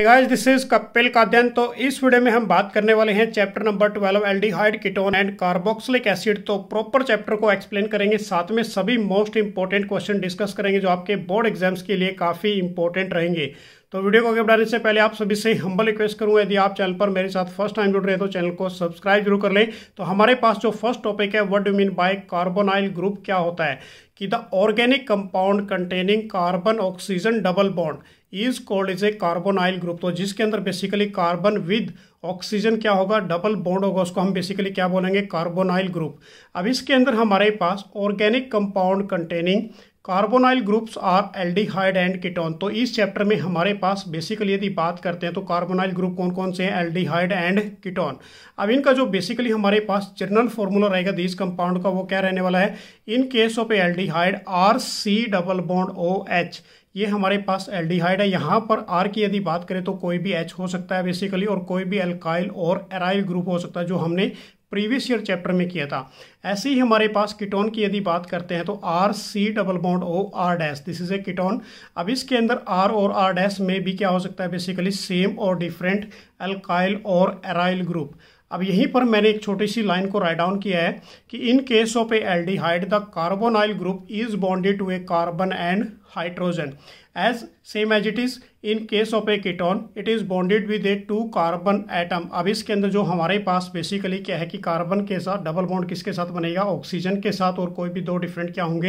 Guys this is Kapil का अध्ययन तो इस वीडियो में हम बात करने वाले हैं chapter number twelve aldehyde ketone and carboxylic acid तो प्रॉपर चैप्टर को एक्सप्लेन करेंगे साथ में सभी मोस्ट इंपॉर्टेंट क्वेश्चन डिस्कस करेंगे जो आपके बोर्ड एग्जाम्स के लिए काफ़ी इंपॉर्टेंट रहेंगे तो वीडियो को आगे बढ़ाने से पहले आप सभी से हम्बल रिक्वेस्ट करूंगा यदि आप चैनल पर मेरे साथ फर्स्ट टाइम जुड़ रहे हैं तो चैनल को सब्सक्राइब जरूर कर लें तो हमारे पास जो फर्स्ट टॉपिक है what do mean by carbonyl group क्या होता है कि the organic compound containing carbon oxygen double bond is called is a carbonyl group तो जिसके अंदर बेसिकली कार्बन विद ऑक्सीजन क्या होगा डबल बॉन्ड होगा उसको हम बेसिकली क्या बोलेंगे कार्बन आयल ग्रुप अब इसके अंदर हमारे पास organic compound containing carbonyl groups are aldehyde and ketone तो इस चैप्टर में हमारे पास बेसिकली यदि बात करते हैं तो कार्बोनाइल ग्रुप कौन कौन से हैं एल्डिहाइड एंड कीटोन अब इनका जो बेसिकली हमारे पास जनरल फॉर्मूला रहेगा दिस कंपाउंड का वो क्या रहने वाला है in case of aldehyde R C double bond O H ये हमारे पास एल्डिहाइड है यहाँ पर आर की यदि बात करें तो कोई भी एच हो सकता है बेसिकली और कोई भी एल्काइल और एराइल ग्रुप हो सकता है जो हमने प्रीवियस ईयर चैप्टर में किया था ऐसे ही हमारे पास किटोन की यदि बात करते हैं तो R C double bond O R dash this is a ketone अब इसके अंदर आर और आर डैस में भी क्या हो सकता है बेसिकली सेम और डिफरेंट अल्काइल और एराइल ग्रुप अब यहीं पर मैंने एक छोटी सी लाइन को राइट डाउन किया है कि in case of a aldehyde the carbonyl group is bonded to a carbon and hydrogen as same as it is in case of a ketone it is bonded with a two carbon atom. अब इसके अंदर जो हमारे पास basically क्या है कि carbon के साथ डबल बॉन्ड किसके साथ बनेगा ऑक्सीजन के साथ और कोई भी दो डिफरेंट क्या होंगे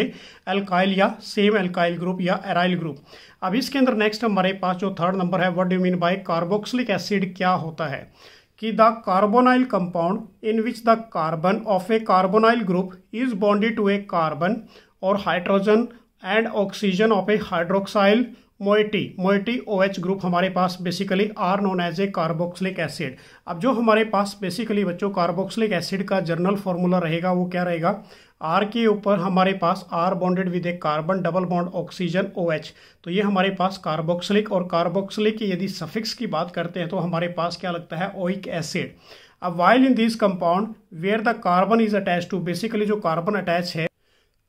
एल्काइल या सेम एल्काइल ग्रुप या एराइल ग्रुप अब इसके अंदर नेक्स्ट हमारे पास जो थर्ड नंबर है what do mean by carboxylic acid क्या होता है कि the carbonyl compound in which the carbon of a carbonyl group is bonded to a carbon और hydrogen and oxygen of a hydroxyl moiety moiety O H group हमारे पास basically are known as a carboxylic acid अब जो हमारे पास basically बच्चों carboxylic acid का general formula रहेगा वो क्या रहेगा आर के ऊपर हमारे पास R bonded with a carbon double bond oxygen O H तो ये हमारे पास कार्बोक्सलिक और कार्बोक्सलिक की यदि सफिक्स की बात करते हैं तो हमारे पास क्या लगता है ओइक एसिड अब while in this compound where the carbon is attach to basically जो कार्बन अटैच है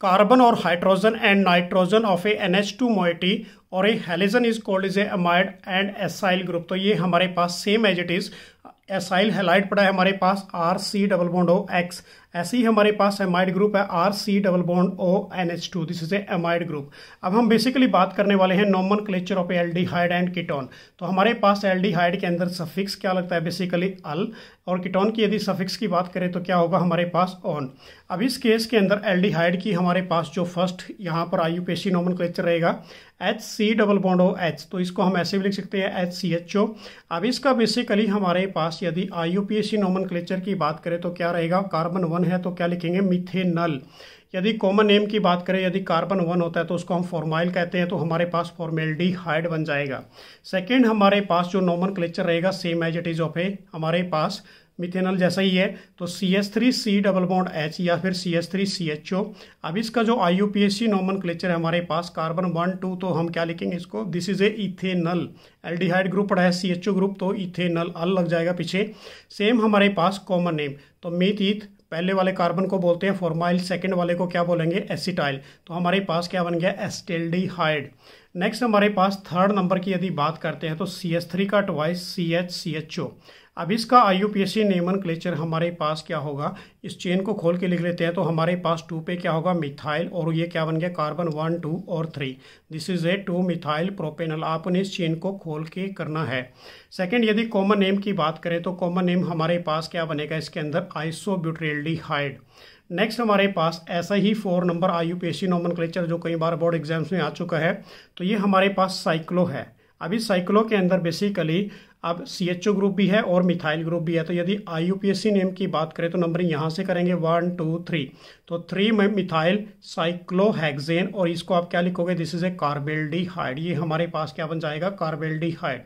carbon or hydrogen and nitrogen of a NH2 moiety और ये halogen is called is a amide and acyl group तो ये हमारे पास same as it is acyl halide पड़ा है हमारे पास R C double bond O X ऐसे ही हमारे पास एमाइड ग्रुप है R C double bond O N H two this is a amide group अब हम बेसिकली बात करने वाले हैं nomenclature of aldehyde and ketone तो हमारे पास एल डी हाइड के अंदर सफिक्स क्या लगता है बेसिकली अल और किटोन की यदि सफिक्स की बात करें तो क्या होगा हमारे पास ऑन अब इस केस के अंदर एल डी हाइड की हमारे पास जो फर्स्ट यहाँ पर I U P C nomenclature रहेगा H C double bond O H तो इसको हम ऐसे भी लिख सकते हैं एच सी एच ओ अब इसका बेसिकली हमारे पास यदि I U P S C nomenclature की बात करें तो क्या रहेगा कार्बन वन है तो क्या लिखेंगे मिथेनल यदि कॉमन नेम की बात करें यदि कार्बन वन होता है तो उसको हम फॉर्माइल कहते हैं तो हमारे पास फॉर्मेलिटी हाइड बन जाएगा सेकेंड हमारे पास जो नॉमन रहेगा same as it is of a हमारे पास मिथेनल जैसा ही है तो C S three C double bond H या फिर C S three C H O अब इसका जो I U P S C nomenclature है हमारे पास कार्बन वन टू तो हम क्या लिखेंगे इसको this is a ethanal hyde group पड़ा है सी एच ओ ग्रुप तो इथेनल अल लग जाएगा पीछे सेम हमारे पास कॉमन नेम तो मीथ इथ पहले वाले कार्बन को बोलते हैं फॉर्माइल सेकेंड वाले को क्या बोलेंगे एसिटाइल तो हमारे पास क्या बन गया हाइड नेक्स्ट हमारे पास थर्ड नंबर की यदि बात करते हैं तो सी एस थ्री का twice C H C H O अब इसका आई यू नेमन क्लेचर हमारे पास क्या होगा इस चेन को खोल के लिख लेते हैं तो हमारे पास टू पे क्या होगा मिथाइल और ये क्या बन गया कार्बन वन टू और three this is a two methyl propanal आपने इस चेन को खोल के करना है सेकंड यदि कॉमन नेम की बात करें तो कॉमन नेम हमारे पास क्या बनेगा इसके अंदर आइसोब्यूट्रेल्डिहाइड नेक्स्ट हमारे पास ऐसा ही फोर नंबर आई यू क्लेचर जो कई बार बोर्ड एग्जाम्स में आ चुका है तो ये हमारे पास साइक्लो है अब इस साइक्लो के अंदर बेसिकली अब सी एच ओ ग्रुप भी है और मिथाइल ग्रुप भी है तो यदि I U P S C name की बात करें तो नंबरिंग यहाँ से करेंगे वन टू थ्री तो थ्री में मिथाइल साइक्लोहैगजेन और इसको आप क्या लिखोगे दिस इज़ ए हाइड ये हमारे पास क्या बन जाएगा हाइड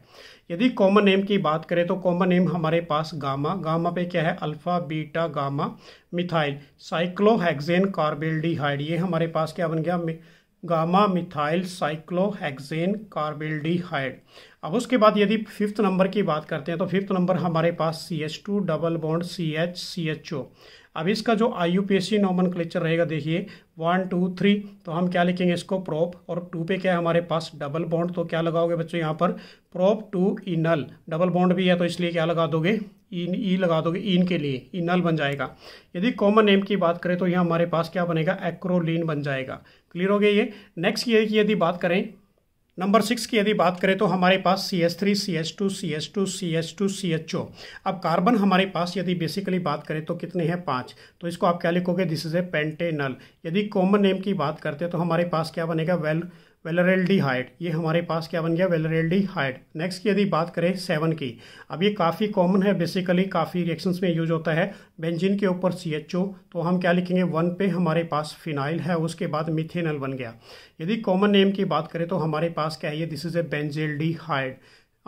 यदि कॉमन नेम की बात करें तो कॉमन नेम हमारे पास गामा गामा पे क्या है alpha beta gamma methyl cyclohexane hyde ये हमारे पास क्या बन गया गामा मिथाइल साइक्लोहैक्सेन हाइड अब उसके बाद यदि फिफ्थ नंबर की बात करते हैं तो फिफ्थ नंबर हमारे पास C H two double bond C H C H O अब इसका जो I U P S C nomenclature रहेगा देखिए वन टू थ्री तो हम क्या लिखेंगे इसको प्रॉप और टू पे क्या है हमारे पास डबल बॉन्ड तो क्या लगाओगे बच्चों यहाँ पर prop two enal double bond भी है तो इसलिए क्या लगा दोगे इन ई e लगा दोगे इन के लिए इनल बन जाएगा यदि कॉमन नेम की बात करें तो यहाँ हमारे पास क्या बनेगा एक्रोलिन बन जाएगा क्लियर हो गया ये नेक्स्ट ये कि यदि बात करें नंबर सिक्स की यदि बात करें तो हमारे पास C S three C S two C S two C S two C H O अब कार्बन हमारे पास यदि बेसिकली बात करें तो कितने हैं पाँच तो इसको आप क्या लिखोगे दिस इज ए पेंटेनल यदि कॉमन नेम की बात करते हैं तो हमारे पास क्या बनेगा वेल well, हाइड ये हमारे पास क्या बन गया हाइड नेक्स्ट की यदि बात करें सेवन की अब ये काफ़ी कॉमन है बेसिकली काफ़ी रिएक्शंस में यूज होता है बेंजिन के ऊपर सी एच ओ तो हम क्या लिखेंगे वन पे हमारे पास फिनाइल है उसके बाद मिथेनल बन गया यदि कॉमन नेम की बात करें तो हमारे पास क्या है ये दिस इज़ ए हाइड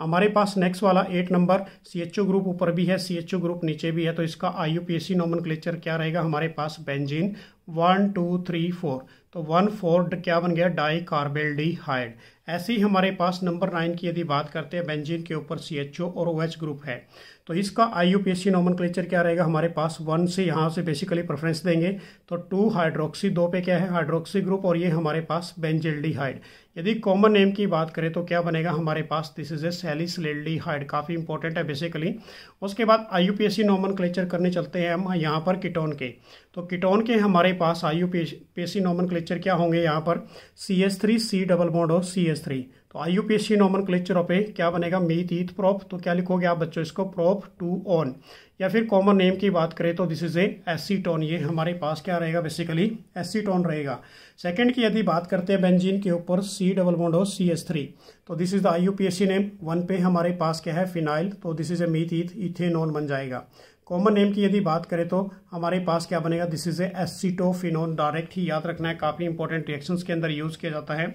हमारे पास नेक्स्ट वाला eight number C H O group ऊपर भी है सी एच ओ ग्रुप नीचे भी है तो इसका I U P S C nomenclature क्या रहेगा हमारे पास benzene one two three four तो वन फोर क्या बन गया डाई कार्बेल डी हाइड ऐसे ही हमारे पास नंबर नाइन की यदि बात करते हैं बेंजीन के ऊपर सी एच ओ और ओ OH एच ग्रुप है तो इसका आई यू क्या रहेगा हमारे पास वन से यहाँ से बेसिकली प्रेफरेंस देंगे तो टू हाइड्रोक्सी दो पे क्या है हाइड्रोक्सी ग्रुप और ये हमारे पास हाइड यदि कॉमन नेम की बात करें तो क्या बनेगा हमारे पास दिस इज ए हाइड काफ़ी इंपॉर्टेंट है बेसिकली उसके बाद आई यू पी करने चलते हैं हम यहाँ पर किटोन के तो किटोन के हमारे पास आई यू पी क्या होंगे यहाँ पर C S three C double bond और सी एस थ्री तो I U P S C नॉमन ऑफ ए क्या बनेगा मीत ईथ प्रॉप तो क्या लिखोगे आप बच्चों इसको प्रॉप टू ऑन या फिर कॉमन नेम की बात करें तो this is a acetone ये हमारे पास क्या रहेगा बेसिकली एस सी टोन रहेगा सेकंड की यदि बात करते हैं बेंजीन के ऊपर C double bond O C S three तो this is the I U P S C name one पे हमारे पास क्या है फिनाइल तो दिस इज ए मीत ईथ इथेनॉन बन जाएगा कॉमन नेम की यदि बात करें तो हमारे पास क्या बनेगा this is a acetophenone direct ही याद रखना है काफ़ी इंपॉर्टेंट रिएक्शन के अंदर यूज़ किया जाता है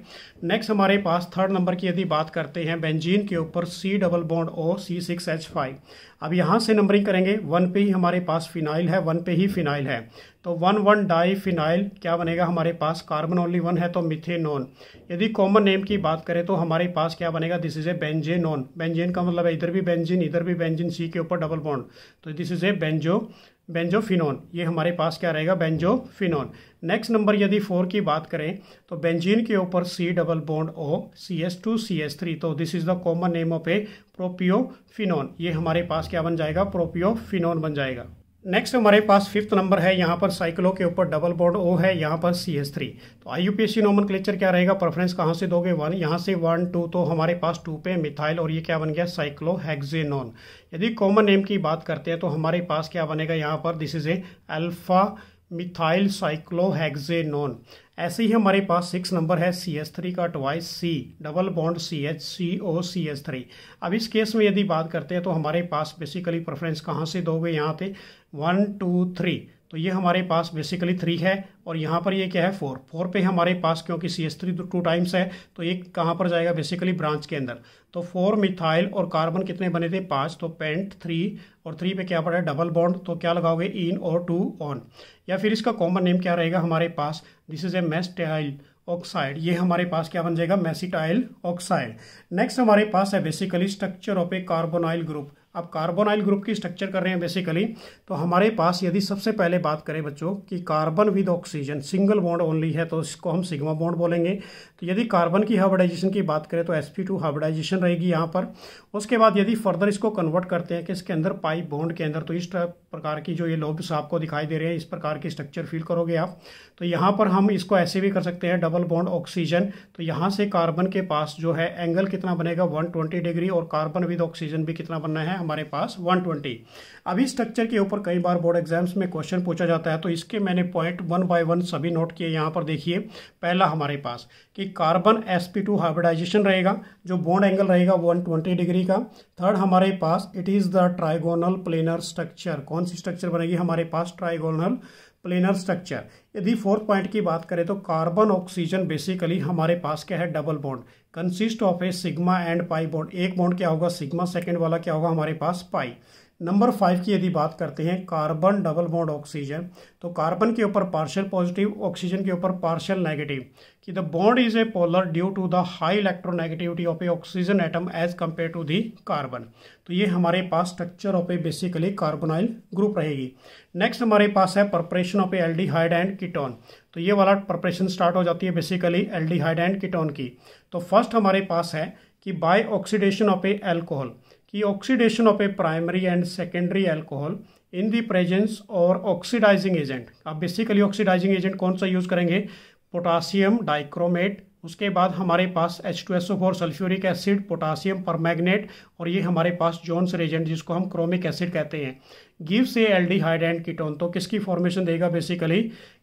नेक्स्ट हमारे पास थर्ड नंबर की यदि बात करते हैं बेंजीन के ऊपर C double bond O C six H five अब यहाँ से नंबरिंग करेंगे वन पे ही हमारे पास फिनाइल है वन पे ही फिनाइल है तो वन वन डाई फिनाइल क्या बनेगा हमारे पास कार्बन ओनली वन है तो मिथेनॉन यदि कॉमन नेम की बात करें तो हमारे पास क्या बनेगा this is a benzenone benzene का मतलब है इधर भी बेंजिन इधर भी बेंजिन सी के ऊपर डबल बॉन्ड तो this is a benzo benzophenone ये हमारे पास क्या रहेगा बेंजोफिनोन नेक्स्ट नंबर यदि फोर की बात करें तो बेंजीन के ऊपर C double bond O C S two C S three तो this is the common name of a propiophenone ये हमारे पास क्या बन जाएगा प्रोपियोफिनोन बन जाएगा नेक्स्ट हमारे पास फिफ्थ नंबर है यहाँ पर साइक्लो के ऊपर डबल बोर्ड ओ है यहाँ पर सी एस थ्री तो I U P S C nomenclature क्या रहेगा प्रेफरेंस कहाँ से दोगे वन यहाँ से वन टू तो हमारे पास टू पे मिथाइल और ये क्या बन गया साइक्लो हैगजेनॉन यदि कॉमन नेम की बात करते हैं तो हमारे पास क्या बनेगा यहाँ पर this is a alpha methyl cyclo hexanone ऐसे ही हमारे पास सिक्स नंबर है सी एस थ्री का twice C double bond C H C O C S three अब इस केस में यदि बात करते हैं तो हमारे पास बेसिकली प्रेफरेंस कहाँ से दोगे यहाँ पे वन टू थ्री तो ये हमारे पास बेसिकली थ्री है और यहाँ पर ये क्या है फोर फोर पे हमारे पास क्योंकि सी एस थ्री तो टू टाइम्स है तो ये कहाँ पर जाएगा बेसिकली ब्रांच के अंदर तो फोर मिथाइल और कार्बन कितने बने थे पाँच तो पेंट थ्री और थ्री पे क्या पड़ा है डबल बॉन्ड तो क्या लगाओगे इन और टू ऑन या फिर इसका कॉमन नेम क्या रहेगा हमारे पास this is a mesityl oxide ये हमारे पास क्या बन जाएगा मैसीटाइल ऑक्साइड नेक्स्ट हमारे पास है basically structure of a carbonyl group अब कार्बोनाइल ग्रुप की स्ट्रक्चर कर रहे हैं बेसिकली तो हमारे पास यदि सबसे पहले बात करें बच्चों कि carbon with oxygen single bond only है तो इसको हम सिग्मा बॉन्ड बोलेंगे तो यदि कार्बन की हाइब्रिडाइजेशन की बात करें तो एस पी टू हाइब्रिडाइजेशन रहेगी यहाँ पर उसके बाद यदि फर्दर इसको कन्वर्ट करते हैं कि इसके अंदर पाइप बॉन्ड के अंदर तो इस प्रकार की जो ये लोब्स आपको दिखाई दे रहे हैं इस प्रकार की स्ट्रक्चर फील करोगे आप तो यहाँ पर हम इसको ऐसे भी कर सकते हैं डबल बॉन्ड ऑक्सीजन तो यहाँ से कार्बन के पास जो है एंगल कितना बनेगा 120 डिग्री और कार्बन विद ऑक्सीजन भी कितना बनना है हमारे पास 120 अभी स्ट्रक्चर के ऊपर कई बार बोर्ड एग्जाम्स में क्वेश्चन पूछा जाता है तो इसके मैंने पॉइंट वन बाय वन सभी नोट किए यहाँ पर देखिए पहला हमारे पास कि carbon S P two hybridization रहेगा जो बॉन्ड एंगल रहेगा वन ट्वेंटी डिग्री का थर्ड हमारे पास it is the trigonal planar structure कौन सी स्ट्रक्चर बनेगी हमारे पास ट्राइगोनल प्लेनर स्ट्रक्चर यदि फोर्थ पॉइंट की बात करें तो कार्बन ऑक्सीजन बेसिकली हमारे पास क्या है double bond consist of a sigma and pi bond एक बॉन्ड क्या होगा सिग्मा सेकेंड वाला क्या होगा हमारे पास पाई नंबर फाइव की यदि बात करते हैं कार्बन डबल बॉन्ड ऑक्सीजन तो कार्बन के ऊपर पार्शियल पॉजिटिव ऑक्सीजन के ऊपर पार्शियल नेगेटिव कि the bond is a polar due to the high electronegativity of a oxygen atom as compare to the carbon तो ये हमारे पास structure of a basically carbonyl group रहेगी नेक्स्ट हमारे पास है preparation of a al and ketone तो ये वाला प्रपरेशन स्टार्ट हो जाती है बेसिकली एल एंड कीटोन की तो फर्स्ट हमारे पास है कि by oxidation of a alcohol कि oxidation of a primary and secondary alcohol in the presence और ऑक्सीडाइजिंग एजेंट आप बेसिकली ऑक्सीडाइजिंग एजेंट कौन सा यूज़ करेंगे पोटासियम डाइक्रोमेट उसके बाद हमारे पास H two S O four sulphuric acid potassium permanganate और ये हमारे पास जॉन्स रेजेंट जिसको हम क्रोमिक एसिड कहते हैं gives a hide and ketone तो किसकी फॉर्मेशन देगा बेसिकली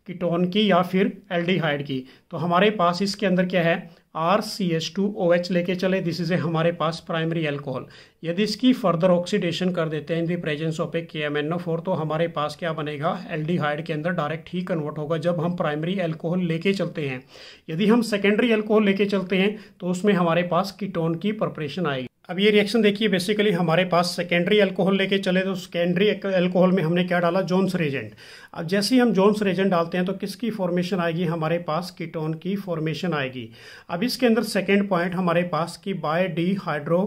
कीटोन की या फिर एल डी हाइड की तो हमारे पास इसके अंदर क्या है R C H two O H लेके चले दिस इज़ ए हमारे पास प्राइमरी एल्कोहल यदि इसकी फर्दर ऑक्सीडेशन कर देते हैं in the presence of a K M N O four तो हमारे पास क्या बनेगा हाइड के अंदर डायरेक्ट ही कन्वर्ट होगा जब हम प्राइमरी एल्कोहल लेके चलते हैं यदि हम सेकेंडरी एल्कोहल लेके चलते हैं तो उसमें हमारे पास कीटोन की प्रपरेशन आएगी अब ये रिएक्शन देखिए बेसिकली हमारे पास सेकेंडरी अल्कोहल लेके चले तो सेकेंडरी अल्कोहल में हमने क्या डाला जोन्स रेजेंट अब जैसे ही हम जोन्स रेजेंट डालते हैं तो किसकी फॉर्मेशन आएगी हमारे पास कीटोन की फॉर्मेशन आएगी अब इसके अंदर सेकेंड पॉइंट हमारे पास कि बाय डी हाइड्रो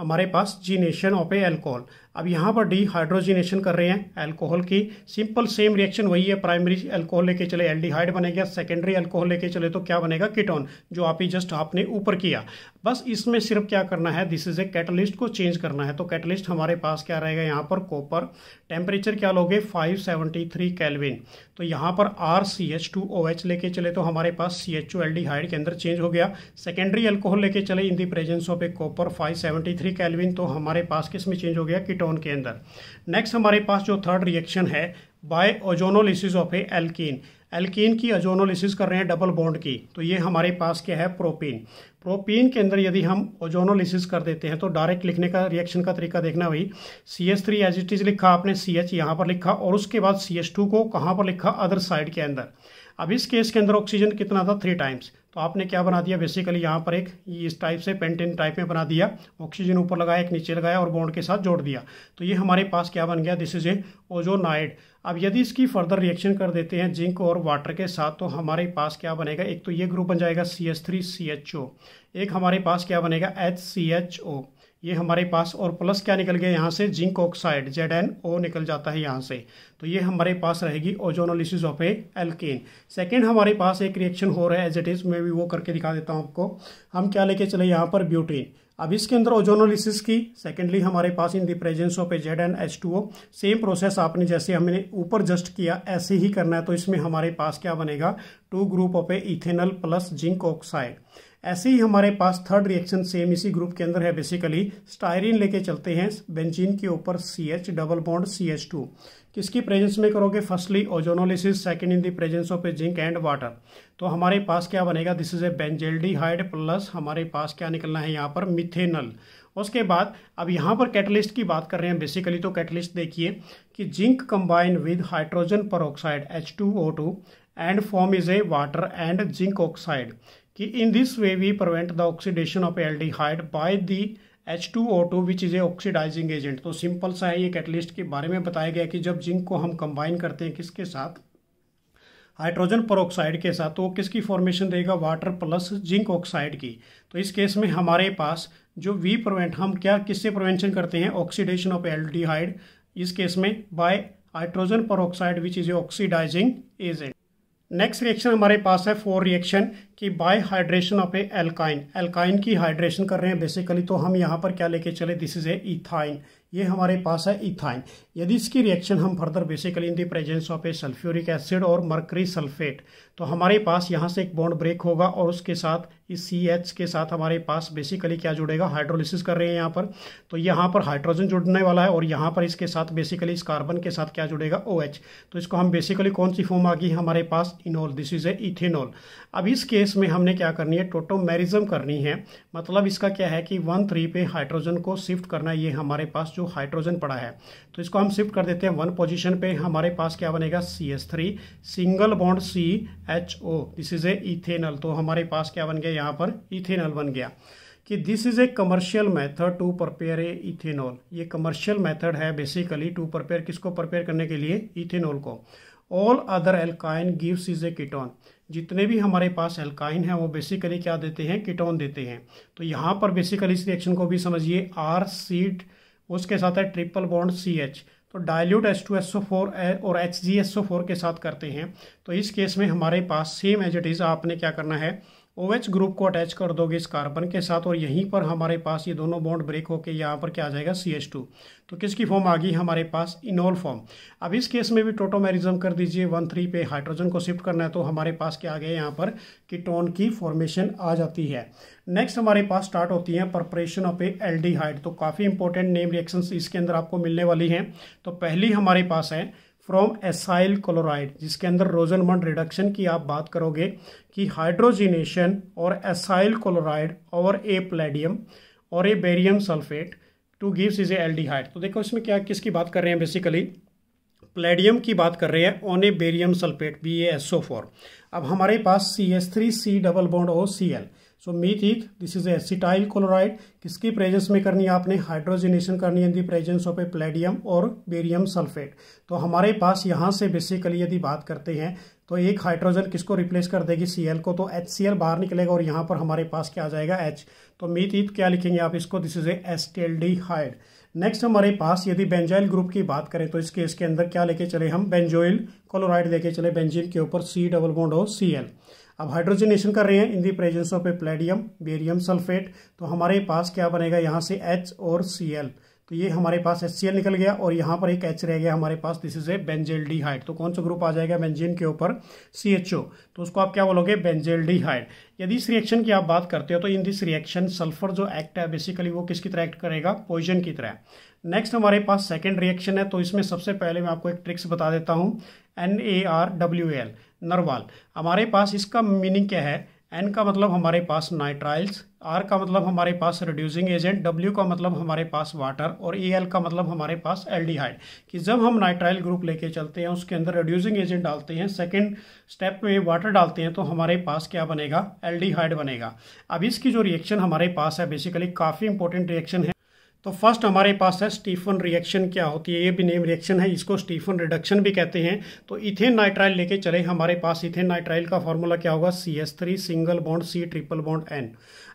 हमारे पास जीनेशन ऑफ ए एल्कोहल अब यहाँ पर डीहाइड्रोजिनेशन कर रहे हैं अल्कोहल की सिंपल सेम रिएक्शन वही है प्राइमरी अल्कोहल लेके चले एल्डिहाइड बनेगा सेकेंडरी अल्कोहल लेके चले तो क्या बनेगा कीटोन जो आप ही जस्ट आपने ऊपर किया बस इसमें सिर्फ क्या करना है दिस इज ए कैटलिस्ट को चेंज करना है तो कैटलिस्ट हमारे पास क्या रहेगा यहाँ पर कॉपर टेम्परेचर क्या लोगे 573 कैलविन तो यहाँ पर R C H two O H लेके चले तो हमारे पास C H O aldehyde के अंदर चेंज हो गया सेकेंडरी एल्कोहल लेके चले in the presence of a copper 573 kelvin तो हमारे पास किस में चेंज हो गया कीटोन के अंदर नेक्स्ट हमारे पास जो थर्ड रिएक्शन है by ozonolysis of a alkene alkene की ओजोनोलिसिस कर रहे हैं डबल बॉन्ड की तो ये हमारे पास क्या है प्रोपीन प्रोपीन के अंदर यदि हम ओजोनोलिसिस कर देते हैं तो डायरेक्ट लिखने का रिएक्शन का तरीका देखना भाई C H three as it is लिखा आपने सी एच यहाँ पर लिखा और उसके बाद सी एच टू को कहाँ पर लिखा अदर साइड के अंदर अब इस केस के अंदर ऑक्सीजन कितना था थ्री टाइम्स तो आपने क्या बना दिया बेसिकली यहाँ पर एक इस टाइप से पेंटेन टाइप में बना दिया ऑक्सीजन ऊपर लगाया एक नीचे लगाया और बॉन्ड के साथ जोड़ दिया तो ये हमारे पास क्या बन गया दिस इज ए ओजोनाइड अब यदि इसकी फर्दर रिएक्शन कर देते हैं जिंक और वाटर के साथ तो हमारे पास क्या बनेगा एक तो ये ग्रुप बन जाएगा C H three C H O एक हमारे पास क्या बनेगा एच सी एच ओ ये हमारे पास और प्लस क्या निकल गया यहाँ से zinc oxide Z N O निकल जाता है यहाँ से तो ये हमारे पास रहेगी ozonolysis of a alkane second हमारे पास एक रिएक्शन हो रहा है एज इट इज़ मैं भी वो करके दिखा देता हूँ आपको हम क्या लेके चले यहाँ पर ब्यूटीन अब इसके अंदर ओजोनोलिसिस की सेकेंडली हमारे पास in the presence of a Z and H two O same process आपने जैसे हमने ऊपर जस्ट किया ऐसे ही करना है तो इसमें हमारे पास क्या बनेगा two group of a ethanal plus zinc oxide ऐसे ही हमारे पास थर्ड रिएक्शन सेम इसी ग्रुप के अंदर है बेसिकली स्टायरिन लेके चलते हैं बेंजीन के ऊपर C H double bond C H two किसकी प्रेजेंस में करोगे firstly ozonolysis second in the presence of a zinc and water तो हमारे पास क्या बनेगा this is a hyde plus हमारे पास क्या निकलना है यहाँ पर मिथेनल उसके बाद अब यहाँ पर कैटलिस्ट की बात कर रहे हैं बेसिकली तो कैटलिस्ट देखिए कि zinc combine with hydrogen peroxide H two O two and form is a water and zinc oxide कि in this way we in the oxidation of aldehyde by the H two O two which is a oxidising agent तो simple सा है ये catalyst के बारे में बताया गया कि जब जिंक को हम कंबाइन करते हैं किसके साथ हाइड्रोजन परोक्साइड के साथ तो किसकी फॉर्मेशन देगा वाटर प्लस जिंक ऑक्साइड की तो इस केस में हमारे पास जो वी प्रिवेंट हम क्या किससे प्रिवेंशन करते हैं ऑक्सीडेशन ऑफ एल्डिहाइड इस केस में by hydrogen peroxide which is a oxidising agent next reaction हमारे पास है फोर रिएक्शन कि by hydration of a alkyne alkyne की हाइड्रेशन कर रहे हैं बेसिकली तो हम यहाँ पर क्या लेके चले दिस इज ए इथाइन ये हमारे पास है इथाइन यदि इसकी रिएक्शन हम further basically in the presence of a sulphuric acid और मर्करी सल्फेट तो हमारे पास यहाँ से एक बॉन्ड ब्रेक होगा और उसके साथ इस सी एच के साथ हमारे पास बेसिकली क्या जुड़ेगा हाइड्रोलिसिस कर रहे हैं यहाँ पर तो यहाँ पर हाइड्रोजन जुड़ने वाला है और यहाँ पर इसके साथ बेसिकली इस कार्बन के साथ क्या जुड़ेगा ओ OH. एच तो इसको हम बेसिकली कौन सी फॉर्म आ गई है हमारे पास enol this is a ethanol अब इस केस में हमने क्या करनी है टोटोमेरिज्म करनी है मतलब इसका क्या है कि वन थ्री पे हाइड्रोजन को शिफ्ट करना ये हमारे पास जो हाइड्रोजन पड़ा है तो इसको हम शिफ्ट कर देते हैं वन पोजिशन पे हमारे पास क्या बनेगा C S three single bond C H O this is a ethanal तो हमारे पास क्या बन गया यहाँ पर इथेनल बन गया कि this is a commercial method to prepare a ethanol ये कमर्शियल मेथड है बेसिकली टू प्रपेयर किसको प्रपेयर करने के लिए इथेनॉल को all other alkyne gives is a ketone जितने भी हमारे पास एल्काइन है वो बेसिकली क्या देते हैं कीटोन देते हैं तो यहाँ पर बेसिकली इस रिएक्शन को भी समझिए आर सीट उसके साथ है ट्रिपल बॉन्ड सी एच तो dilute H two S O four और H G S O four के साथ करते हैं तो इस केस में हमारे पास सेम एज इट इज़ आपने क्या करना है ओ OH ग्रुप को अटैच कर दोगे इस कार्बन के साथ और यहीं पर हमारे पास ये दोनों बॉन्ड ब्रेक होकर यहाँ पर क्या आ जाएगा सी एच टू तो किसकी फॉर्म आ गई हमारे पास इनोल फॉर्म अब इस केस में भी टोटोमेरिज्म कर दीजिए वन थ्री पे हाइड्रोजन को शिफ्ट करना है तो हमारे पास क्या आ गया यहाँ पर कीटोन की फॉर्मेशन आ जाती है नेक्स्ट हमारे पास स्टार्ट होती है परपरेशन ऑफ ए एल्डिहाइड तो काफ़ी इंपॉर्टेंट नेम रिएक्शन इसके अंदर आपको मिलने वाली हैं तो पहली हमारे पास है फ्रॉम एसाइल क्लोराइड जिसके अंदर रोजन रिडक्शन की आप बात करोगे कि हाइड्रोजिनेशन और एसाइल क्लोराइड और ए प्लेडियम और a barium sulphate to gives is a aldehyde तो देखो इसमें क्या किसकी बात कर रहे हैं बेसिकली प्लेडियम की बात कर रहे हैं on a barium sulphate B A S O four अब हमारे पास C S three C double bond O C L so methic this is acetyl chloride किसकी प्रेजेंस में करनी है आपने हाइड्रोजनेशन करनी है the presence of a palladium और बेरियम सल्फेट तो हमारे पास यहाँ से बेसिकली यदि बात करते हैं तो एक हाइड्रोजन किसको रिप्लेस कर देगी सी को तो एच बाहर निकलेगा और यहाँ पर हमारे पास क्या आ जाएगा एच तो मीथिक क्या लिखेंगे आप इसको this is acetaldehyde next हमारे पास यदि बेंजाइल ग्रुप की बात करें तो इस केस के अंदर क्या लेके चले हम बेंजोइल क्लोराइड लेके चले बेंजिन के ऊपर सी डबल बॉन्ड हो सी एल अब हाइड्रोजनेशन कर रहे हैं in the presence of a palladium barium sulphate तो हमारे पास क्या बनेगा यहाँ से एच और सी एल तो ये हमारे पास एच सी एल निकल गया और यहाँ पर एक एच रह गया हमारे पास this is a benzaldehyde तो कौन सा ग्रुप आ जाएगा बेंजेन के ऊपर सी एच ओ तो उसको आप क्या बोलोगे बेंजेल डी हाइड यदि इस रिएक्शन की आप बात करते हो तो इन दिस रिएक्शन सल्फर जो एक्ट है बेसिकली वो किसकी तरह एक्ट करेगा पॉइजन की तरह नेक्स्ट हमारे पास सेकेंड रिएक्शन है तो इसमें सबसे पहले मैं आपको एक ट्रिक्स बता देता हूँ N A R W L नरवाल हमारे पास इसका मीनिंग क्या है एन का मतलब हमारे पास नाइट्राइल्स आर का मतलब हमारे पास रिड्यूसिंग एजेंट डब्ल्यू का मतलब हमारे पास वाटर और ए एल का मतलब हमारे पास एल्डिहाइड कि जब हम नाइट्राइल ग्रुप लेके चलते हैं उसके अंदर रिड्यूसिंग एजेंट डालते हैं सेकेंड स्टेप में वाटर डालते हैं तो हमारे पास क्या बनेगा एल्डिहाइड बनेगा अब इसकी जो रिएक्शन हमारे पास है बेसिकली काफ़ी इंपॉर्टेंट रिएक्शन है तो फर्स्ट हमारे पास है स्टीफन रिएक्शन क्या होती है ये भी नेम रिएक्शन है इसको स्टीफन रिडक्शन भी कहते हैं तो इथेन नाइट्राइल लेके चले हमारे पास इथेन नाइट्राइल का फॉर्मूला क्या होगा C S three single bond C triple bond N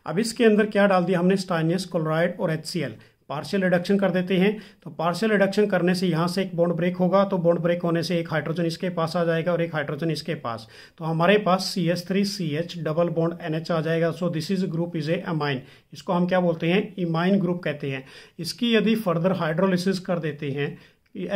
अब इसके अंदर क्या डाल दिया हमने स्टाइनियस क्लोराइड और H C L partial reduction कर देते हैं तो पार्शियल रिडक्शन करने से यहाँ से एक बॉन्ड ब्रेक होगा तो बॉन्ड ब्रेक होने से एक हाइड्रोजन इसके पास आ जाएगा और एक हाइड्रोजन इसके पास तो हमारे पास C S three C H double bond N H आ जाएगा so this is group is a amine इसको हम क्या बोलते हैं इमाइन ग्रुप कहते हैं इसकी यदि फर्दर हाइड्रोलिसिस कर देते हैं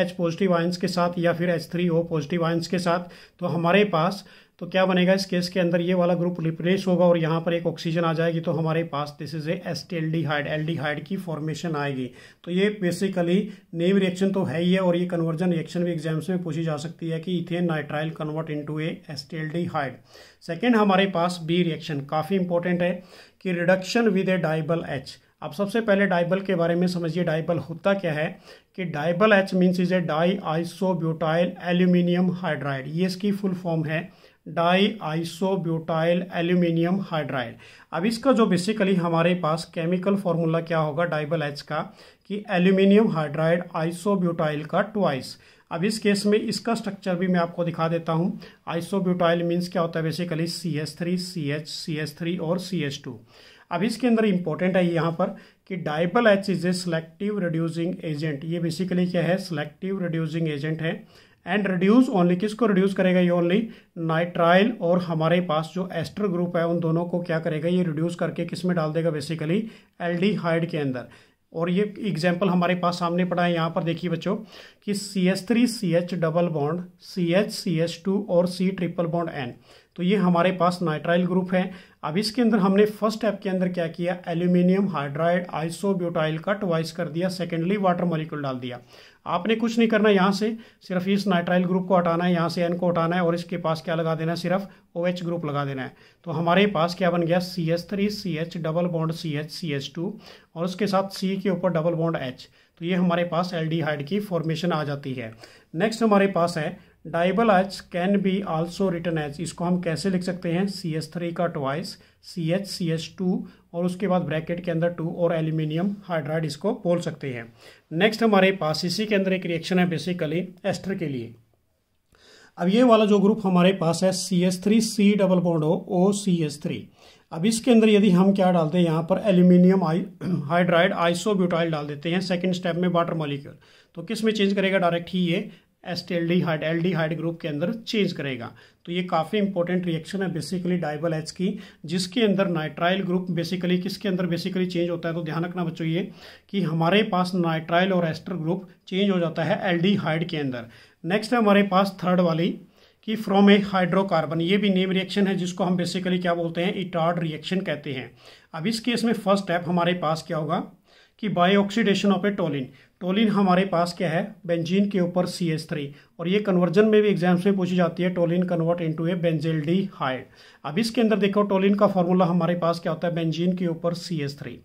एच पॉजिटिव आयंस के साथ या फिर H three O positive ions के साथ तो हमारे पास तो क्या बनेगा इस केस के अंदर ये वाला ग्रुप रिप्लेस होगा और यहाँ पर एक ऑक्सीजन आ जाएगी तो हमारे पास this is a acetaldehyde aldehyde की फॉर्मेशन आएगी तो ये बेसिकली नेम रिएक्शन तो है ही है और ये कन्वर्जन रिएक्शन भी एग्जाम्स में पूछी जा सकती है कि ethane nitrile convert into a acetaldehyde second हमारे पास बी रिएक्शन काफ़ी इंपॉर्टेंट है कि reduction with a DIBAL H अब सबसे पहले डाइबल के बारे में समझिए डाइबल होता क्या है कि DIBAL H means is a di isobutyl aluminium hydride ये इसकी फुल फॉर्म है डाई आइसोब्यूटाइल एल्यूमिनियम हाइड्राइड अब इसका जो बेसिकली हमारे पास केमिकल फॉर्मूला क्या होगा डाइबल एच का कि एल्यूमिनियम हाइड्राइड आइसोब्यूटाइल का ट्वाइस अब इस केस में इसका स्ट्रक्चर भी मैं आपको दिखा देता हूँ आइसोब्यूटाइल मीन्स क्या होता है basically C S three C H C S three और सी एच टू अब इसके अंदर इंपॉर्टेंट है यहाँ पर कि DIBAL H is a selective reducing agent ये बेसिकली क्या है सिलेक्टिव रिड्यूसिंग एजेंट है एंड रिड्यूस ओनली किसको रिड्यूस करेगा ये ओनली नाइट्राइल और हमारे पास जो एस्टर ग्रुप है उन दोनों को क्या करेगा ये रिड्यूस करके किस में डाल देगा बेसिकली एल्डिहाइड के अंदर और ये एग्जाम्पल हमारे पास सामने पड़ा है यहाँ पर देखिए बच्चों कि C S three C H double bond C H C H two और सी ट्रिपल बॉन्ड एन तो ये हमारे पास नाइट्राइल ग्रुप है अब इसके अंदर हमने फर्स्ट स्टेप के अंदर क्या किया एल्यूमिनियम हाइड्राइड आइसोब्यूटाइल का ट्वाइस कर दिया सेकेंडली वाटर मॉलिक्यूल डाल दिया आपने कुछ नहीं करना यहाँ से सिर्फ इस नाइट्राइल ग्रुप को हटाना है यहाँ से एन को हटाना है और इसके पास क्या लगा देना है सिर्फ ओ OH ग्रुप लगा देना है तो हमारे पास क्या बन गया C H three C H double bond C H C H two और उसके साथ सी के ऊपर डबल बॉन्ड एच तो ये हमारे पास हाइड की फॉर्मेशन आ जाती है नेक्स्ट हमारे पास है DIBAL H can be also written H इसको हम कैसे लिख सकते हैं सी एस थ्री का twice C H C H two और उसके बाद ब्रैकेट के अंदर टू और एल्यूमिनियम हाइड्राइड इसको बोल सकते हैं नेक्स्ट हमारे पास इसी के अंदर एक रिएक्शन है बेसिकली एस्टर के लिए अब ये वाला जो ग्रुप हमारे पास है C S three C double bond O C S three अब इसके अंदर यदि हम क्या डालते हैं यहाँ पर एल्यूमिनियम आई हाइड्राइड आइसोब्यूटाइल डाल देते हैं सेकंड स्टेप में वाटर मॉलिक्यूल तो किस में चेंज करेगा डायरेक्ट ही ये डी एल्डिहाइड ग्रुप के अंदर चेंज करेगा तो ये काफ़ी इंपॉर्टेंट रिएक्शन है बेसिकली डाइबल एच की जिसके अंदर नाइट्राइल ग्रुप बेसिकली किसके अंदर बेसिकली चेंज होता है तो ध्यान रखना बच्चों ये कि हमारे पास नाइट्राइल और एस्टर ग्रुप चेंज हो जाता है एल्डिहाइड के अंदर नेक्स्ट है हमारे पास थर्ड वाली कि फ्रॉम ए हाइड्रोकार्बन ये भी नेम रिएक्शन है जिसको हम बेसिकली क्या बोलते हैं इटार्ड रिएक्शन कहते हैं अब इस केस में फर्स्ट स्टेप हमारे पास क्या होगा कि by oxidation of a toluene toluene हमारे पास क्या है बेंजीन के ऊपर सी एस थ्री और ये कन्वर्जन में भी एग्जाम्स में पूछी जाती है toluene convert into a benzaldehyde अब इसके अंदर देखो टोलिन का फॉर्मूला हमारे पास क्या होता है बेंजीन के ऊपर सी एस थ्री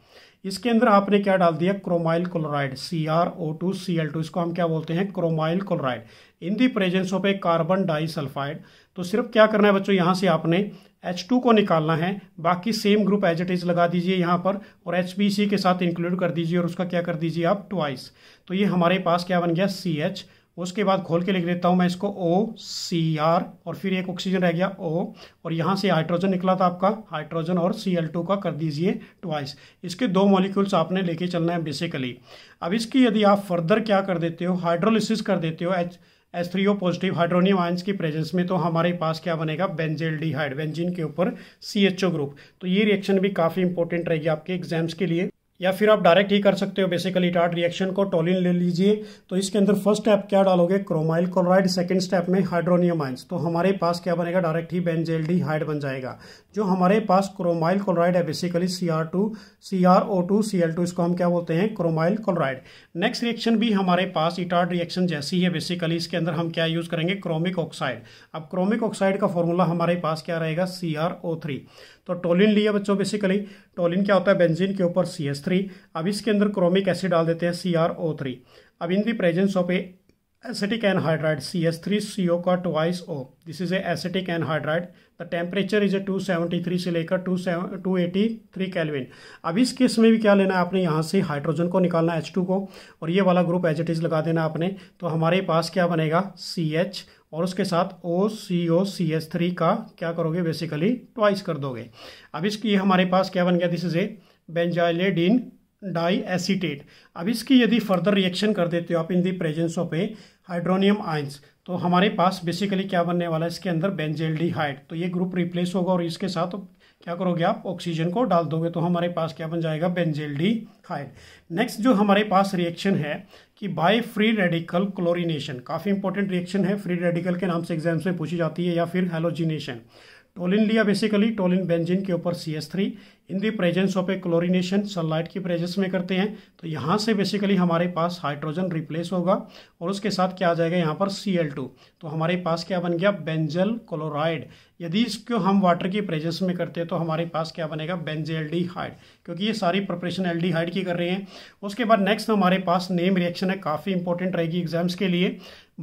इसके अंदर आपने क्या डाल दिया chromyl chloride C R O two C L two इसको हम क्या बोलते हैं chromyl chloride in the presence of a carbon disulphide तो सिर्फ क्या करना है बच्चों यहाँ से आपने एच टू को निकालना है बाकी same group as it is लगा दीजिए यहाँ पर और एच बी सी के साथ इंक्लूड कर दीजिए और उसका क्या कर दीजिए आप ट्वाइस तो ये हमारे पास क्या बन गया सी एच उसके बाद खोल के लिख देता हूँ मैं इसको ओ सी आर और फिर एक ऑक्सीजन रह गया ओ और यहाँ से हाइड्रोजन निकला था आपका हाइड्रोजन और सी एल टू का कर दीजिए ट्वाइस इसके दो मॉलिक्यूल्स आपने लेके चलना है बेसिकली अब इसकी यदि आप फर्दर क्या कर देते हो हाइड्रोलिसिस कर देते हो H S three O positive hydronium ions की प्रेजेंस में तो हमारे पास क्या बनेगा बेंजेल हाइड बेंजिन के ऊपर सी एच ओ ग्रुप तो ये रिएक्शन भी काफ़ी इंपॉर्टेंट रहेगी आपके एग्जाम्स के लिए या फिर आप डायरेक्ट ही कर सकते हो बेसिकली टार्ट रिएक्शन को टोलिन ले लीजिए तो इसके अंदर फर्स्ट स्टेप क्या डालोगे क्रोमाइल क्लोराइड सेकंड स्टेप में हाइड्रोनियम आइंस तो हमारे पास क्या बनेगा डायरेक्ट ही बेंजेल डी हाइड बन जाएगा जो हमारे पास क्रोमाइल क्लोराइड है basically C R two C R O two C L two इसको हम क्या बोलते हैं क्रोमाइल क्लोराइड नेक्स्ट रिएक्शन भी हमारे पास इटार्ड रिएक्शन जैसी है बेसिकली इसके अंदर हम क्या यूज़ करेंगे क्रोमिक ऑक्साइड अब क्रोमिक ऑक्साइड का फॉर्मूला हमारे पास क्या रहेगा सी आर ओ थ्री तो टोलिन लिया बच्चों बेसिकली टोलिन क्या होता है बेंजीन के ऊपर सी एस थ्री अब इसके अंदर क्रोमिक एसिड डाल देते हैं सी आर ओ थ्री अब in the presence of a acetic anhydride CH3CO का twice O this is a acetic anhydride the temperature is a 273 से लेकर 283 Kelvin अब इस केस में भी क्या लेना है आपने यहाँ से हाइड्रोजन को निकालना है H2 को और ये वाला ग्रुप एज इट इज़ लगा देना आपने तो हमारे पास क्या बनेगा CH और उसके साथ ओ सी ओ सी एस थ्री का क्या करोगे बेसिकली ट्वाइस कर दोगे अब इसकी हमारे पास क्या बन गया this is a benzylidene di acetate अब इसकी यदि फर्दर रिएक्शन कर देते हो आप in the presence of a hydronium ions तो हमारे पास बेसिकली क्या बनने वाला है इसके अंदर बेंजेल्डिहाइड तो ये ग्रुप रिप्लेस होगा और इसके साथ क्या करोगे आप ऑक्सीजन को डाल दोगे तो हमारे पास क्या बन जाएगा हाइट नेक्स्ट जो हमारे पास रिएक्शन है कि बाय फ्री रेडिकल क्लोरिनेशन काफ़ी इंपॉर्टेंट रिएक्शन है फ्री रेडिकल के नाम से एग्जाम्स में पूछी जाती है या फिर हेलोजिनेशन टोलिन लिया बेसिकली टोलिन बेंजिन के ऊपर C S three in the presence of a chlorination sunlight की प्रेजेंस में करते हैं तो यहाँ से बेसिकली हमारे पास हाइड्रोजन रिप्लेस होगा और उसके साथ क्या आ जाएगा यहाँ पर सी एल टू तो हमारे पास क्या बन गया बेंजल क्लोराइड यदि इसको हम वाटर की प्रेजेंस में करते हैं तो हमारे पास क्या बनेगा डी हाइड क्योंकि ये सारी प्रिपरेशन डी हाइड की कर रहे हैं उसके बाद नेक्स्ट हमारे पास नेम रिएक्शन है काफ़ी इंपॉर्टेंट रहेगी एग्जाम्स के लिए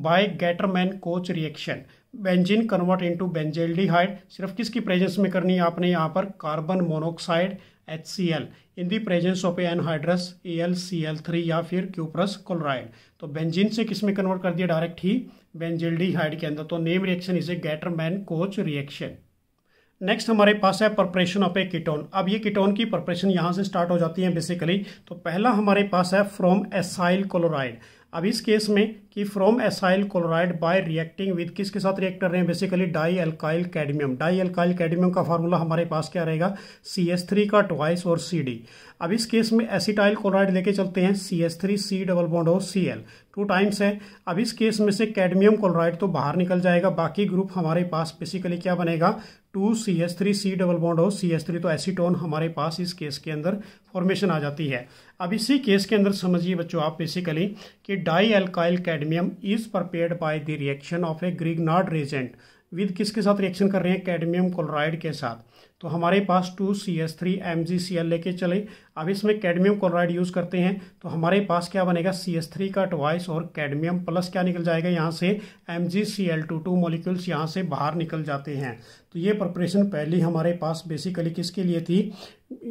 by Gattermann Koch reaction benzene convert into benzaldehyde सिर्फ किसकी प्रेजेंस में करनी है आपने यहाँ पर carbon monoxide H C L in the presence of anhydrous A L C L three या फिर क्यूप्रस क्लोराइड तो बेंजीन से किस में कन्वर्ट कर दिया डायरेक्ट ही बेंजेल्डिहाइड के अंदर तो name reaction is a Gattermann man Koch reaction next हमारे पास है प्रपरेशन ऑफ ए कीटोन अब ये कीटोन की प्रपरेशन यहाँ से स्टार्ट हो जाती है बेसिकली तो पहला हमारे पास है फ्रॉम एसाइल क्लोराइड अब इस केस में कि from acyl chloride by reacting with किसके साथ रिएक्ट कर रहे हैं basically di alkyl cadmium di alkyl cadmium का फार्मूला हमारे पास क्या रहेगा सी एस थ्री का ट्वाइस और सी डी अब इस केस में एसिटाइल क्लोराइड लेके चलते हैं C S three C double bond और सी एल टू टाइम्स है अब इस केस में से कैडमियम क्लोराइड तो बाहर निकल जाएगा बाकी ग्रुप हमारे पास बेसिकली क्या बनेगा two C S three C double bond O C S three तो एसीटोन हमारे पास इस केस के अंदर फॉर्मेशन आ जाती है अब इसी केस के अंदर समझिए बच्चों आप बेसिकली कि di alkyl cadmium is prepare by the reaction of a Grignard reagent with किसके साथ रिएक्शन कर रहे हैं कैडमियम क्लोराइड के साथ तो हमारे पास two C S three M G C L लेके चले अब इसमें कैडमियम क्लोराइड यूज़ करते हैं तो हमारे पास क्या बनेगा सी एस थ्री का ट्वाइस और कैडमियम प्लस क्या निकल जाएगा यहाँ से M G C L two two molecules यहाँ से बाहर निकल जाते हैं तो ये प्रिपरेशन पहली हमारे पास बेसिकली किसके लिए थी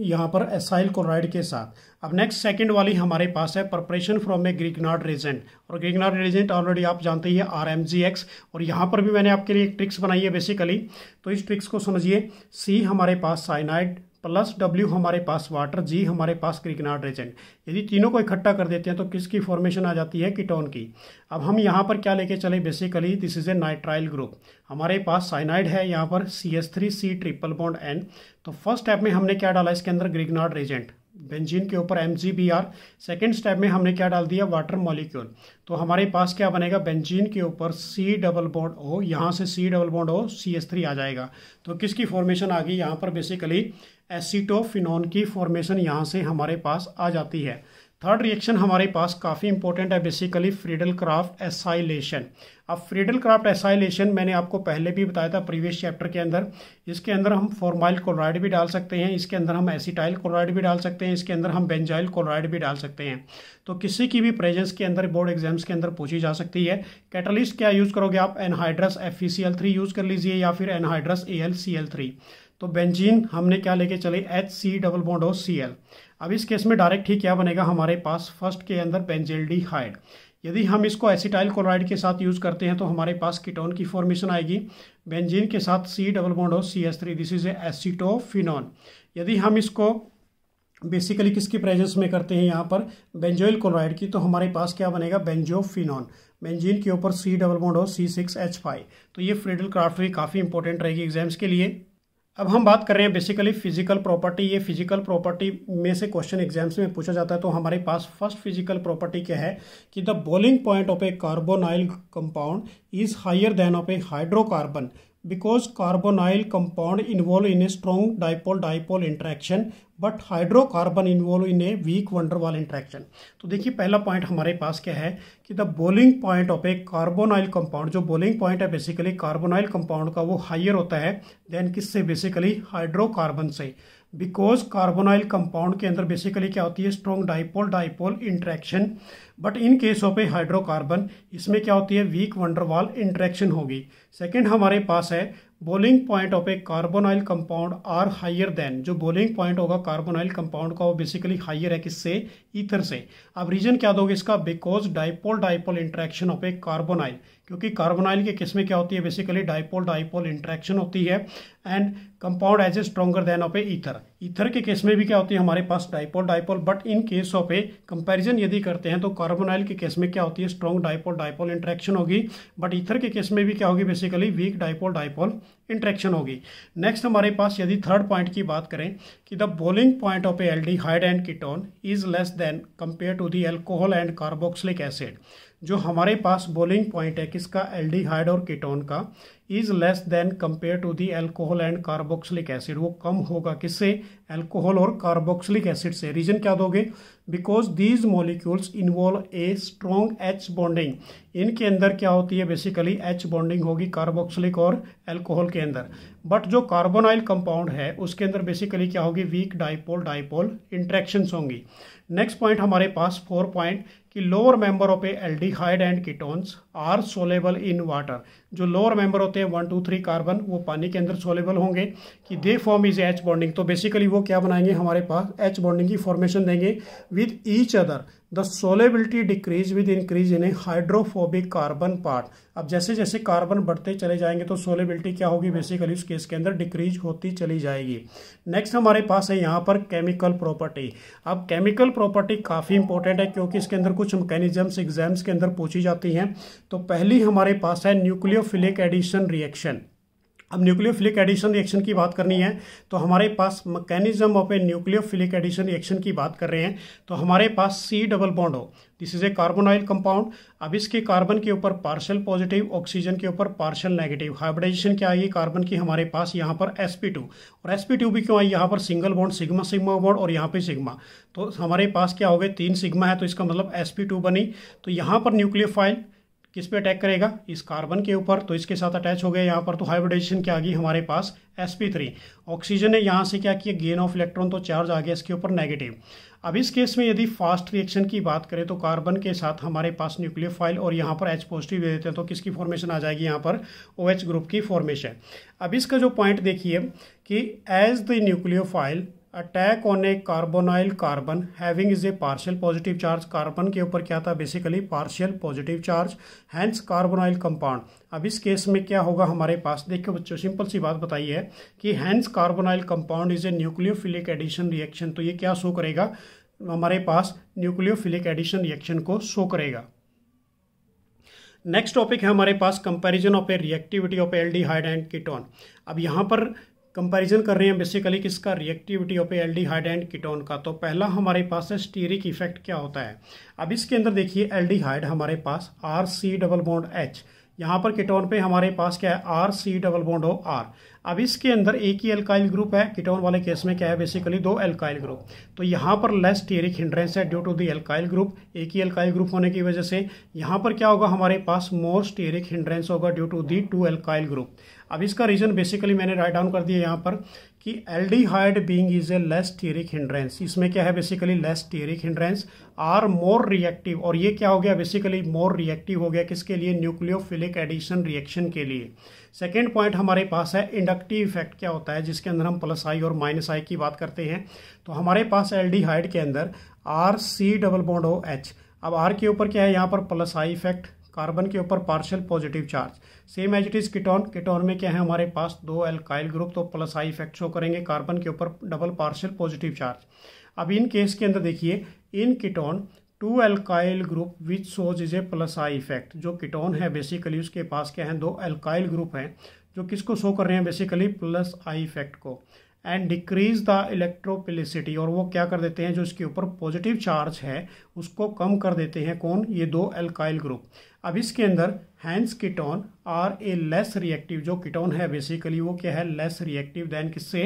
यहाँ पर एसाइल क्लोराइड के साथ अब नेक्स्ट सेकंड वाली हमारे पास है preparation from a Grignard reagent और ग्रिगनाड रेजेंट ऑलरेडी आप जानते ही आर एम जी एक्स और यहाँ पर भी मैंने आपके लिए एक ट्रिक्स बनाई है बेसिकली तो इस ट्रिक्स को समझिए सी हमारे पास साइनाइड प्लस डब्ल्यू हमारे पास वाटर जी हमारे पास क्रिकनाड रेजेंट यदि तीनों को इकट्ठा कर देते हैं तो किसकी फॉर्मेशन आ जाती है कीटोन की अब हम यहाँ पर क्या लेके चले basically this is a nitrile group हमारे पास साइनाइड है यहाँ पर C S three C triple bond N तो फर्स्ट स्टेप में हमने क्या डाला इसके अंदर ग्रिगनाड रेजेंट बेंजीन के ऊपर M G B R second step में हमने क्या डाल दिया वाटर मॉलिक्यूल तो हमारे पास क्या बनेगा बेंजीन के ऊपर सी डबल बॉन्ड ओ यहाँ से C double bond O C S three आ जाएगा तो किसकी फॉर्मेशन आ गई यहाँ पर बेसिकली एसिटोफिन की फॉर्मेशन यहाँ से हमारे पास आ जाती है थर्ड रिएक्शन हमारे पास काफ़ी इंपॉर्टेंट है बेसिकली फ्रीडल क्राफ्ट एसाइलेशन अब फ्रीडल क्राफ्ट एसाइलेशन मैंने आपको पहले भी बताया था प्रीवियस चैप्टर के अंदर इसके अंदर हम फॉर्माइल क्लोराइड भी डाल सकते हैं इसके अंदर हम एसिटाइल क्लोराइड भी डाल सकते हैं इसके अंदर हम बेंजाइल क्लोराइड भी डाल सकते हैं तो किसी की भी प्रेजेंस के अंदर बोर्ड एग्जाम्स के अंदर पूछी जा सकती है कैटलिस्ट क्या यूज़ करोगे आप एनहाइड्रस एफ यूज़ कर लीजिए या फिर एनहाइड्रस ए तो बेंजीन हमने क्या लेके चले H C double bond O C L अब इस केस में डायरेक्ट ही क्या बनेगा हमारे पास फर्स्ट के अंदर बेंजेल डी हाइड यदि हम इसको एसिटाइल क्लोराइड के साथ यूज़ करते हैं तो हमारे पास कीटोन की फॉर्मेशन आएगी बेंजीन के साथ C double bond O C S three this is acetophenone यदि हम इसको बेसिकली किसकी प्रेजेंस में करते हैं यहाँ पर बेंजोइल क्लोराइड की तो हमारे पास क्या बनेगा बेंजोफिनॉन बेंजीन के ऊपर सी डबल बॉन्ड हो सी सिक्स एच फाइव तो ये फ्रीडल क्राफ्ट भी काफ़ी इंपॉर्टेंट रहेगी एग्जाम्स के लिए अब हम बात कर रहे हैं बेसिकली फिजिकल प्रॉपर्टी ये फिजिकल प्रॉपर्टी में से क्वेश्चन एग्जाम्स में पूछा जाता है तो हमारे पास फर्स्ट फिजिकल प्रॉपर्टी क्या है कि the boiling point of a carbonyl compound is higher than of a hydrocarbon because carbonyl compound involve in a strong dipole dipole interaction but hydrocarbon involve in a weak van der Waals interaction तो देखिए पहला point हमारे पास क्या है कि the boiling point of a carbonyl compound जो boiling point है बेसिकली कार्बोनाइल कंपाउंड का वो हाइयर होता है देन किससे बेसिकली हाइड्रोकार्बन से बिकॉज कार्बोनाइल कंपाउंड के अंदर बेसिकली क्या होती है strong dipole dipole interaction but in case of a hydrocarbon इसमें क्या होती है वीक वंडरवाल इंट्रैक्शन होगी सेकेंड हमारे पास है boiling point of a carbonyl compound are higher than जो बोलिंग पॉइंट होगा कार्बोनाइल कंपाउंड का वो बेसिकली हाइयर है किससे ईथर से अब रीजन क्या दोगे इसका because dipole dipole interaction of a carbonyl क्योंकि कार्बोनाइल की किस्में क्या होती है बेसिकली डाइपोल डाइपोल इंट्रैक्शन होती है and compound as a stronger than of a ether ether के केस में भी क्या होती है हमारे पास dipole dipole but in case of a comparison यदि करते हैं तो कार्बोनाइल के केस में क्या होती है स्ट्रॉन्ग डाइपोल डाइपोल इंट्रैक्शन होगी बट ईथर के केस में भी क्या होगी basically weak dipole dipole interaction होगी नेक्स्ट हमारे पास यदि थर्ड पॉइंट की बात करें कि the boiling point of a hide and ketone is less than compare to the alcohol and carboxylic acid जो हमारे पास बोलिंग पॉइंट है किसका एल्डिहाइड और कीटोन का is less than compare to the alcohol and carboxylic acid वो कम होगा किससे एल्कोहल और कार्बोक्सिलिक एसिड से रीजन क्या दोगे because these molecules involve a strong H bonding इनके अंदर क्या होती है बेसिकली एच बॉन्डिंग होगी कार्बोक्सिलिक और एल्कोहल के अंदर बट जो कार्बोनाइल कंपाउंड है उसके अंदर बेसिकली क्या होगी वीक डाइपोल डाइपोल इंट्रैक्शंस होंगी नेक्स्ट पॉइंट हमारे पास फोर पॉइंट कि lower member of a hide and ketones are soluble in water जो लोअर मेंबर होते हैं वन टू थ्री कार्बन वो पानी के अंदर सोलेबल होंगे कि they form is H bonding तो बेसिकली वो क्या बनाएंगे हमारे पास एच बॉन्डिंग की फॉर्मेशन देंगे with each other the solubility decrease with increase in a hydrophobic carbon part अब जैसे जैसे कार्बन बढ़ते चले जाएंगे तो सोलेबिलिटी क्या होगी बेसिकली उस केस के अंदर डिक्रीज होती चली जाएगी नेक्स्ट हमारे पास है यहाँ पर केमिकल प्रॉपर्टी अब केमिकल प्रॉपर्टी काफ़ी इंपॉर्टेंट है क्योंकि इसके अंदर कुछ मैकेनिज्म्स एग्जाम्स के अंदर पूछी जाती हैं तो पहली हमारे पास है न्यूक्लियोफिलिक एडिशन रिएक्शन अब न्यूक्लियोफिलिक एडिशन रिएक्शन की बात करनी है तो हमारे पास mechanism of a nucleophilic addition reaction की बात कर रहे हैं तो हमारे पास C double bond O this is a carbonyl compound अब इसके कार्बन के ऊपर पार्शल पॉजिटिव ऑक्सीजन के ऊपर पार्शल नेगेटिव हाइब्रिडाइजेशन क्या आई कार्बन की हमारे पास यहाँ पर एस पी टू और एस पी टू भी क्यों आई यहाँ पर single bond sigma sigma bond और यहाँ पे सिग्मा तो हमारे पास क्या हो गए तीन सिग्मा है तो इसका मतलब एस पी टू बनी तो यहाँ पर न्यूक्लियोफाइल किस पे अटैक करेगा इस कार्बन के ऊपर तो इसके साथ अटैच हो गया यहाँ पर तो हाइब्रिडाइजेशन क्या आ गई हमारे पास sp3 ऑक्सीजन ने यहाँ से क्या किया गेन ऑफ इलेक्ट्रॉन तो चार्ज आ गया इसके ऊपर नेगेटिव अब इस केस में यदि फास्ट रिएक्शन की बात करें तो कार्बन के साथ हमारे पास न्यूक्लियोफाइल और यहाँ पर एच पॉजिटिव दे देते हैं तो किसकी फॉर्मेशन आ जाएगी यहाँ पर ओ OH ग्रुप की फॉर्मेशन अब इसका जो पॉइंट देखिए कि as the nucleophile attack on a carbonyl carbon having is a partial positive charge carbon के ऊपर क्या था basically partial positive charge hence carbonyl compound अब इस केस में क्या होगा हमारे पास देखिए बच्चों सिंपल सी बात बताई है कि hence carbonyl compound is a nucleophilic addition reaction तो ये क्या शो करेगा हमारे पास न्यूक्लियोफिलिक एडिशन रिएक्शन को शो करेगा नेक्स्ट टॉपिक है हमारे पास comparison of a reactivity of aldehyde and ketone अब यहाँ पर कंपैरिजन कर रहे हैं बेसिकली किसका reactivity of aldehyde and ketone का तो पहला हमारे पास है स्टीरिक इफेक्ट क्या होता है अब इसके अंदर देखिए हाइड हमारे पास R C double bond H यहाँ पर कीटोन पे हमारे पास क्या है R C double bond O R अब इसके अंदर एक ही एल्काइल ग्रुप है कीटोन वाले केस में क्या है बेसिकली दो एल्काइल ग्रुप तो यहाँ पर लेस टीरिक हिंड्रेंस है due to the alkyl group एक ही एल्काइल ग्रुप होने की वजह से यहाँ पर क्या होगा हमारे पास मोर स्टीरिक हिंड्रेंस होगा due to the two alkyl group अब इसका रीज़न बेसिकली मैंने राइट डाउन कर दिया यहाँ पर कि aldehyde being is a less steric hindrance इसमें क्या है basically less steric hindrance are more reactive और ये क्या हो गया बेसिकली मोर रिएक्टिव हो गया किसके लिए न्यूक्लियोफिलिक एडिशन रिएक्शन के लिए सेकेंड पॉइंट हमारे पास है इंडक्टिव इफेक्ट क्या होता है जिसके अंदर हम प्लस आई और माइनस आई की बात करते हैं तो हमारे पास हाइड के अंदर R C double bond O H अब आर के ऊपर क्या है यहाँ पर प्लस आई इफेक्ट कार्बन के ऊपर partial positive charge same as it is ketone ketone में क्या है हमारे पास दो एल्काइल ग्रुप तो प्लस आई इफेक्ट शो करेंगे कार्बन के ऊपर डबल पार्शियल पॉजिटिव चार्ज अब इन केस के अंदर देखिए in ketone two alkyl group which shows is a plus I effect जो कीटोन है बेसिकली उसके पास क्या है दो एल्काइल ग्रुप हैं जो किसको शो कर रहे हैं बेसिकली प्लस आई इफेक्ट को एंड डिक्रीज द इलेक्ट्रोपिलिसिटी और वो क्या कर देते हैं जो इसके ऊपर पॉजिटिव चार्ज है उसको कम कर देते हैं कौन ये दो एल्काइल ग्रुप अब इसके अंदर hence ketone are a less reactive जो कीटोन है बेसिकली वो क्या है लेस रिएक्टिव देन किससे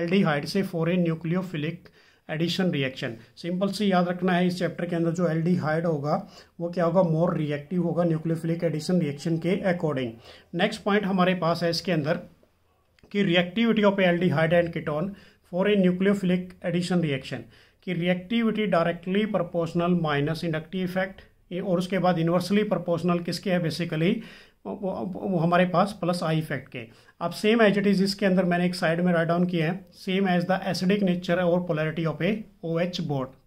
एल्डिहाइड से for a nucleophilic addition reaction simple से याद रखना है इस चैप्टर के अंदर जो एल्डिहाइड होगा वो क्या होगा मोर रिएक्टिव होगा न्यूक्लियोफिलिक एडिशन रिएक्शन के अकॉर्डिंग नेक्स्ट पॉइंट हमारे पास है इसके अंदर कि reactivity of aldehyde and ketone for a nucleophilic addition reaction कि reactivity directly proportional minus inductive effect और उसके बाद इन्वर्सली प्रोपोर्शनल किसके है बेसिकली वो, वो हमारे पास प्लस आई इफेक्ट के अब सेम एज इट इज इसके अंदर मैंने एक साइड में राइट डाउन किया है same as the acidic nature और polarity of a O H bond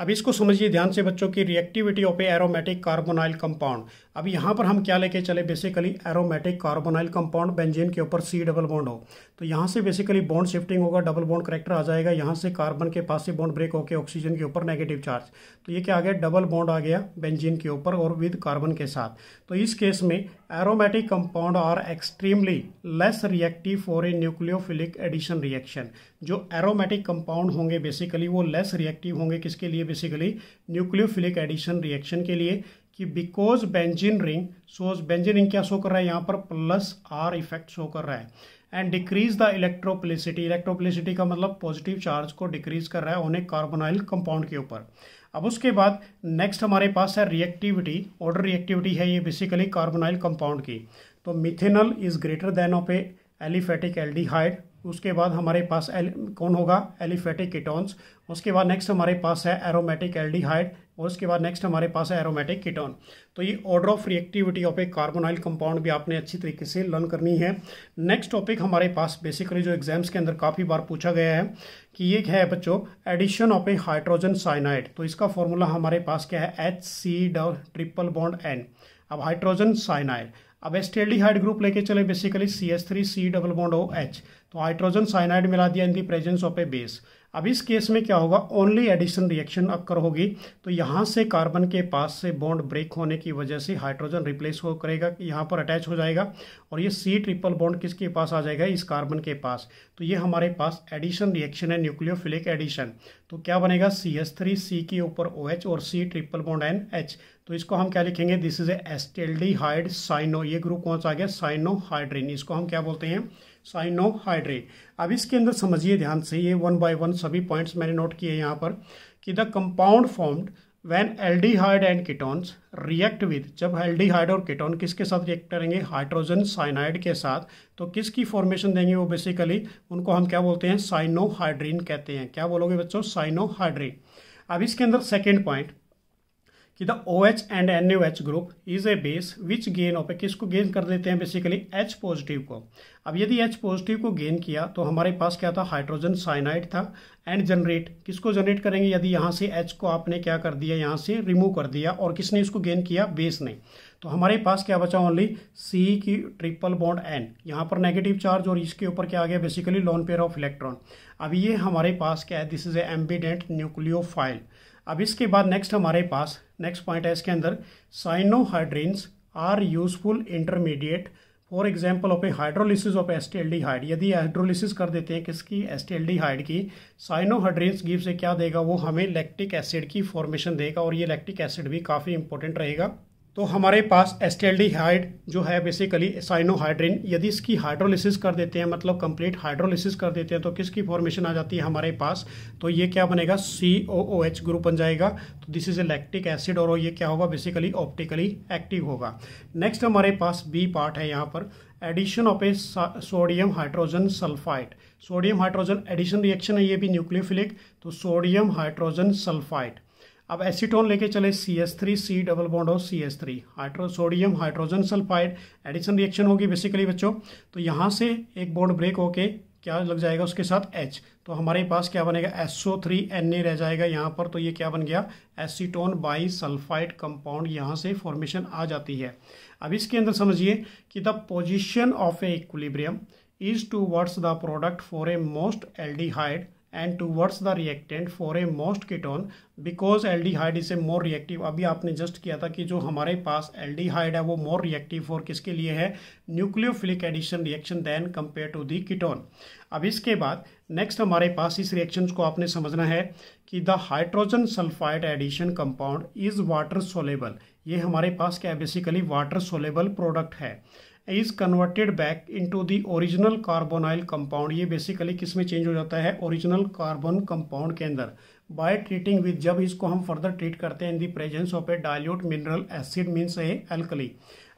अब इसको समझिए ध्यान से बच्चों की reactivity of a aromatic carbonyl compound अब यहाँ पर हम क्या लेके चले basically aromatic carbonyl compound benzene के ऊपर सी डबल बॉन्ड हो तो यहाँ से बेसिकली बॉन्ड शिफ्टिंग होगा डबल बॉन्ड करेक्टर आ जाएगा यहाँ से कार्बन के पास से बॉन्ड ब्रेक होकर ऑक्सीजन के ऊपर नेगेटिव चार्ज तो ये क्या आ गया डबल बॉन्ड आ गया बेंजीन के ऊपर और विद कार्बन के साथ तो इस केस में aromatic compound are extremely less reactive for a nucleophilic addition reaction जो एरोमेटिक कंपाउंड होंगे बेसिकली वो लेस रिएक्टिव होंगे किसके लिए बेसिकली न्यूक्लियोफिलिक एडिशन रिएक्शन के लिए कि because benzene ring shows benzene ring क्या शो कर रहा है यहाँ पर प्लस आर इफेक्ट शो कर रहा है and decrease the electrophilicity electrophilicity का मतलब पॉजिटिव चार्ज को डिक्रीज कर रहा है उन्हें कार्बोनाइल कंपाउंड के ऊपर अब उसके बाद नेक्स्ट हमारे पास है रिएक्टिविटी ऑर्डर रिएक्टिविटी है ये बेसिकली कार्बोनाइल कंपाउंड की तो methanal is greater than of a aliphatic aldehyde उसके बाद हमारे पास एल कौन होगा एलिफेटिक कीटोन्स उसके बाद नेक्स्ट हमारे पास है एरोमेटिक एल्डिहाइड और उसके बाद नेक्स्ट हमारे पास है एरोमेटिक कीटोन तो ये order of reactivity of a carbonyl compound भी आपने अच्छी तरीके से लर्न करनी है नेक्स्ट टॉपिक हमारे पास बेसिकली जो एग्जाम्स के अंदर काफ़ी बार पूछा गया है कि ये है बच्चों addition of a hydrogen cyanide तो इसका फॉर्मूला हमारे पास क्या है H C triple bond N अब हाइड्रोजन साइनाइड अब एस्टेल्डिहाइड ग्रुप लेके चले basically C S three C double bond O H तो हाइड्रोजन साइनाइड मिला दिया in the presence of a base अब इस केस में क्या होगा ओनली एडिशन रिएक्शन अक्कर होगी तो यहाँ से कार्बन के पास से बॉन्ड ब्रेक होने की वजह से हाइड्रोजन रिप्लेस हो करेगा यहाँ पर अटैच हो जाएगा और ये सी ट्रिपल बॉन्ड किसके पास आ जाएगा इस कार्बन के पास तो ये हमारे पास एडिशन रिएक्शन है न्यूक्लियोफिलिक एडिशन तो क्या बनेगा सी एस थ्री सी के ऊपर ओ एच और C triple bond N H तो इसको हम क्या लिखेंगे this is acetaldehyde cyano ये ग्रुप कौन सा आ गया साइनो हाइड्रेन इसको हम क्या बोलते हैं साइनो हाइड्रेन अब इसके अंदर समझिए ध्यान से ये वन बाय वन सभी पॉइंट्स मैंने नोट किए यहाँ पर कि the compound formed when aldehyde and ketones react with जब एल्डिहाइड और कीटोन किसके साथ रिएक्ट करेंगे हाइड्रोजन साइनाइड के साथ तो किसकी फॉर्मेशन देंगे वो बेसिकली उनको हम क्या बोलते हैं साइनोहाइड्रीन कहते हैं क्या बोलोगे बच्चों साइनोहाइड्रीन अब इसके अंदर सेकेंड पॉइंट कि the O H and N U H group is a base which gain of a को गेन कर देते हैं बेसिकली एच पॉजिटिव को अब यदि एच पॉजिटिव को गेन किया तो हमारे पास क्या था हाइड्रोजन साइनाइड था एंड जनरेट किसको जनरेट करेंगे यदि यहाँ से एच को आपने क्या कर दिया यहाँ से रिमूव कर दिया और किसने इसको गेन किया बेस ने तो हमारे पास क्या बचा ओनली सी की ट्रिपल बॉन्ड एन यहाँ पर नेगेटिव चार्ज और इसके ऊपर क्या आ गया basically lone pair of electron अब ये हमारे पास क्या है this is a ambident nucleophile अब इसके बाद नेक्स्ट हमारे पास नेक्स्ट पॉइंट है इसके अंदर cyanohydrins are useful intermediate for example of a hydrolysis of हाइड यदि हाइड्रोलिसिस कर देते हैं किसकी हाइड की साइनोहाइड्रीन्स गिव से क्या देगा वो हमें लैक्टिक एसिड की फॉर्मेशन देगा और ये लैक्टिक एसिड भी काफ़ी इंपॉर्टेंट रहेगा तो हमारे पास एस टी हाइड जो है बेसिकली साइनोहाइड्रिन यदि इसकी हाइड्रोलिसिस कर देते हैं मतलब कंप्लीट हाइड्रोलिसिस कर देते हैं तो किसकी फॉर्मेशन आ जाती है हमारे पास तो ये क्या बनेगा सी ओ ओ एच ग्रुप बन जाएगा तो दिस इज इलेक्ट्रिक एसिड और ये क्या होगा बेसिकली ऑप्टिकली एक्टिव होगा नेक्स्ट हमारे पास बी पार्ट है यहाँ पर addition of a sodium hydrogen sulphide sodium hydrogen addition reaction है ये भी न्यूक्लियोफिलिक तो सोडियम हाइड्रोजन सल्फाइड अब एसीटोन लेके चले C S three C double bond और C S three hydro sodium hydrogen sulphide addition reaction होगी बेसिकली बच्चों तो यहाँ से एक बॉन्ड ब्रेक होके क्या लग जाएगा उसके साथ H तो हमारे पास क्या बनेगा एस थ्री एन ए रह जाएगा यहाँ पर तो ये क्या बन गया एसीटोन बाई सल्फाइड कंपाउंड यहाँ से फॉर्मेशन आ जाती है अब इसके अंदर समझिए कि the position of a equilibrium is towards the product for a most aldehyde and towards the reactant for a most ketone because aldehyde is a more reactive अभी आपने just किया था कि जो हमारे पास D hide है वो मोर रिएक्टिव फॉर किसके लिए है nucleophilic addition reaction than compare to the ketone अब इसके बाद नेक्स्ट हमारे पास इस रिएक्शन को आपने समझना है कि the hydrogen sulphide addition compound is water soluble ये हमारे पास क्या है बेसिकली वाटर सोलेबल प्रोडक्ट है is converted back into the original carbonyl compound ये बेसिकली किस में चेंज हो जाता है ओरिजिनल कार्बन कंपाउंड के अंदर बाय ट्रीटिंग विद जब इसको हम फर्दर ट्रीट करते हैं in the presence of a dilute mineral acid means a alkali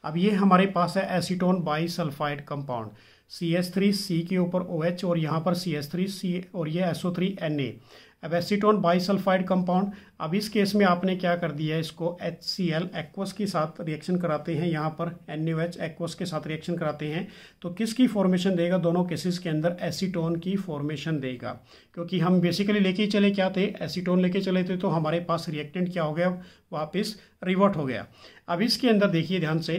अब ये हमारे पास है acetone bisulphide compound C S three C के ऊपर ओ OH एच और यहाँ पर सी एस थ्री सी और ये S O three N A अब एसीटोन बाइसल्फाइड कंपाउंड अब इस केस में आपने क्या कर दिया है इसको एच सी एल एक्वस के साथ रिएक्शन कराते हैं यहाँ पर एन यू एच एक्वस के साथ रिएक्शन कराते हैं तो किसकी फॉर्मेशन देगा दोनों केसेस के अंदर एसीटोन की फॉर्मेशन देगा क्योंकि हम बेसिकली लेके चले क्या थे एसीटोन लेके चले थे तो हमारे पास रिएक्टेंट क्या हो गया वापस रिवर्ट हो गया अब इसके अंदर देखिए ध्यान से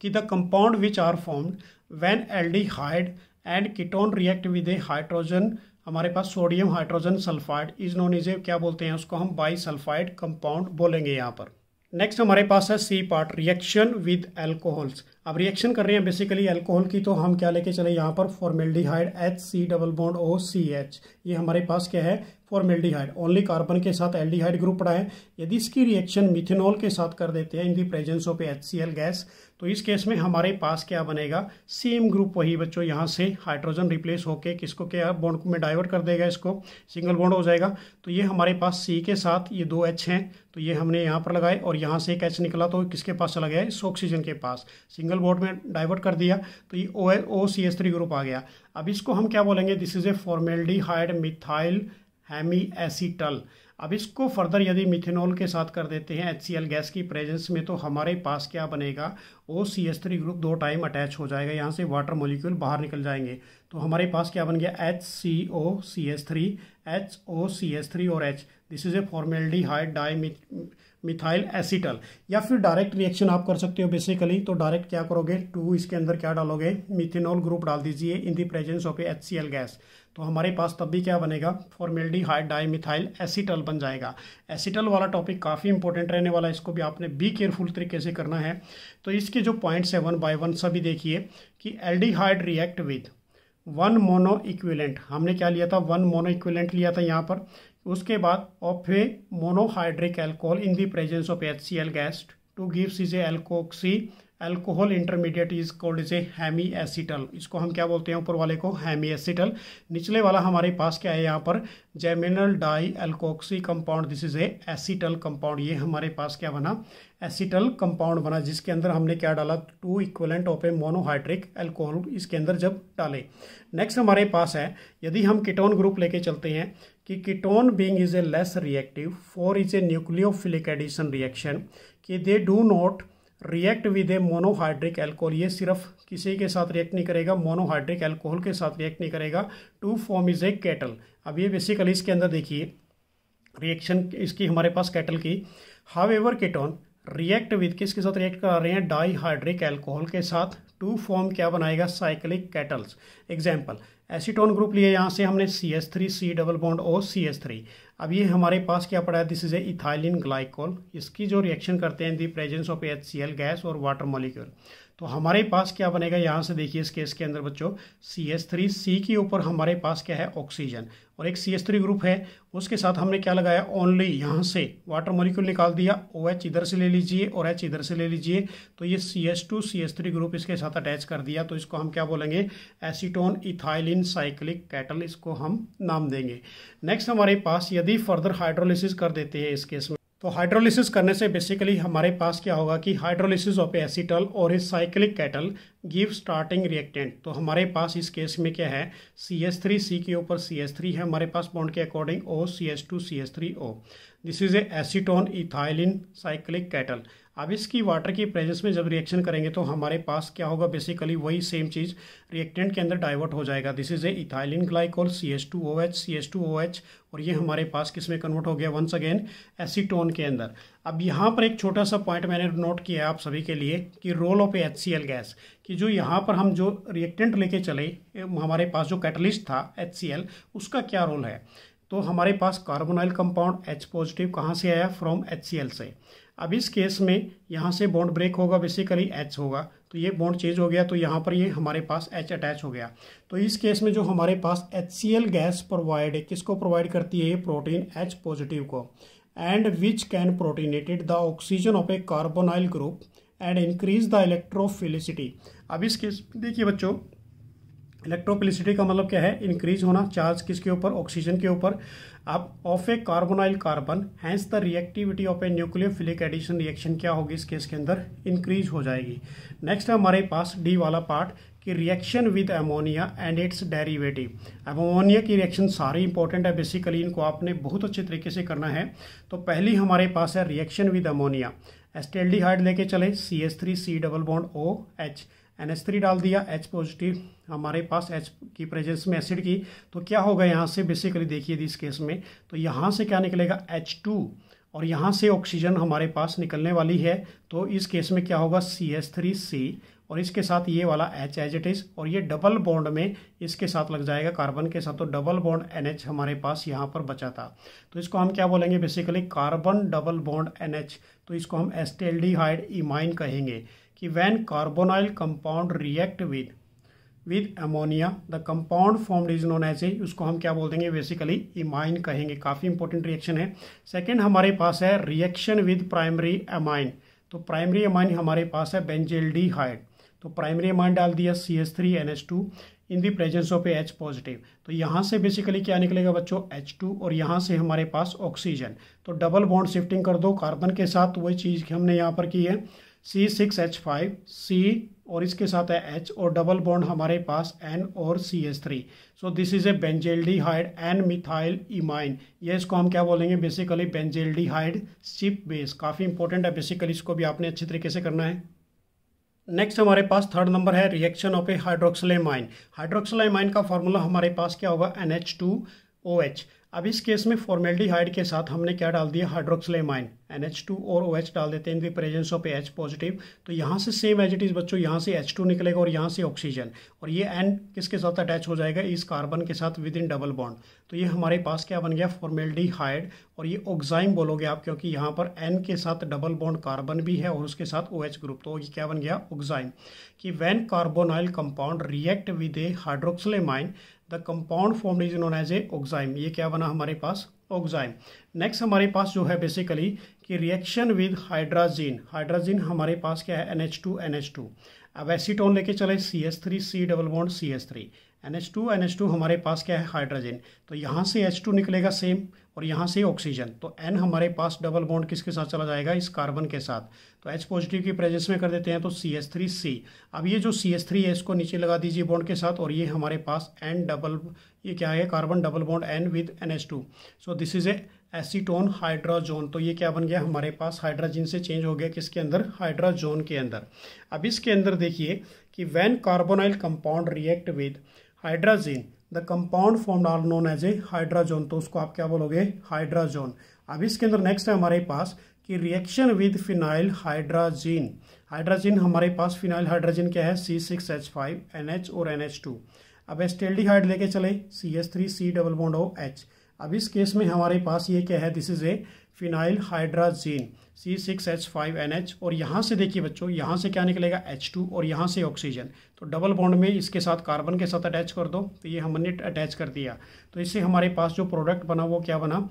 कि the compound which are formed aldehyde and ketone react with a hydrogen हमारे पास sodium hydrogen sulphide is known is a क्या बोलते हैं उसको हम बाई सल्फाइड कंपाउंड बोलेंगे यहाँ पर नेक्स्ट हमारे पास है C part reaction with alcohols अब रिएक्शन कर रहे हैं बेसिकली एल्कोहल की तो हम क्या लेके चले यहाँ पर formaldehyde H C double bond O C H ये हमारे पास क्या है फॉर्मेल्डिहाइड ओनली कार्बन के साथ एल्डिहाइड ग्रुप पड़ा है यदि इसकी रिएक्शन मिथेनॉल के साथ कर देते हैं in the presence of H C L gas तो इस केस में हमारे पास क्या बनेगा सेम ग्रुप वही बच्चों यहाँ से हाइड्रोजन रिप्लेस होकर किसको क्या बॉन्ड में डाइवर्ट कर देगा इसको सिंगल बॉन्ड हो जाएगा तो ये हमारे पास सी के साथ ये दो एच हैं तो ये हमने यहाँ पर लगाए और यहाँ से एक एच निकला तो किसके पास चला गया इस ऑक्सीजन के पास सिंगल बोर्ड में डाइवर्ट कर दिया तो ये O O C S three group आ गया अब इसको हम क्या बोलेंगे this is a formaldehyde methyl hemiacetal अब इसको फर्दर यदि मिथेनॉल के साथ कर देते हैं एच गैस की प्रेजेंस में तो हमारे पास क्या बनेगा O C S three group दो टाइम अटैच हो जाएगा यहाँ से वाटर मोलिक्यूल बाहर निकल जाएंगे तो हमारे पास क्या बन गया H C O C S three H O C S three और H this is a formaldehyde dimethyl acetal या फिर डायरेक्ट रिएक्शन आप कर सकते हो बेसिकली तो डायरेक्ट क्या करोगे टू इसके अंदर क्या डालोगे मिथेनॉल ग्रुप डाल दीजिए in the presence of a H C L gas तो हमारे पास तब भी क्या बनेगा फॉर्मेल्डी हाइड डाईमिथाइल एसिटल बन जाएगा एसीटल वाला टॉपिक काफ़ी इंपॉर्टेंट रहने वाला है इसको भी आपने बी केयरफुल तरीके से करना है तो इसके जो पॉइंट्स है वन बाय वन सभी देखिए कि L react with one mono equivalent हमने क्या लिया था वन मोनो इक्विलेंट लिया था यहाँ पर उसके बाद of a monohydric alcohol in the presence of H gas to give सीजे alkoxy alcohol intermediate is called is a hemiacetal इसको हम क्या बोलते हैं ऊपर वाले को हैमी एसिटल निचले वाला हमारे पास क्या है यहाँ पर geminal dialkoxy compound this is a acetal compound ये हमारे पास क्या बना एसिटल कंपाउंड बना जिसके अंदर हमने क्या डाला two equivalent of a monohydric alcohol इसके अंदर जब डाले नेक्स्ट हमारे पास है यदि हम किटोन ग्रुप लेके चलते हैं कि ketone being is a less reactive for is a nucleophilic addition reaction कि they do not react with a monohydric alcohol ये सिर्फ किसी के साथ रिएक्ट नहीं करेगा मोनोहाइड्रिक एल्कोहल के साथ रिएक्ट नहीं करेगा to form is a ketal अब ये बेसिकली इसके अंदर देखिए रिएक्शन इसकी हमारे पास कैटल की however ketone react with किसके साथ रिएक्ट करा रहे हैं डाईहाइड्रिक एल्कोहल के साथ टू फॉर्म क्या बनाएगा cyclic ketals example acetone group लिए यहाँ से हमने C S three C double bond O C S three अब ये हमारे पास क्या पड़ा है this is a ethylene glycol इसकी जो रिएक्शन करते हैं the presence of H gas और वाटर मॉलिक्यूल तो हमारे पास क्या बनेगा यहाँ से देखिए इस केस के अंदर बच्चों सी एस थ्री सी के ऊपर हमारे पास क्या है ऑक्सीजन और एक सी एस थ्री ग्रुप है उसके साथ हमने क्या लगाया ओनली यहाँ से वाटर मॉलिक्यूल निकाल दिया ओ एच इधर से ले लीजिए और एच इधर से ले लीजिए तो ये C S two C S three group इसके साथ अटैच कर दिया तो इसको हम क्या बोलेंगे एसीटोन इथाइलिन साइक्लिक कैटल इसको हम नाम देंगे नेक्स्ट हमारे पास यदि फर्दर हाइड्रोलिसिस कर देते हैं इस केस में तो हाइड्रोलिसिस करने से बेसिकली हमारे पास क्या होगा कि हाइड्रोलिसिस ऑफ एसिटल और इस cyclic ketal give starting reactant तो हमारे पास इस केस में क्या है सी एस थ्री सी के ऊपर सी एस थ्री है हमारे पास बॉन्ड के according O C S two C S three O this is a ethylene cyclic ketal अब इसकी वाटर की प्रेजेंस में जब रिएक्शन करेंगे तो हमारे पास क्या होगा बेसिकली वही सेम चीज़ रिएक्टेंट के अंदर डाइवर्ट हो जाएगा this is a ethylene glycol C H two O H C H two O H और ये हमारे पास किस में कन्वर्ट हो गया वंस अगेन एसीटोन के अंदर अब यहाँ पर एक छोटा सा पॉइंट मैंने नोट किया है आप सभी के लिए कि role of H C L gas कि जो यहाँ पर हम जो रिएक्टेंट लेके चले हमारे पास जो कैटलिस्ट था एच सी एल उसका क्या रोल है तो हमारे पास कार्बोनाइल कंपाउंड एच पॉजिटिव कहाँ से आया फ्रॉम एच सी एल से अब इस केस में यहाँ से बॉन्ड ब्रेक होगा बेसिकली एच होगा तो ये बॉन्ड चेंज हो गया तो यहाँ पर ये हमारे पास एच अटैच हो गया तो इस केस में जो हमारे पास एच गैस प्रोवाइड है किसको प्रोवाइड करती है ये प्रोटीन एच पॉजिटिव को and which can protonated the oxygen of a carbonyl group and increase the electrophilicity अब इस केस देखिए बच्चों इलेक्ट्रोपिलिसिटी का मतलब क्या है इंक्रीज होना चार्ज किसके ऊपर ऑक्सीजन के ऊपर अब of a carbonyl carbon hence the reactivity of a nucleophilic addition reaction क्या होगी इस केस के अंदर इंक्रीज हो जाएगी नेक्स्ट हमारे पास डी वाला पार्ट कि reaction with ammonia and its derivative ammonia की रिएक्शन सारी इंपॉर्टेंट है बेसिकली इनको आपने बहुत अच्छे तरीके से करना है तो पहली हमारे पास है रिएक्शन विद एमोनिया एस्टेल्डिहाइड लेके चले C S three C double bond O H N H three डाल दिया एच पॉजिटिव हमारे पास एच की प्रेजेंस में एसिड की तो क्या होगा यहाँ से बेसिकली देखिए इस केस में तो यहाँ से क्या निकलेगा एच टू और यहाँ से ऑक्सीजन हमारे पास निकलने वाली है तो इस केस में क्या होगा सी एस थ्री सी और इसके साथ ये वाला एच एज इट इज़ और ये डबल बॉन्ड में इसके साथ लग जाएगा कार्बन के साथ तो डबल बॉन्ड एन एच हमारे पास यहाँ पर बचा था तो इसको हम क्या बोलेंगे basically carbon double bond N H तो इसको हम acetaldehyde imine कहेंगे कि when carbonyl compound react with with ammonia the compound form is known as a उसको हम क्या बोल देंगे बेसिकली इमाइन कहेंगे काफ़ी इंपॉर्टेंट रिएक्शन है सेकेंड हमारे पास है रिएक्शन विद प्राइमरी अमाइन तो प्राइमरी अमाइन हमारे पास है बेंजेल डी हाइड तो प्राइमरी अमाइन डाल दिया C S three N H two in the presence of H positive तो यहाँ से बेसिकली क्या निकलेगा बच्चों एच टू और यहाँ से हमारे पास ऑक्सीजन तो डबल बॉन्ड शिफ्टिंग कर दो कार्बन के साथ वही चीज़ हमने यहाँ पर की है C six H five C और इसके साथ है एच और डबल बॉन्ड हमारे पास एन और C S three so this is a हाइड एन मिथाइल इमाइन ये इसको हम क्या बोलेंगे बेसिकली हाइड सिप बेस काफ़ी इंपॉर्टेंट है बेसिकली इसको भी आपने अच्छे तरीके से करना है नेक्स्ट हमारे पास थर्ड नंबर है reaction of a hydroxylamine hydroxylamine का फॉर्मूला हमारे पास क्या होगा N H two O H अब इस केस में हाइड के साथ हमने क्या डाल दिया हाइड्रोक्सलेमाइन एन एच टू और ओ एच डाल देते हैं in the presence of H positive तो यहाँ से सेम एज इट इज़ बच्चों यहाँ से एच टू निकलेगा और यहाँ से ऑक्सीजन और ये एन किसके साथ अटैच हो जाएगा इस कार्बन के साथ विद इन डबल बॉन्ड तो ये हमारे पास क्या बन गया हाइड और ये ऑक्जाइम बोलोगे आप क्योंकि यहाँ पर एन के साथ डबल बॉन्ड कार्बन भी है और उसके साथ ओ OH ग्रुप तो ये क्या बन गया ऑक्जाइम कि when carbonyl compound react with a hydroxylamine the compound form is known as a oxime ये क्या बना हमारे पास ऑक्साइम नेक्स्ट हमारे पास जो है बेसिकली कि रिएक्शन विद हाइड्राजीन हाइड्राजीन हमारे पास क्या है N H two N H two अब एसीटोन लेके चले C S three C double bond C S three N H two N H two हमारे पास क्या है हाइड्रोजन तो यहाँ से एच टू निकलेगा सेम और यहाँ से ऑक्सीजन तो एन हमारे पास डबल बॉन्ड किसके साथ चला जाएगा इस कार्बन के साथ तो एच पॉजिटिव की प्रेजेंस में कर देते हैं तो सी एस थ्री सी अब ये जो सी एस थ्री है इसको नीचे लगा दीजिए बॉन्ड के साथ और ये हमारे पास एन डबल ये क्या है carbon double bond N with N H two so this is a acetone hydrazone तो ये क्या बन गया हमारे पास हाइड्राजिन से चेंज हो गया किसके अंदर हाइड्राजोन के अंदर अब इसके अंदर देखिए कि when carbonyl compound react with hydrazine the compound form are known as a hydrazone तो उसको आप क्या बोलोगे हाइड्राजोन अब इसके अंदर नेक्स्ट है हमारे पास कि reaction with phenyl hydrazine hydrazine हमारे पास फिनाइल हाइड्राजीन क्या है C six H five N H और एन एच टू अब हाइड लेके चले C S three C double bond O H अब इस केस में हमारे पास ये क्या है this is a phenyl hydrazine C six H five N H और यहाँ से देखिए बच्चों यहाँ से क्या निकलेगा एच टू और यहाँ से ऑक्सीजन तो डबल बॉन्ड में इसके साथ कार्बन के साथ अटैच कर दो तो ये हमने अटैच कर दिया तो इससे हमारे पास जो प्रोडक्ट बना वो क्या बना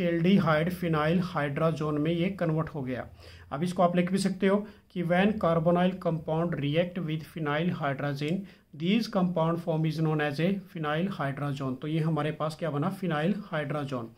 डी हाइड फिनाइल हाइड्राजोन में ये कन्वर्ट हो गया अब इसको आप लिख भी सकते हो कि when carbonyl compound react with phenyl hydrazine these compound form is known as a phenyl hydrazone तो ये हमारे पास क्या बना फिनाइल हाइड्राजोन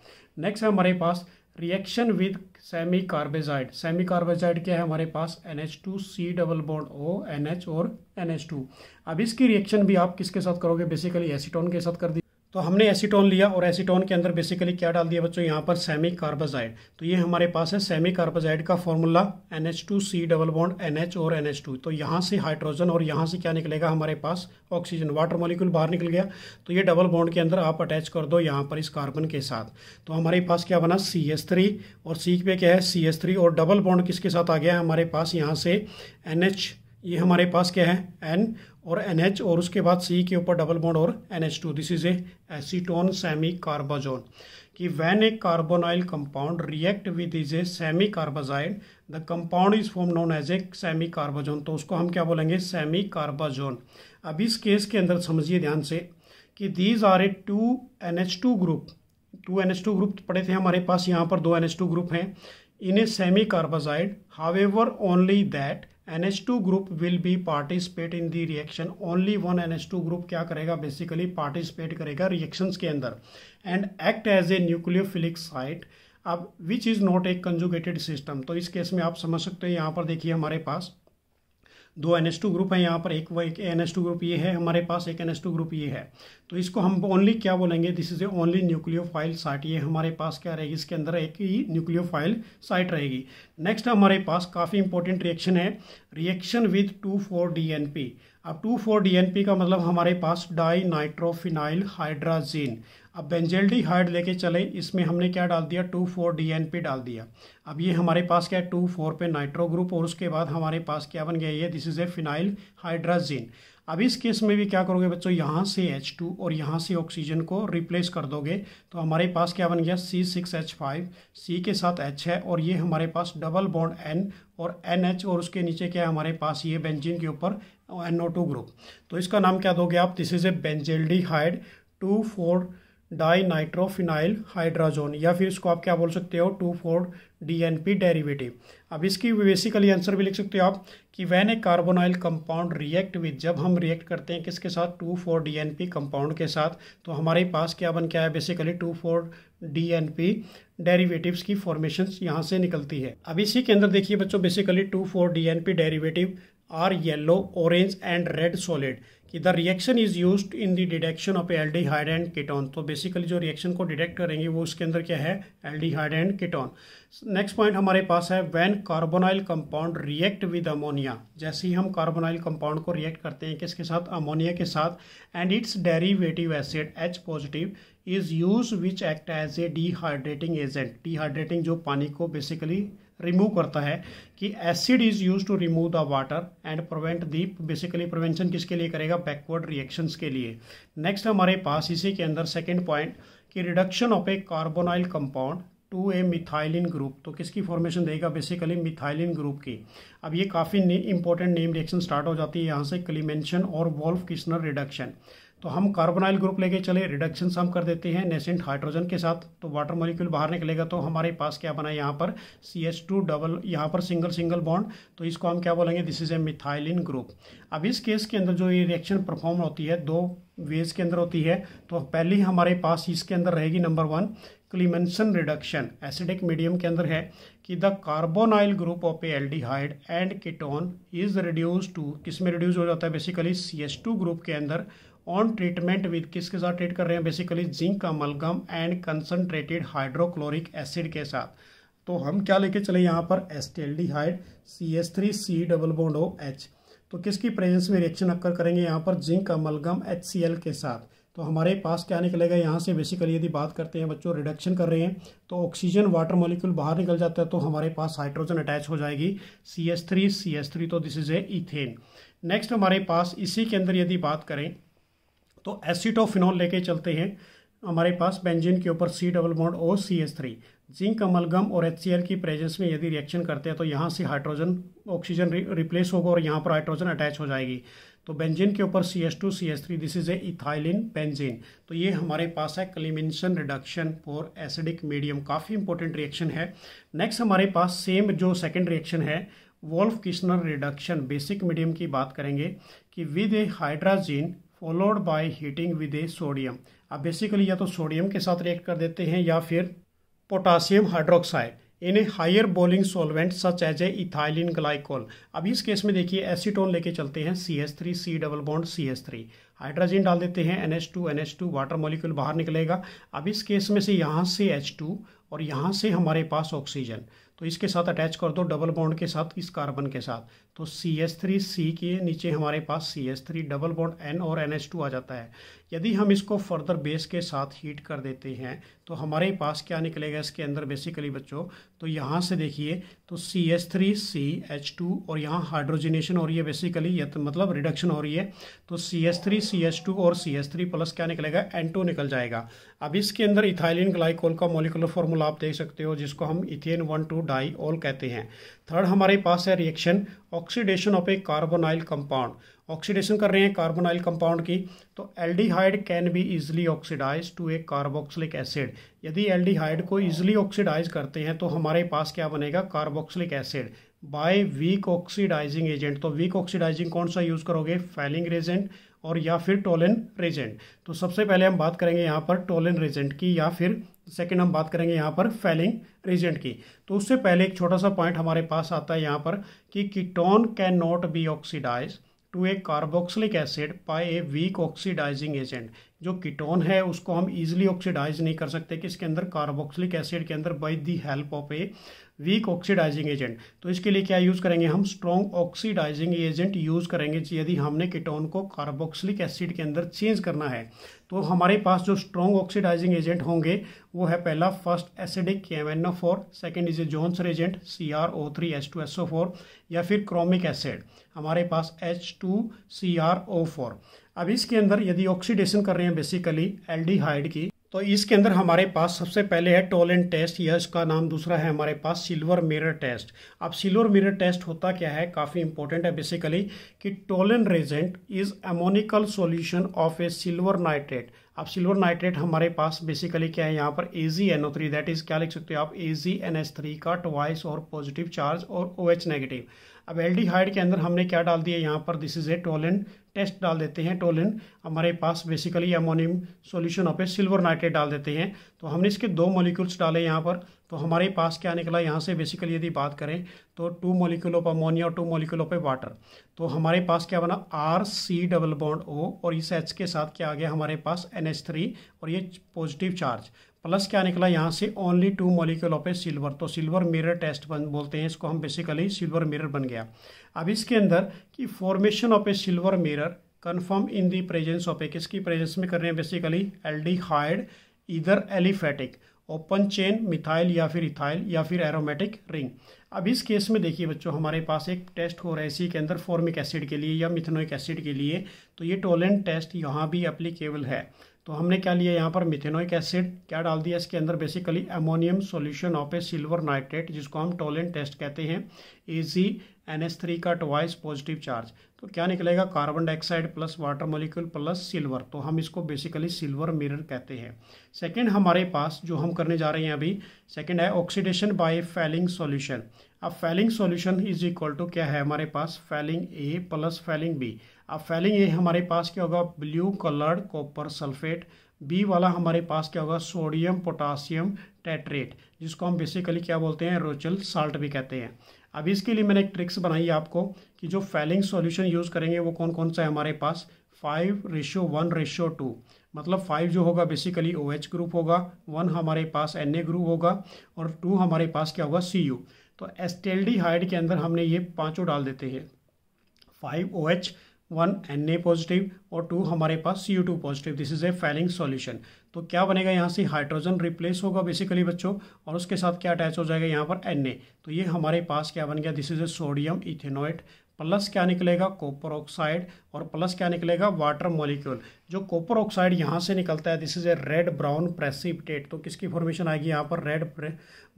नेक्स्ट है हमारे पास reaction with semicarbazide semicarbazide क्या है हमारे पास N H two C double bond O N H और एन एच टू अब इसकी रिएक्शन भी आप किसके साथ करोगे बेसिकली एसीटोन के साथ कर दीजिए तो हमने एसीटोन लिया और एसीटोन के अंदर बेसिकली क्या डाल दिया बच्चों यहाँ पर सेमी कार्बोजाइड तो ये हमारे पास है सेमी कार्बोजाइड का formula N H two C double bond N H और एन एच टू तो यहाँ से हाइड्रोजन और यहाँ से क्या निकलेगा हमारे पास ऑक्सीजन वाटर मॉलिक्यूल बाहर निकल गया तो ये डबल बॉन्ड के अंदर आप अटैच कर दो यहाँ पर इस कार्बन के साथ तो हमारे पास क्या बना सी एस थ्री और सी पे क्या है सी एस थ्री और डबल बॉन्ड किसके साथ आ गया है हमारे पास यहाँ से एन एच ये हमारे पास क्या है एन और एन और उसके बाद सी के ऊपर डबल बॉन्ड और N H two this is a acetone semicarbazone कि when a carbonyl compound react with is a semicarbazide the compound is form known as a semicarbazone तो उसको हम क्या बोलेंगे semi कार्बाजोन अब इस case के अंदर समझिए ध्यान से कि these are a two N H two group two N H two group पड़े थे हमारे पास यहाँ पर दो एन एच टू ग्रुप हैं in a semicarbazide however only that two group will be participate in the reaction only one N H two group क्या करेगा बेसिकली पार्टिसिपेट करेगा रिएक्शंस के अंदर and act as a nucleophilic site अब which is not a conjugated system तो इस case में आप समझ सकते हैं यहाँ पर देखिए हमारे पास दो एन ग्रुप हैं यहाँ पर एक वो एक एन ग्रुप ये है हमारे पास एक एन ग्रुप ये है तो इसको हम ओनली क्या बोलेंगे this is a only file site ये हमारे पास क्या रहेगी इसके अंदर एक ही न्यूक्लियो फाइल साइट रहेगी नेक्स्ट हमारे पास काफ़ी इंपॉर्टेंट रिएक्शन है reaction with two four D N P अब two four D N P का मतलब हमारे पास डाई नाइट्रोफिनाइल हाइड्राजीन अब हाइड लेके चले इसमें हमने क्या डाल दिया two four D N P डाल दिया अब ये हमारे पास क्या है टू फोर पे नाइट्रो ग्रुप और उसके बाद हमारे पास क्या बन गया ये this is a phenyl hydrazine अब इस केस में भी क्या करोगे बच्चों यहाँ से एच टू और यहाँ से ऑक्सीजन को रिप्लेस कर दोगे तो हमारे पास क्या बन गया C six H five C के साथ एच है और ये हमारे पास डबल बॉन्ड एन और एन एच और उसके नीचे क्या है हमारे पास ये बेंजिन के ऊपर एन ओ टू ग्रुप तो इसका नाम क्या दोगे आप this is a benzaldehyde two four dinitrophenyl hydrazone या फिर इसको आप क्या बोल सकते हो two four D N P derivative अब इसकी बेसिकली आंसर भी लिख सकते हो आप कि when a carbonyl compound react with जब हम रिएक्ट करते हैं किसके साथ two four D N P compound के साथ तो हमारे पास क्या बन क्या है basically two four D N P derivatives की फॉर्मेशन यहाँ से निकलती है अब इसी के अंदर देखिए बच्चों basically two four D N P derivative are yellow orange and red solid कि the reaction is use in the deduction of aldehyde and ketone तो बेसिकली जो रिएक्शन को डिटेक्ट करेंगे वो उसके अंदर क्या है aldehyde and ketone next point हमारे पास है when carbonyl compound react with ammonia जैसे ही हम कार्बोनाइल कंपाउंड को रिएक्ट करते हैं किसके साथ अमोनिया के साथ and its derivative acid H positive is use which act as a dehydrating agent dehydrating जो पानी को बेसिकली रिमूव करता है कि acid is use to remove the water and prevent the basically prevention किसके लिए करेगा बैकवर्ड रिएक्शंस के लिए नेक्स्ट हमारे पास इसी के अंदर सेकेंड पॉइंट कि reduction of a carbonyl compound to a methylene group तो किसकी फॉर्मेशन देगा बेसिकली मिथाइलिन ग्रुप की अब ये काफ़ी इंपॉर्टेंट नेम रिएक्शन स्टार्ट हो जाती है यहाँ से क्लीमेंशन और वॉल्फ किस्नर रिडक्शन तो हम कार्बोनाइल ग्रुप लेके चले रिडक्शन सम कर देते हैं नेसेंट हाइड्रोजन के साथ तो वाटर मोलिक्यूल बाहर निकलेगा तो हमारे पास क्या बना यहाँ पर सी एस टू डबल यहाँ पर सिंगल सिंगल बॉन्ड तो इसको हम क्या बोलेंगे this is a methylene group अब इस केस के अंदर जो ये रिएक्शन परफॉर्म होती है दो वेज के अंदर होती है तो पहली हमारे पास इसके अंदर रहेगी number one Clemmensen reduction acidic medium के अंदर है कि the carbonyl group of aldehyde and ketone is reduce to किस में रिड्यूस हो जाता है basically C S two group के अंदर ऑन ट्रीटमेंट विद किसके साथ ट्रीट कर रहे हैं basically zinc amalgam and concentrated hydrochloric acid के साथ तो हम क्या लेके चले यहाँ पर acetaldehyde C S three C double bond O H तो किसकी प्रेजेंस में रिएक्शन अक्कर करेंगे यहाँ पर zinc amalgam H C L के साथ तो हमारे पास क्या निकलेगा यहाँ से बेसिकली यदि बात करते हैं बच्चों रिडक्शन कर रहे हैं तो ऑक्सीजन वाटर मॉलिक्यूल बाहर निकल जाता है तो हमारे पास हाइड्रोजन अटैच हो जाएगी C S three C S three तो this is a ethane next हमारे पास इसी के अंदर यदि बात करें तो एसिटोफिनॉल लेके चलते हैं हमारे पास बेंजीन के ऊपर सी डबल बॉन्ड और C S three zinc amalgam और एच सी एल की प्रेजेंस में यदि रिएक्शन करते हैं तो यहाँ से हाइड्रोजन ऑक्सीजन रिप्लेस होगा और यहाँ पर हाइड्रोजन अटैच हो जाएगी तो बेंजीन के ऊपर C S two C S three this is a ethylene benzene तो ये हमारे पास है Clemmensen reduction for acidic medium काफ़ी इंपॉर्टेंट रिएक्शन है नेक्स्ट हमारे पास सेम जो सेकेंड रिएक्शन है Wolff Kishner reduction basic medium की बात करेंगे कि with a hydrazine followed by heating with a sodium अब बेसिकली या तो सोडियम के साथ रिएक्ट कर देते हैं या फिर potassium hydroxide in a higher boiling solvent such as a ethylene glycol अब इस केस में देखिए एसीटोन लेके चलते हैं C S three C double bond C S three hydrogen डाल देते हैं N H two N H two water molecule बाहर निकलेगा अब इस केस में से यहाँ से एच टू और यहाँ से हमारे पास ऑक्सीजन तो इसके साथ अटैच कर दो डबल बॉन्ड के साथ इस कार्बन के साथ तो सी एस थ्री सी के नीचे हमारे पास C S three double bond N और एन एच टू आ जाता है यदि हम इसको फर्दर बेस के साथ हीट कर देते हैं तो हमारे पास क्या निकलेगा इसके अंदर बेसिकली बच्चों तो यहाँ से देखिए तो C S three C H two और यहाँ हाइड्रोजिनेशन हो रही है बेसिकली यह तो मतलब रिडक्शन हो रही है तो C S three C H two और सी एस थ्री प्लस क्या निकलेगा एन टू निकल जाएगा अब इसके अंदर इथाइलिन ग्लाइकोल का मोलिकुलर फॉर्मूला आप देख सकते हो जिसको हम इथेन वन टू डाईऑल कहते हैं थर्ड हमारे पास है reaction oxidation of a carbonyl compound oxidation कर रहे हैं कार्बोनाइल कंपाउंड की तो aldehyde can be easily oxidise to a carboxylic acid यदि एल्डिहाइड को इजिली ऑक्सीडाइज करते हैं तो हमारे पास क्या बनेगा carboxylic acid by weak oxidising agent तो वीक ऑक्सीडाइजिंग कौन सा यूज़ करोगे फैलिंग रेजेंट और या फिर टोलन रेजेंट तो सबसे पहले हम बात करेंगे यहाँ पर टोलन रेजेंट की या फिर सेकेंड हम बात करेंगे यहाँ पर फेलिंग रेजेंट की तो उससे पहले एक छोटा सा पॉइंट हमारे पास आता है यहाँ पर कि ketone can not be oxidise to a carboxylic acid by a weak oxidising agent जो कीटोन है उसको हम इजिली ऑक्सीडाइज नहीं कर सकते कि इसके अंदर कार्बोक्सिलिक एसिड के अंदर by the help of a weak oxidising agent तो इसके लिए क्या यूज़ करेंगे हम स्ट्रॉन्ग ऑक्सीडाइजिंग एजेंट यूज़ करेंगे यदि हमने कीटोन को कार्बोक्सिलिक एसिड के अंदर चेंज करना है तो हमारे पास जो स्ट्रॉन्ग ऑक्सीडाइजिंग एजेंट होंगे वो है पहला first acidic K M N O four second is a Jones agent C R O three S two S O four या फिर क्रोमिक एसिड हमारे पास H two C R O four अब इसके अंदर यदि ऑक्सीडेशन कर रहे हैं बेसिकली एल डी हाइड की तो इसके अंदर हमारे पास सबसे पहले है टोल एंड टेस्ट यह इसका नाम दूसरा है हमारे पास सिल्वर मिरर टेस्ट अब सिल्वर मिरर टेस्ट होता क्या है काफ़ी इंपॉर्टेंट है बेसिकली कि Tollen reagent is ammoniacal solution of a silver nitrate अब सिल्वर नाइट्रेट हमारे पास बेसिकली क्या है यहाँ पर A G N O three that is क्या लिख सकते हो आप A G N S three का ट्वाइस और पॉजिटिव चार्ज और ओ एच नेगेटिव अब एल्डिहाइड के अंदर हमने क्या डाल दिया यहाँ पर this is a Tollen test डाल देते हैं टोलिन हमारे पास basically ammonium solution of a silver nitrate डाल देते हैं तो हमने इसके दो मोलिक्यूल्स डाले यहाँ पर तो हमारे पास क्या निकला यहाँ से बेसिकली यदि बात करें तो टू मोलिक्यूल ऑफ अमोनिया और two molecule of a water तो हमारे पास क्या बना R C double bond O और इस एच के साथ क्या आ गया हमारे पास एन एच थ्री और ये पॉजिटिव चार्ज प्लस क्या निकला यहाँ से only two molecule of a silver तो सिल्वर मिरर टेस्ट बन बोलते हैं इसको हम बेसिकली सिल्वर मिरर बन गया अब इसके अंदर कि formation of a silver mirror confirm in the presence of a किसकी प्रेजेंस में कर रहे हैं बेसिकली एल्डिहाइड इधर एलिफेटिक ओपन चेन मिथाइल या फिर इथाइल या फिर एरोमेटिक रिंग अब इस केस में देखिए बच्चों हमारे पास एक टेस्ट हो रहा है इसी के अंदर फॉर्मिक एसिड के लिए या मिथनोइक एसिड के लिए तो ये टोलेंट टेस्ट यहाँ भी अप्लीकेबल है तो हमने क्या लिया यहाँ पर मिथेनोइक एसिड क्या डाल दिया इसके अंदर basically ammonium solution of a silver nitrate जिसको हम टोलेन टेस्ट कहते हैं A G N S three का ट्वाइस पॉजिटिव चार्ज तो क्या निकलेगा carbon dioxide plus water molecule plus silver तो हम इसको बेसिकली सिल्वर मिरर कहते हैं सेकेंड हमारे पास जो हम करने जा रहे हैं अभी सेकेंड है ऑक्सीडेशन बाय फैलिंग सॉल्यूशन अब Fehling solution is equal to क्या है हमारे पास Fehling A plus Fehling B अब ये हमारे पास क्या होगा blue coloured copper sulphate B वाला हमारे पास क्या होगा सोडियम पोटासियम टेट्रेट जिसको हम बेसिकली क्या बोलते हैं रोचल साल्ट भी कहते हैं अब इसके लिए मैंने एक ट्रिक्स बनाई है आपको कि जो फैलिंग सॉल्यूशन यूज़ करेंगे वो कौन कौन सा है हमारे पास five ratio one ratio two मतलब फाइव जो होगा बेसिकली ओ OH ग्रुप होगा वन हमारे पास एन ए ग्रुप होगा और टू हमारे पास क्या होगा सी यू तो एस्टेल्डी हाइड के अंदर हमने ये पाँचों डाल देते हैं five O OH, one N A positive और टू हमारे पास C U two positive this is a Fehling solution तो क्या बनेगा यहाँ से हाइड्रोजन रिप्लेस होगा बेसिकली बच्चों और उसके साथ क्या अटैच हो जाएगा यहाँ पर एन ए तो ये हमारे पास क्या बन गया this is a sodium ethanoate plus क्या निकलेगा कॉपर ऑक्साइड और प्लस क्या निकलेगा वाटर मॉलिक्यूल जो कॉपर ऑक्साइड यहाँ से निकलता है this is a red brown precipitate तो किसकी फॉर्मेशन आएगी यहाँ पर रेड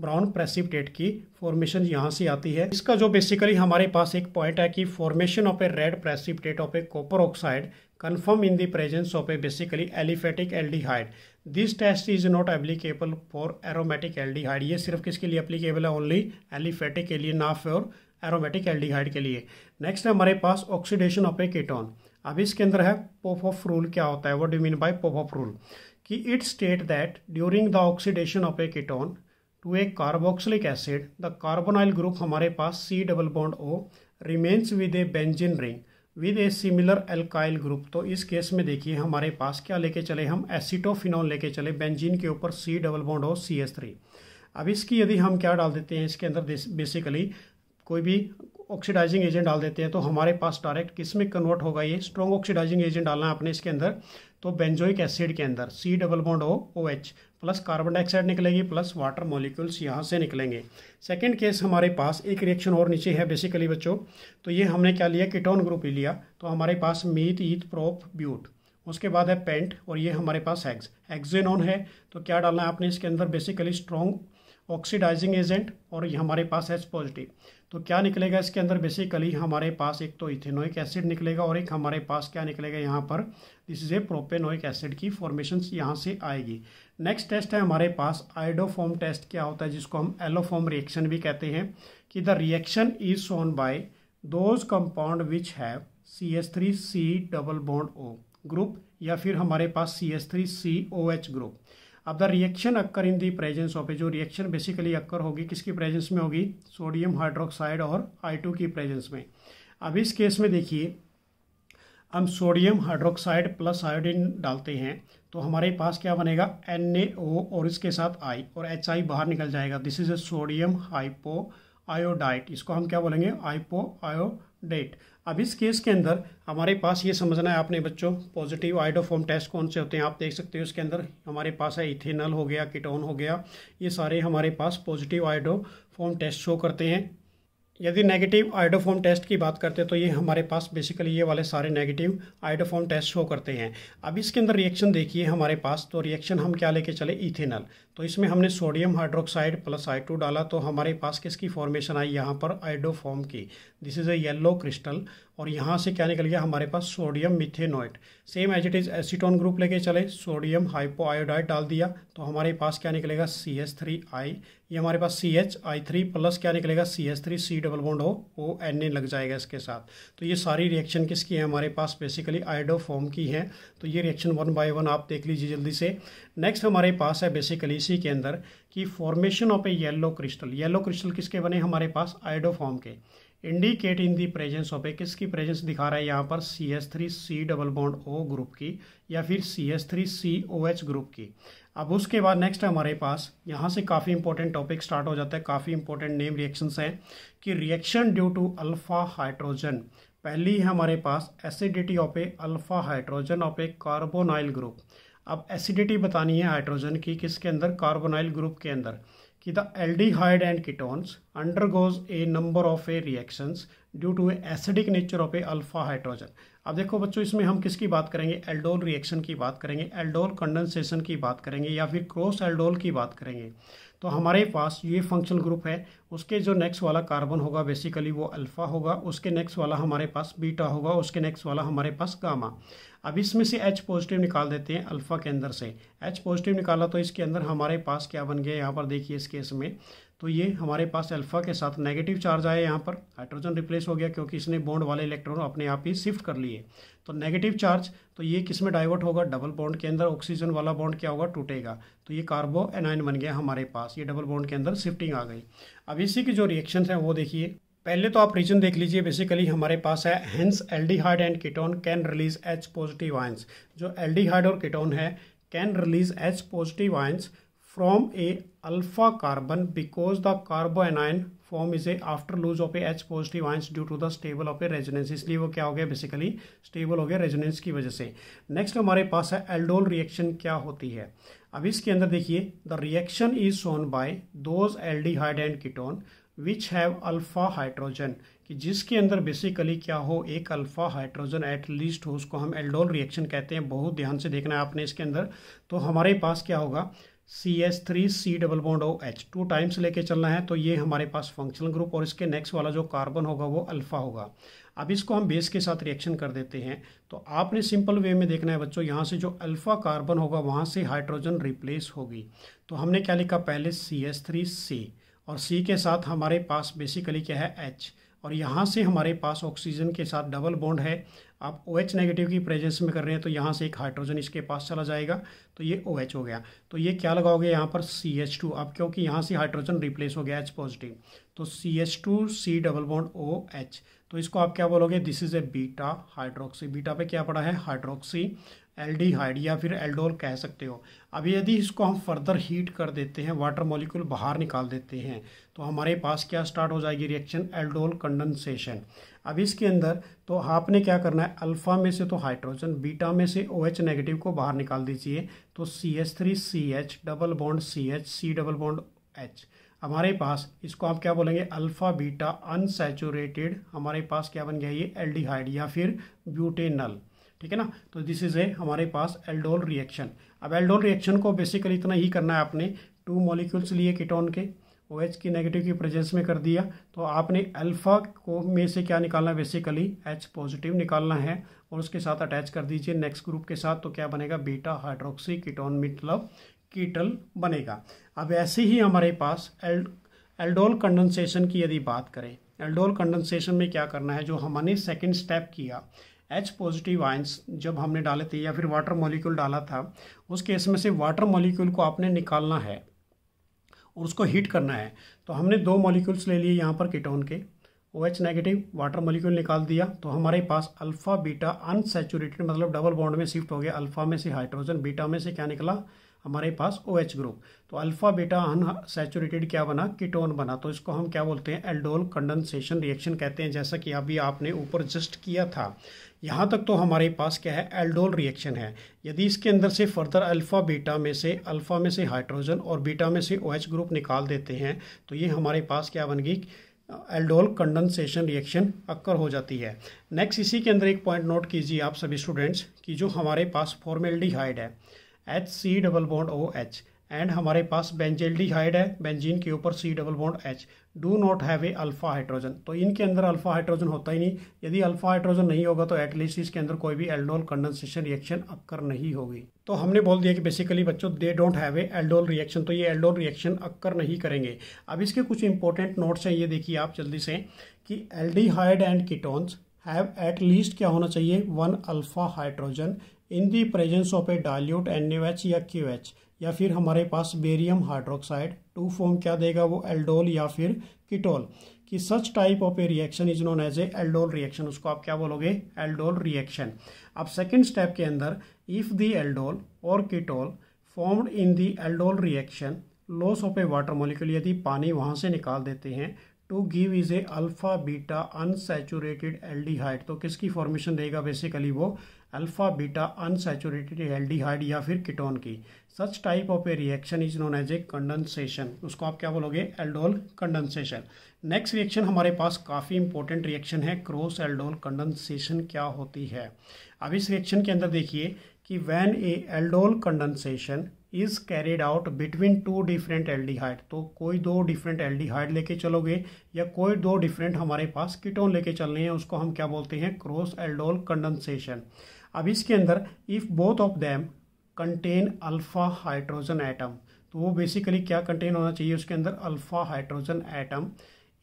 ब्राउन प्रेसिपिटेट की फॉर्मेशन यहाँ से आती है इसका जो बेसिकली हमारे पास एक पॉइंट है कि formation of a red precipitate of a copper oxide of a basically aliphatic aldehyde this test is not is for aromatic aldehyde ये सिर्फ किसके लिए एप्लीकेबल है ओनली एलिफेटिक के लिए ना फॉर एरोमेटिक एल्डिहाइड के लिए नेक्स्ट है हमारे पास ऑक्सीडेशन ऑफ ए कीटोन अब इसके अंदर है पोफ ऑफ रूल क्या होता है what do mean by Popoff rule कि it state that during the oxidation of a ketone to a carboxylic acid the carbonyl group हमारे पास C double bond O remains with a benzene ring with a similar alkyl group तो इस case में देखिए हमारे पास क्या लेके चले हम एसिटोफिनॉल लेके चले बेंजिन के ऊपर C double bond O C S three अब इसकी यदि हम क्या डाल देते हैं इसके अंदर बेसिकली कोई भी ऑक्सीडाइजिंग एजेंट डाल देते हैं तो हमारे पास डायरेक्ट किस में कन्वर्ट होगा ये स्ट्रॉन्ग ऑक्सीडाइजिंग एजेंट डालना है आपने इसके अंदर तो बेंजोइक एसिड के अंदर C double bond O O H plus carbon dioxide निकलेगी प्लस वाटर मॉलिक्यूल्स यहाँ से निकलेंगे सेकेंड केस हमारे पास एक रिएक्शन और नीचे है बेसिकली बच्चों तो ये हमने क्या लिया कीटोन ग्रुप ही लिया तो हमारे पास मीथ ईथ प्रोप ब्यूट उसके बाद है पेंट और ये हमारे पास एग्ज एग्जेनॉन है तो क्या डालना है आपने इसके अंदर बेसिकली स्ट्रॉन्ग ऑक्सीडाइजिंग एजेंट और ये हमारे पास एच पॉजिटिव तो क्या निकलेगा इसके अंदर बेसिकली हमारे पास एक तो इथेनोइक एसिड निकलेगा और एक हमारे पास क्या निकलेगा यहाँ पर this is a propanoic acid की फॉर्मेशन यहाँ से आएगी नेक्स्ट टेस्ट है हमारे पास आइडोफॉर्म टेस्ट क्या होता है जिसको हम एलोफॉर्म रिएक्शन भी कहते हैं कि the reaction is shown by those compound which have C S three C double bond O group या फिर हमारे पास C S three C O H group अब the reaction occur in the presence of a जो reaction basically occur होगी किसकी presence में होगी सोडियम हाइड्रोक्साइड और आई टू की प्रेजेंस में अब इस केस में देखिए हम सोडियम हाइड्रोक्साइड प्लस आयोडीन डालते हैं तो हमारे पास क्या बनेगा एन ए ओ और इसके साथ आई और एच आई बाहर निकल जाएगा this is a sodium hypoiodite इसको हम क्या बोलेंगे आइपो आयोडेट अब इस केस के अंदर हमारे पास ये समझना है आपने बच्चों पॉजिटिव आइडोफॉर्म टेस्ट कौन से होते हैं आप देख सकते हो इसके अंदर हमारे पास है इथेनल हो गया कीटोन हो गया ये सारे हमारे पास पॉजिटिव आइडोफॉर्म टेस्ट शो करते हैं यदि नेगेटिव आइडोफॉर्म टेस्ट की बात करते हैं तो ये हमारे पास बेसिकली ये वाले सारे नेगेटिव आइडोफॉर्म टेस्ट शो करते हैं अब इसके अंदर रिएक्शन देखिए हमारे पास तो रिएक्शन हम क्या लेके चले इथेनल तो इसमें हमने sodium hydroxide plus I two डाला तो हमारे पास किसकी फॉर्मेशन आई यहाँ पर आइडोफॉर्म की this is a yellow crystal और यहाँ से क्या निकल गया हमारे पास sodium methanoate same as it is acetone group लेके चले सोडियम हाइपो आयोडाइड डाल दिया तो हमारे पास क्या निकलेगा सी एच थ्री आई ये हमारे पास C H I three plus क्या निकलेगा C H three C double bond हो ओ एन ए लग जाएगा इसके साथ तो ये सारी रिएक्शन किसकी है हमारे पास बेसिकली आइडोफॉर्म की हैं तो ये रिएक्शन वन बाय वन आप देख लीजिए जल्दी से नेक्स्ट हमारे पास है बेसिकली इसी के अंदर कि formation of a yellow crystal yellow crystal किसके बने हमारे पास आइडोफॉर्म के indicate in the presence of a किसकी प्रेजेंस दिखा रहा है यहाँ पर C S three C double bond O group की या फिर C S three C O H group की अब उसके बाद नेक्स्ट हमारे पास यहाँ से काफ़ी इंपॉर्टेंट टॉपिक स्टार्ट हो जाता है काफ़ी इंपॉर्टेंट नेम रिएक्शंस हैं कि reaction due to alpha hydrogen पहली है हमारे पास acidity of a alpha hydrogen of a carbonyl group अब एसिडिटी बतानी है हाइड्रोजन की किसके अंदर कार्बोनाइल ग्रुप के अंदर कि the aldehyde and ketones undergoes a number of a reactions due to a acidic nature of a alpha hydrogen अब देखो बच्चों इसमें हम किसकी बात करेंगे एल्डोल रिएक्शन की बात करेंगे एल्डोल कंडेंसेशन की बात करेंगे या फिर क्रॉस एल्डोल की बात करेंगे तो हमारे पास ये फंक्शन ग्रुप है उसके जो नेक्स्ट वाला कार्बन होगा बेसिकली वो अल्फ़ा होगा उसके नेक्स्ट वाला हमारे पास बीटा होगा उसके नेक्स्ट वाला हमारे पास गामा अब इसमें से एच पॉजिटिव निकाल देते हैं अल्फ़ा के अंदर से एच पॉजिटिव निकाला तो इसके अंदर हमारे पास क्या बन गया यहाँ पर देखिए इस केस में तो ये हमारे पास अल्फा के साथ नेगेटिव चार्ज आया यहाँ पर हाइड्रोजन रिप्लेस हो गया क्योंकि इसने बॉन्ड वाले इलेक्ट्रॉन अपने आप ही शिफ्ट कर लिए तो नेगेटिव चार्ज तो ये किस में डाइवर्ट होगा डबल बॉन्ड के अंदर ऑक्सीजन वाला बॉन्ड क्या होगा टूटेगा तो ये कार्बो एनाइन बन गया हमारे पास ये डबल बॉन्ड के अंदर शिफ्टिंग आ गई अब इसी के जो रिएक्शन है वो देखिए पहले तो आप रीजन देख लीजिए बेसिकली हमारे पास है hence aldehyde and ketone can release H positive ions जो एल्डिहाइड और कीटोन है can release H positive ions from a alpha carbon because the carboanion form is a after lose of a H positive ions due to the stable of a resonance इसलिए वो क्या हो गया basically stable हो गया resins की वजह से नेक्स्ट हमारे पास है एल्डोल रिएक्शन क्या होती है अब इसके अंदर देखिए the reaction is shown by those aldehyde and ketone which have alpha hydrogen कि जिसके अंदर बेसिकली क्या हो एक अल्फा हाइड्रोजन एट लीस्ट हो उसको हम एल्डोल रिएक्शन कहते हैं बहुत ध्यान से देखना है आपने इसके अंदर तो हमारे पास क्या होगा C S three C double bond O H two times लेके चलना है तो ये हमारे पास फंक्शनल ग्रुप और इसके नेक्स्ट वाला जो कार्बन होगा वो अल्फ़ा होगा अब इसको हम बेस के साथ रिएक्शन कर देते हैं तो आपने सिंपल वे में देखना है बच्चों यहाँ से जो अल्फ़ा कार्बन होगा वहाँ से हाइड्रोजन रिप्लेस होगी तो हमने क्या लिखा पहले सी एस थ्री सी और सी के साथ हमारे पास बेसिकली क्या है एच और यहाँ से हमारे पास ऑक्सीजन के साथ डबल बॉन्ड है आप ओ OH एच नेगेटिव की प्रेजेंस में कर रहे हैं तो यहाँ से एक हाइड्रोजन इसके पास चला जाएगा तो ये ओ OH हो गया तो ये क्या लगाओगे यहाँ पर सी एच टू अब क्योंकि यहाँ से हाइड्रोजन रिप्लेस हो गया एच पॉजिटिव तो C H two C double bond O H तो इसको आप क्या बोलोगे this is a beta hydroxy beta पे क्या पड़ा है हाइड्रोक्सी एल्डिहाइड या फिर एल्डोल कह सकते हो अब यदि इसको हम फर्दर हीट कर देते हैं वाटर मॉलिक्यूल बाहर निकाल देते हैं तो हमारे पास क्या स्टार्ट हो जाएगी रिएक्शन एल्डोल कंडेंसेशन अब इसके अंदर तो आपने क्या करना है अल्फ़ा में से तो हाइड्रोजन बीटा में से ओ OH नेगेटिव को बाहर निकाल दीजिए तो C H three C H double bond C H C double bond H हमारे पास इसको आप क्या बोलेंगे अल्फ़ा बीटा अनसेचुरेटेड हमारे पास क्या बन गया ये एल्डिहाइड या फिर ब्यूटेनल ठीक है ना तो दिस इज़ ए हमारे पास एल्डोल रिएक्शन अब एल्डोल रिएक्शन को बेसिकली इतना ही करना है आपने टू मॉलिक्यूल्स लिए कीटोन के ओ एच की नेगेटिव की प्रेजेंस में कर दिया तो आपने अल्फ़ा को में से क्या निकालना है बेसिकली एच पॉजिटिव निकालना है और उसके साथ अटैच कर दीजिए नेक्स्ट ग्रुप के साथ तो क्या बनेगा बीटा हाइड्रोक्सी कीटोन मतलब कीटल बनेगा अब ऐसे ही हमारे पास एल एल्डोल कंडेंसेशन की यदि बात करें एल्डोल कंडेंसेशन में क्या करना है जो हमने सेकेंड स्टेप किया एच पॉजिटिव आइंस जब हमने डाले थे या फिर वाटर मॉलिक्यूल डाला था उस केस में से वाटर मॉलिक्यूल को आपने निकालना है और उसको हीट करना है तो हमने दो मॉलिक्यूल्स ले लिए यहाँ पर कीटोन के O H negative water molecule निकाल दिया तो हमारे पास अल्फ़ा बीटा अनसेचुरेटेड मतलब डबल बॉन्ड में शिफ्ट हो गया अल्फ़ा में से हाइड्रोजन बीटा में से क्या निकला हमारे पास ओ एच ग्रुप तो अल्फ़ा बीटा अनसेचुरेटेड क्या बना कीटोन बना तो इसको हम क्या बोलते हैं एल्डोल कंडेंसेशन रिएक्शन कहते हैं जैसा कि अभी आपने ऊपर जस्ट किया था यहाँ तक तो हमारे पास क्या है एल्डोल रिएक्शन है यदि इसके अंदर से फर्दर अल्फ़ा बीटा में से अल्फ़ा में से हाइड्रोजन और बीटा में से ओ OH ग्रुप निकाल देते हैं तो ये हमारे पास क्या बन गई एल्डोल कंडेंसेशन रिएक्शन अक्कर हो जाती है नेक्स्ट इसी के अंदर एक पॉइंट नोट कीजिए आप सभी स्टूडेंट्स कि जो हमारे पास फॉर्मेल्डिहाइड है H C double bond O H and हमारे पास हाइड है बेंजीन के ऊपर C double bond H do not have a alpha hydrogen तो इनके अंदर अल्फा हाइड्रोजन होता ही नहीं यदि अल्फा हाइड्रोजन नहीं होगा तो एटलीस्ट इसके अंदर कोई भी एल्डोल कंडेंसेशन रिएक्शन अक्कर नहीं होगी तो हमने बोल दिया कि बेसिकली बच्चों they don't have a aldol reaction तो ये एल्डोल रिएक्शन अक्कर नहीं करेंगे अब इसके कुछ इंपॉर्टेंट नोट्स हैं ये देखिए आप जल्दी से कि aldehyde and ketones have at least क्या होना चाहिए one alpha hydrogen in the presence of a dilute N या क्यू एच या फिर हमारे पास बेरियम हाइड्रोक्साइड टू फॉर्म क्या देगा वो एल्डोल या फिर कीटोल कि such type of a reaction is known as a aldol reaction उसको आप क्या बोलोगे एल्डोल रिएक्शन अब सेकेंड स्टेप के अंदर इफ दी एल्डोल और ketol formed in the aldol reaction loss of a water molecule यदि पानी वहाँ से निकाल देते हैं to give is a alpha beta unsaturated aldehyde तो किसकी फॉर्मेशन देगा बेसिकली वो अल्फा बीटा अनसेचुरेटेड एल्डिहाइड या फिर कीटोन की such type of a reaction is known as a condensation उसको आप क्या बोलोगे एल्डोल कंडेंसेशन नेक्स्ट रिएक्शन हमारे पास काफ़ी इंपॉर्टेंट रिएक्शन है क्रॉस एल्डोल कंडेंसेशन क्या होती है अब इस रिएक्शन के अंदर देखिए कि when a aldol condensation is carried out between two different aldehyde तो कोई दो डिफरेंट हाइट लेके चलोगे या कोई दो डिफरेंट हमारे पास कीटोन लेके चलने हैं उसको हम क्या बोलते हैं क्रॉस एल्डोल कंडेंसेशन अब इसके अंदर if both of them contain alpha hydrogen atom तो वो बेसिकली क्या कंटेन होना चाहिए उसके अंदर alpha hydrogen atom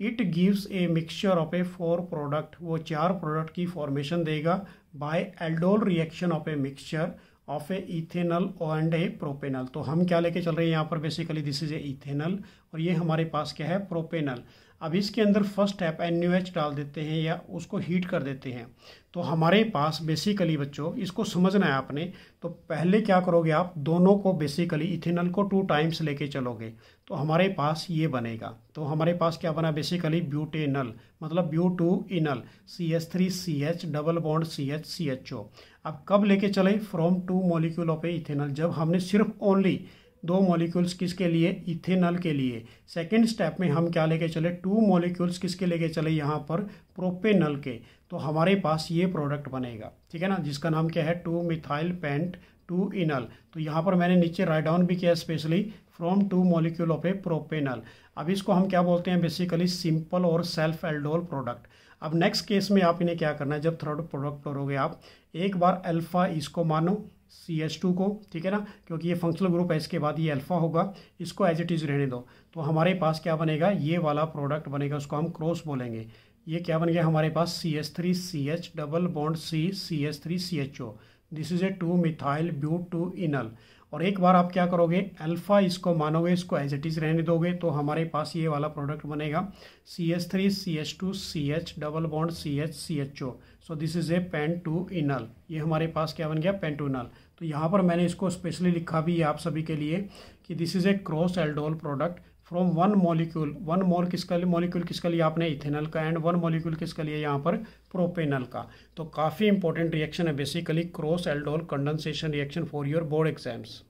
it gives a mixture of a four product वो चार प्रोडक्ट की फॉर्मेशन देगा by aldol reaction of a mixture of a ethanal and a propanal तो हम क्या लेके चल रहे हैं यहाँ पर basically this is a ethanal और ये हमारे पास क्या है प्रोपेनल अब इसके अंदर first step N U H डाल देते हैं या उसको हीट कर देते हैं तो हमारे पास बेसिकली बच्चों इसको समझना है आपने तो पहले क्या करोगे आप दोनों को बेसिकली इथेनल को टू टाइम्स लेके चलोगे तो हमारे पास ये बनेगा तो हमारे पास क्या बना बेसिकली ब्यूटेनल मतलब but two enal C H three C H double bond C H C H O अब कब लेके चले from two molecule of a ethanal जब हमने सिर्फ ओनली दो मॉलिक्यूल्स किसके लिए इथेनल के लिए सेकेंड स्टेप में हम क्या लेके चले टू मॉलिक्यूल्स किसके लेके चले यहाँ पर प्रोपेनल के तो हमारे पास ये प्रोडक्ट बनेगा ठीक है ना जिसका नाम क्या है two methyl pent two enal तो यहाँ पर मैंने नीचे राइट डाउन भी किया specially from two molecule of a propanal अब इसको हम क्या बोलते हैं बेसिकली सिंपल और सेल्फ एल्डोल प्रोडक्ट अब नेक्स्ट केस में आप इन्हें क्या करना है जब थर्ड प्रोडक्ट करोगे आप एक बार अल्फा इसको मानो सी एच टू को ठीक है ना क्योंकि ये फंक्शनल ग्रुप है इसके बाद ये अल्फ़ा होगा इसको एज इट इज़ रहने दो तो हमारे पास क्या बनेगा ये वाला प्रोडक्ट बनेगा उसको हम क्रॉस बोलेंगे ये क्या बन गया हमारे पास C H three C H double bond C C H three C H O this is a two methyl but two enal और एक बार आप क्या करोगे अल्फ़ा इसको मानोगे इसको एज इट इज़ रहने दोगे तो हमारे पास ये वाला प्रोडक्ट बनेगा C H three C H two C H double bond C H C H O so this is a pent two enal ये हमारे पास क्या बन गया पेन टू इनल तो यहाँ पर मैंने इसको स्पेशली लिखा भी है आप सभी के लिए कि this is a cross aldol product from one molecule one mole किसका लिए मॉलिक्यूल किसका लिए आपने इथेनल का एंड वन मॉलिक्यूल किसका लिए यहाँ पर प्रोपेनल का तो काफ़ी इंपॉर्टेंट रिएक्शन है basically cross aldol condensation reaction for your board exams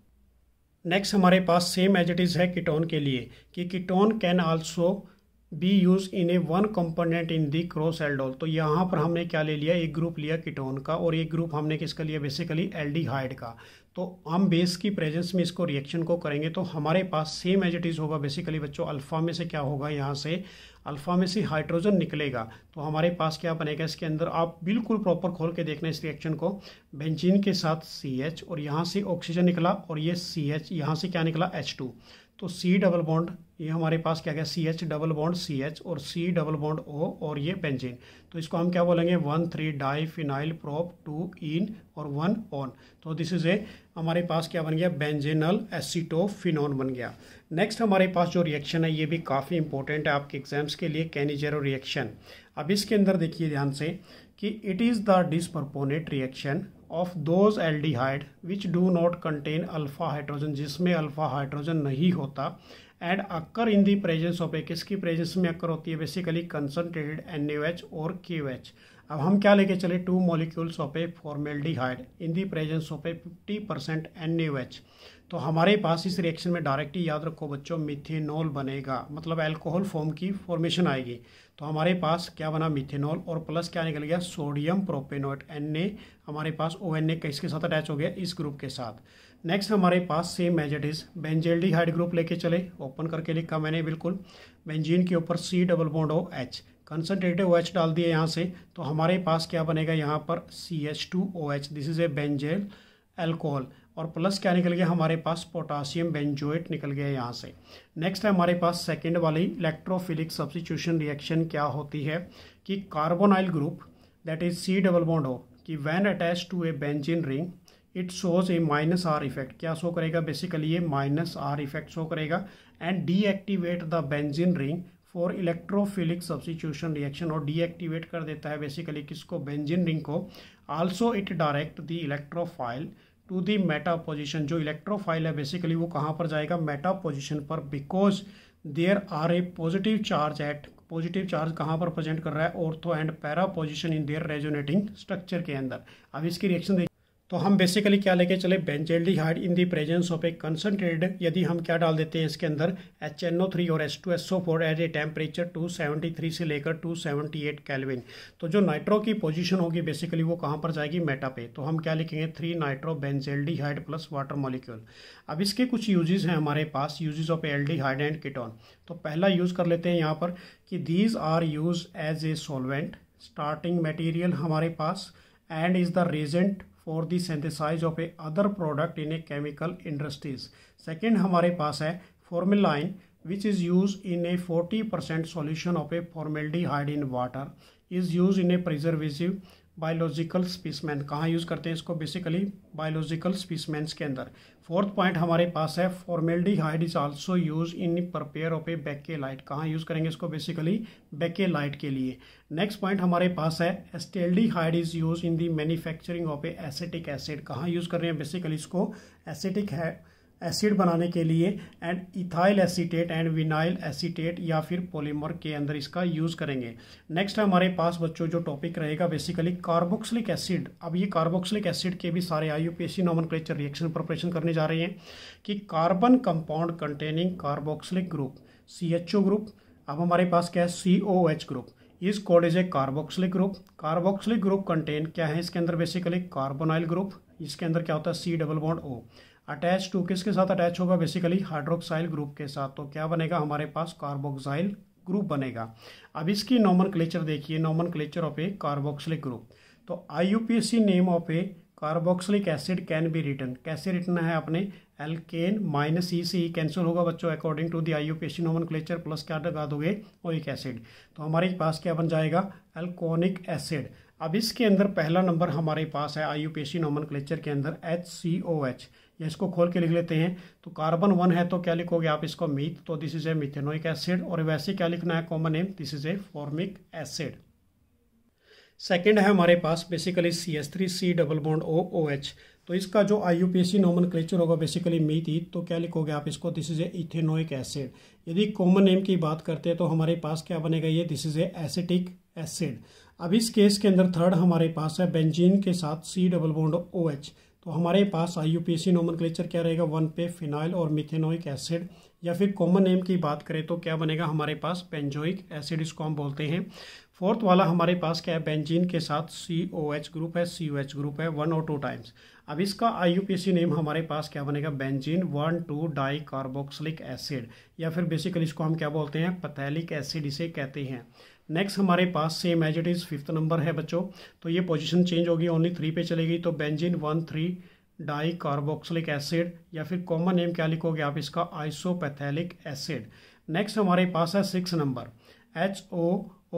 next हमारे पास सेम एज इट इज़ है किटोन के लिए कि ketone can also be use in a one component in the cross aldol तो यहाँ पर हमने क्या ले लिया एक ग्रुप लिया किटोन का और एक ग्रुप हमने किसका लिया बेसिकली एल का तो हम बेस की प्रेजेंस में इसको रिएक्शन को करेंगे तो हमारे पास सेम एज इट इज़ होगा बेसिकली बच्चों अल्फ़ा में से क्या होगा यहाँ से अल्फ़ा में से हाइड्रोजन निकलेगा तो हमारे पास क्या बनेगा इसके अंदर आप बिल्कुल प्रॉपर खोल के देखना इस रिएक्शन को बेंजीन के साथ सी एच और यहाँ से ऑक्सीजन निकला और ये सी एच यहाँ से क्या निकला एच टू तो सी डबल बॉन्ड ये हमारे पास क्या गया C H double bond C H और सी डबल बॉन्ड ओ और ये बेंजीन तो इसको हम क्या बोलेंगे one three di phenyl prop two en और वन ऑन तो दिस इज ए हमारे पास क्या बन गया बेंजेनल एसिटोफिनोन बन गया नेक्स्ट हमारे पास जो रिएक्शन है ये भी काफ़ी इंपॉर्टेंट है आपके एग्जाम्स के लिए कैनिजेरो रिएक्शन अब इसके अंदर देखिए ध्यान से कि it is the disproportionate reaction of those aldehyde which do not contain alpha hydrogen जिसमें अल्फ़ा हाइड्रोजन नहीं होता and occur in the presence of a किसकी प्रेजेंस में अक्कर होती है basically concentrated N U H और U H अब हम क्या लेके चले two molecules of a hide in the presence of a fifty percent N U H तो हमारे पास इस रिएक्शन में डायरेक्टली याद रखो बच्चों मिथेनॉल बनेगा मतलब अल्कोहल फॉर्म की फॉर्मेशन आएगी तो हमारे पास क्या बना मिथेनॉल और प्लस क्या निकल गया सोडियम प्रोपेनोट एन ए हमारे पास ओ एन ए किसके साथ अटैच हो गया इस ग्रुप के साथ नेक्स्ट हमारे पास same as it is benzaldehyde group लेके चले ओपन करके लिखा मैंने बिल्कुल बेंजीन के ऊपर C double bond O H concentrated O H डाल दिए यहाँ से तो हमारे पास क्या बनेगा यहाँ पर C H two O H this is a benzyl alcohol और प्लस क्या निकल गया हमारे पास पोटासियम बेंजोएट निकल गया यहाँ से नेक्स्ट है हमारे पास सेकेंड वाली इलेक्ट्रोफिलिक सब्सिट्यूशन रिएक्शन क्या होती है कि carbonyl group that is C double bond O कि when attach to a benzene ring it shows a minus R effect क्या शो करेगा बेसिकली ये माइनस आर इफेक्ट शो करेगा and deactivate the benzene ring for electrophilic substitution reaction और deactivate कर देता है basically किसको बेंजिन रिंग को also it direct the electrophile to the meta position जो इलेक्ट्रोफाइल है बेसिकली वो कहाँ पर जाएगा मेटा पोजिशन पर because there are a positive charge at positive charge कहाँ पर प्रेजेंट कर रहा है ortho and para position in their resonating structure के अंदर अब इसकी रिएक्शन देखिए तो हम बेसिकली क्या लेके चले hyde in the presence of a concentrated यदि हम क्या डाल देते हैं इसके अंदर एच एन ओ थ्री और S two S O four at a temperature two seventy three से लेकर टू सेवेंटी एट कैलविन तो जो नाइट्रो की पोजीशन होगी बेसिकली वो कहाँ पर जाएगी मेटा पे तो हम क्या लिखेंगे three nitro hyde plus water molecule अब इसके कुछ यूजेज हैं हमारे पास uses of aldehyde and ketone तो पहला यूज़ कर लेते हैं यहाँ पर कि these are use as a solvent starting material हमारे पास and is the reagent for the synthesise of a other product in a chemical industries second हमारे पास है formalin which is use in a forty percent solution of a hide in water is use in a preservative biological specimen कहाँ use करते हैं इसको basically biological स्पीसमैन्स के अंदर fourth point हमारे पास है hyde is also use in prepare of a bakelite कहाँ यूज़ करेंगे इसको बेसिकली बैके लाइट के लिए नेक्स्ट पॉइंट हमारे पास है hyde is use in the manufacturing of a acetic acid कहाँ यूज़ कर रहे हैं बेसिकली इसको एसिटिक है एसिड बनाने के लिए and ethyl acetate and vinyl acetate या फिर पोलीमर के अंदर इसका यूज़ करेंगे नेक्स्ट हमारे पास बच्चों जो टॉपिक रहेगा बेसिकली कार्बोक्सिलिक एसिड अब ये कार्बोक्सिलिक एसिड के भी सारे I U P reaction preparation करने जा रहे हैं कि carbon compound containing carboxylic group C H O group अब हमारे पास क्या है सी ओ एच ग्रुप इस called is a carboxylic group carboxylic group contain क्या है इसके अंदर बेसिकली कार्बोनाइल ग्रुप इसके अंदर क्या होता है C double bond O attach to किसके साथ अटैच होगा बेसिकली हाइड्रोक्साइल ग्रुप के साथ तो क्या बनेगा हमारे पास कार्बोक्साइल ग्रुप बनेगा अब इसकी नॉमन क्लेचर देखिए nomenclature of a carboxylic group तो I name of a carboxylic acid can be written कैसे रिटर्न है आपने एल्केन माइनस ई से ई e कैंसिल होगा बच्चों according to the I U P C nomenclature plus क्या लगा दोगे और एक एसिड तो हमारे पास क्या बन जाएगा एल्कोनिक एसिड अब इसके अंदर पहला नंबर हमारे पास है I U P C nomenclature के अंदर एच सी ओ एच या इसको खोल के लिख लेते हैं तो कार्बन वन है तो क्या लिखोगे आप इसको मीथ तो this is a methanoic acid और वैसे क्या लिखना है common name this is a formic acid second है हमारे पास basically C S three C double bond O O H तो इसका जो I U P C nomenclature होगा बेसिकली मीथ ही तो क्या लिखोगे आप इसको this is a ethanoic acid यदि कॉमन नेम की बात करते हैं तो हमारे पास क्या बनेगा ये this is a acetic acid अब इस केस के अंदर थर्ड हमारे पास है बेंजीन के साथ C double bond O H तो हमारे पास I U P C nomenclature क्या रहेगा वन पे फिनाइल और मिथेनोइक एसिड या फिर कॉमन नेम की बात करें तो क्या बनेगा हमारे पास पेंजोइक एसिड इसको हम बोलते हैं फोर्थ वाला हमारे पास क्या है बेंजीन के साथ सी ओ एच ग्रुप है सी ओ एच ग्रुप है वन और टू टाइम्स अब इसका I U P C name हमारे पास क्या बनेगा benzene one two di carboxylic acid या फिर बेसिकली इसको हम क्या बोलते हैं पथैलिक एसिड इसे कहते हैं नेक्स्ट हमारे पास same as it is fifth number है बच्चों तो ये पोजिशन चेंज होगी ओनली थ्री पे चलेगी तो benzene one three di carboxylic acid या फिर कॉमन नेम क्या लिखोगे आप इसका आइसोपैथेलिक एसिड नेक्स्ट हमारे पास है six number H O